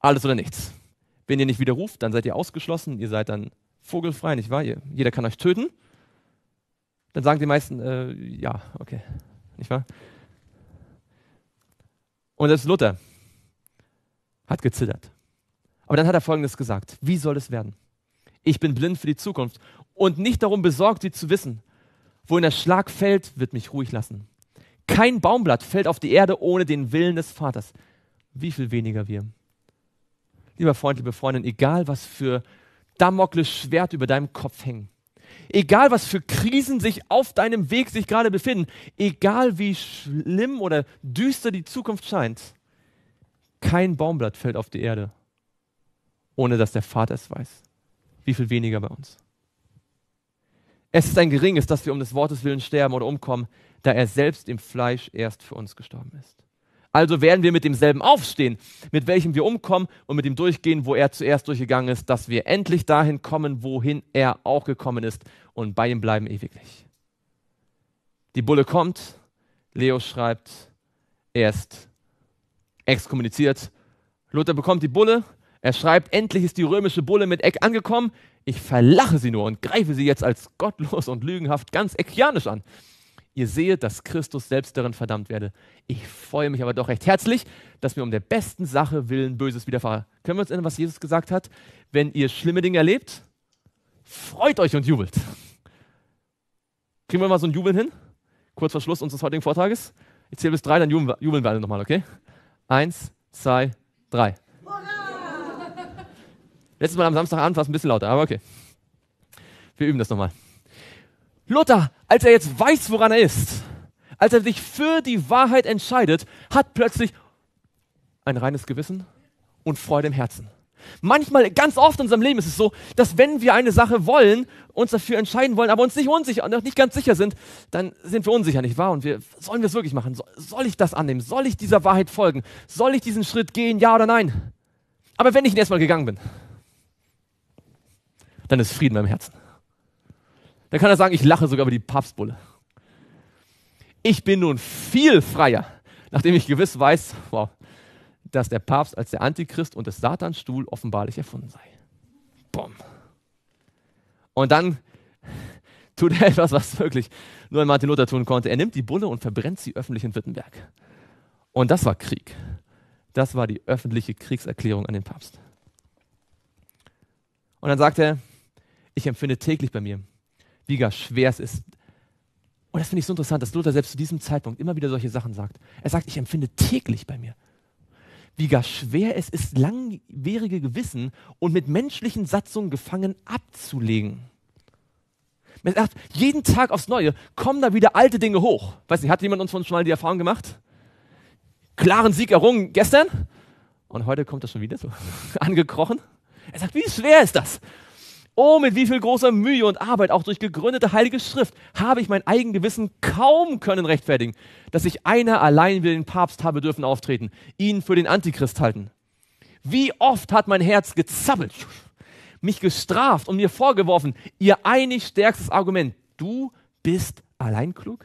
alles oder nichts. Wenn ihr nicht widerruft, dann seid ihr ausgeschlossen, ihr seid dann vogelfrei, nicht wahr? Jeder kann euch töten dann sagen die meisten, äh, ja, okay, nicht wahr? Und das Luther hat gezittert. Aber dann hat er Folgendes gesagt, wie soll es werden? Ich bin blind für die Zukunft und nicht darum besorgt, sie zu wissen. Wohin der Schlag fällt, wird mich ruhig lassen. Kein Baumblatt fällt auf die Erde ohne den Willen des Vaters. Wie viel weniger wir. Lieber Freund, liebe Freundin, egal was für Damokles Schwert über deinem Kopf hängen, egal was für Krisen sich auf deinem Weg sich gerade befinden, egal wie schlimm oder düster die Zukunft scheint, kein Baumblatt fällt auf die Erde, ohne dass der Vater es weiß. Wie viel weniger bei uns. Es ist ein geringes, dass wir um des Wortes willen sterben oder umkommen, da er selbst im Fleisch erst für uns gestorben ist. Also werden wir mit demselben aufstehen, mit welchem wir umkommen und mit dem durchgehen, wo er zuerst durchgegangen ist, dass wir endlich dahin kommen, wohin er auch gekommen ist und bei ihm bleiben ewiglich. Die Bulle kommt, Leo schreibt, er ist exkommuniziert. Luther bekommt die Bulle, er schreibt, endlich ist die römische Bulle mit Eck angekommen. Ich verlache sie nur und greife sie jetzt als gottlos und lügenhaft ganz eckianisch an ihr sehet, dass Christus selbst darin verdammt werde. Ich freue mich aber doch recht herzlich, dass mir um der besten Sache willen Böses widerfahre. Können wir uns erinnern, was Jesus gesagt hat? Wenn ihr schlimme Dinge erlebt, freut euch und jubelt. Kriegen wir mal so ein Jubeln hin? Kurz vor Schluss unseres heutigen Vortrages. Ich zähle bis drei, dann jubeln wir, jubeln wir alle nochmal, okay? Eins, zwei, drei. Letztes Mal am Samstagabend war es ein bisschen lauter, aber okay. Wir üben das nochmal. Luther als er jetzt weiß, woran er ist, als er sich für die Wahrheit entscheidet, hat plötzlich ein reines Gewissen und Freude im Herzen. Manchmal, ganz oft in unserem Leben ist es so, dass wenn wir eine Sache wollen, uns dafür entscheiden wollen, aber uns nicht unsicher und nicht ganz sicher sind, dann sind wir unsicher, nicht wahr? Und wir, sollen wir es wirklich machen? Soll ich das annehmen? Soll ich dieser Wahrheit folgen? Soll ich diesen Schritt gehen? Ja oder nein? Aber wenn ich ihn erstmal gegangen bin, dann ist Frieden in Herzen. Dann kann er sagen, ich lache sogar über die Papstbulle. Ich bin nun viel freier, nachdem ich gewiss weiß, wow, dass der Papst als der Antichrist und des Satans Stuhl offenbarlich erfunden sei. Bom. Und dann tut er etwas, was wirklich nur ein Martin Luther tun konnte. Er nimmt die Bulle und verbrennt sie öffentlich in Wittenberg. Und das war Krieg. Das war die öffentliche Kriegserklärung an den Papst. Und dann sagt er, ich empfinde täglich bei mir, wie gar schwer es ist. Und das finde ich so interessant, dass Luther selbst zu diesem Zeitpunkt immer wieder solche Sachen sagt. Er sagt, ich empfinde täglich bei mir, wie gar schwer es ist, langwierige Gewissen und mit menschlichen Satzungen gefangen abzulegen. Er sagt, jeden Tag aufs Neue kommen da wieder alte Dinge hoch. Weiß nicht, hat jemand uns von schon mal die Erfahrung gemacht? Klaren Sieg errungen gestern und heute kommt das schon wieder so angekrochen. Er sagt, wie schwer ist das? Oh, mit wie viel großer Mühe und Arbeit, auch durch gegründete heilige Schrift, habe ich mein eigen Gewissen kaum können rechtfertigen, dass ich einer allein wie den Papst habe dürfen auftreten, ihn für den Antichrist halten. Wie oft hat mein Herz gezappelt, mich gestraft und mir vorgeworfen, ihr einig stärkstes Argument, du bist allein klug?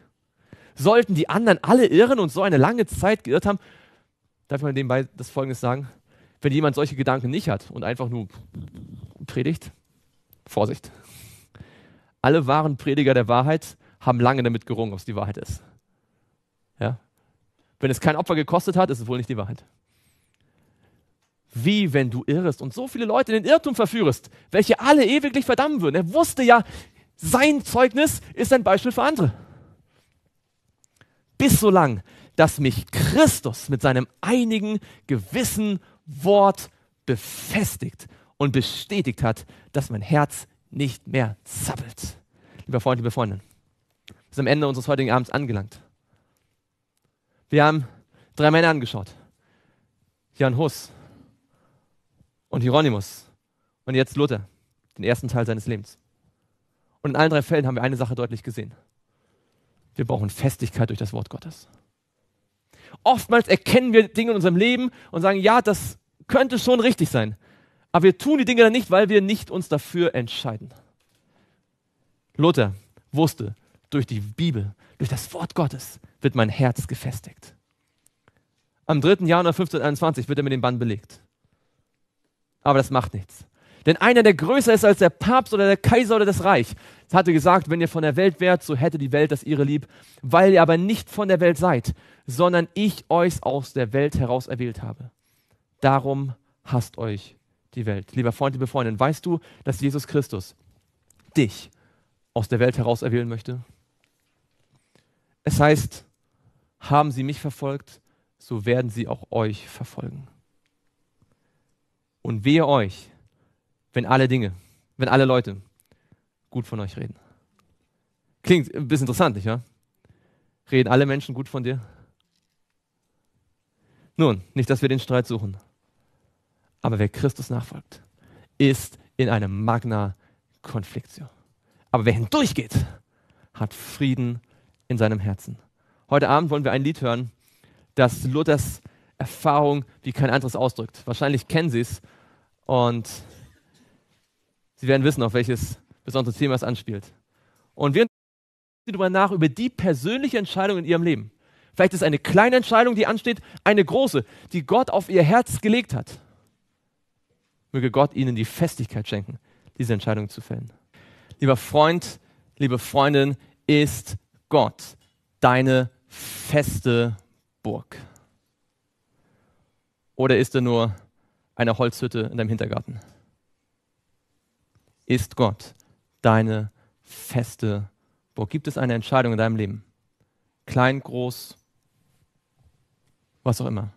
Sollten die anderen alle irren und so eine lange Zeit geirrt haben? Darf ich mal nebenbei das Folgendes sagen? Wenn jemand solche Gedanken nicht hat und einfach nur predigt, Vorsicht. Alle wahren Prediger der Wahrheit haben lange damit gerungen, ob es die Wahrheit ist. Ja? Wenn es kein Opfer gekostet hat, ist es wohl nicht die Wahrheit. Wie, wenn du irrest und so viele Leute in den Irrtum verführest, welche alle ewiglich verdammen würden. Er wusste ja, sein Zeugnis ist ein Beispiel für andere. Bis so lang, dass mich Christus mit seinem einigen, gewissen Wort befestigt und bestätigt hat, dass mein Herz nicht mehr zappelt. Lieber Freund, liebe Freundin, wir sind am Ende unseres heutigen Abends angelangt. Wir haben drei Männer angeschaut. Jan Hus und Hieronymus und jetzt Luther, den ersten Teil seines Lebens. Und in allen drei Fällen haben wir eine Sache deutlich gesehen. Wir brauchen Festigkeit durch das Wort Gottes. Oftmals erkennen wir Dinge in unserem Leben und sagen, ja, das könnte schon richtig sein. Aber wir tun die Dinge dann nicht, weil wir nicht uns dafür entscheiden. Luther wusste, durch die Bibel, durch das Wort Gottes wird mein Herz gefestigt. Am 3. Januar 1521 wird er mit dem Bann belegt. Aber das macht nichts. Denn einer, der größer ist als der Papst oder der Kaiser oder das Reich, hatte gesagt, wenn ihr von der Welt wärt, so hätte die Welt das ihre lieb, weil ihr aber nicht von der Welt seid, sondern ich euch aus der Welt heraus erwählt habe. Darum hasst euch die Welt. Lieber Freund, liebe Freundin, weißt du, dass Jesus Christus dich aus der Welt heraus erwählen möchte? Es heißt, haben sie mich verfolgt, so werden sie auch euch verfolgen. Und wehe euch, wenn alle Dinge, wenn alle Leute gut von euch reden. Klingt ein bisschen interessant, nicht wahr? Reden alle Menschen gut von dir? Nun, nicht, dass wir den Streit suchen. Aber wer Christus nachfolgt, ist in einem Magna Conflictio. Aber wer hindurchgeht, hat Frieden in seinem Herzen. Heute Abend wollen wir ein Lied hören, das Luthers Erfahrung wie kein anderes ausdrückt. Wahrscheinlich kennen Sie es und Sie werden wissen, auf welches besondere Thema es anspielt. Und wir Sie darüber nach, über die persönliche Entscheidung in Ihrem Leben. Vielleicht ist eine kleine Entscheidung, die ansteht, eine große, die Gott auf Ihr Herz gelegt hat. Möge Gott ihnen die Festigkeit schenken, diese Entscheidung zu fällen. Lieber Freund, liebe Freundin, ist Gott deine feste Burg? Oder ist er nur eine Holzhütte in deinem Hintergarten? Ist Gott deine feste Burg? Gibt es eine Entscheidung in deinem Leben? Klein, groß, was auch immer.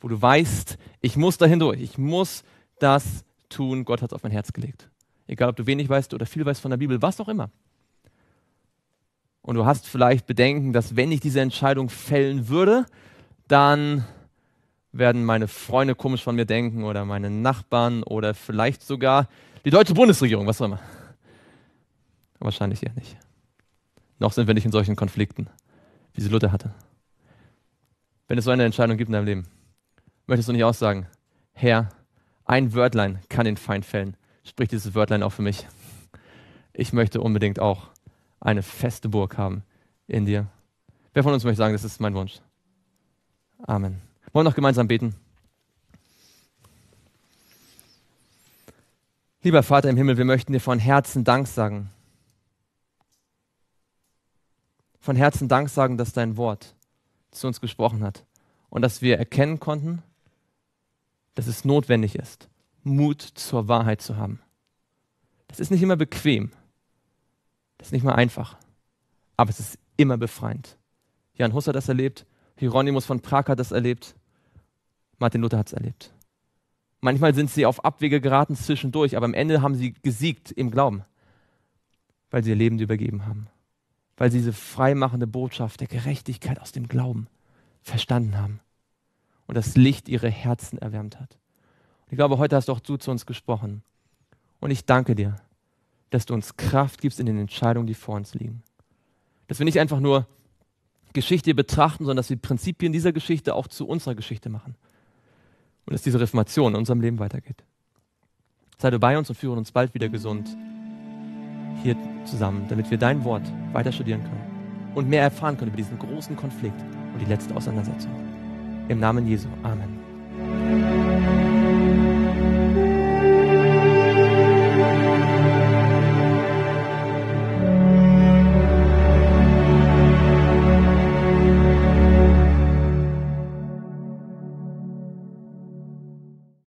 Wo du weißt, ich muss dahin durch, ich muss das tun. Gott hat es auf mein Herz gelegt. Egal, ob du wenig weißt oder viel weißt von der Bibel, was auch immer. Und du hast vielleicht Bedenken, dass wenn ich diese Entscheidung fällen würde, dann werden meine Freunde komisch von mir denken oder meine Nachbarn oder vielleicht sogar die deutsche Bundesregierung, was auch immer. Wahrscheinlich eher nicht. Noch sind wir nicht in solchen Konflikten, wie sie Luther hatte. Wenn es so eine Entscheidung gibt in deinem Leben, möchtest du nicht aussagen, Herr, ein Wörtlein kann den Feind fällen. Spricht dieses Wörtlein auch für mich. Ich möchte unbedingt auch eine feste Burg haben in dir. Wer von uns möchte sagen, das ist mein Wunsch? Amen. Wollen wir noch gemeinsam beten? Lieber Vater im Himmel, wir möchten dir von Herzen Dank sagen. Von Herzen Dank sagen, dass dein Wort zu uns gesprochen hat und dass wir erkennen konnten, dass es notwendig ist, Mut zur Wahrheit zu haben. Das ist nicht immer bequem. Das ist nicht mal einfach. Aber es ist immer befreiend. Jan Husser hat das erlebt, Hieronymus von Prag hat das erlebt, Martin Luther hat es erlebt. Manchmal sind sie auf Abwege geraten zwischendurch, aber am Ende haben sie gesiegt im Glauben, weil sie ihr Leben übergeben haben, weil sie diese freimachende Botschaft der Gerechtigkeit aus dem Glauben verstanden haben und das Licht ihre Herzen erwärmt hat. Und ich glaube, heute hast auch du zu uns gesprochen. Und ich danke dir, dass du uns Kraft gibst in den Entscheidungen, die vor uns liegen. Dass wir nicht einfach nur Geschichte betrachten, sondern dass wir Prinzipien dieser Geschichte auch zu unserer Geschichte machen. Und dass diese Reformation in unserem Leben weitergeht. Sei du bei uns und führe uns bald wieder gesund hier zusammen, damit wir dein Wort weiter studieren können und mehr erfahren können über diesen großen Konflikt und die letzte Auseinandersetzung. Im Namen Jesu. Amen.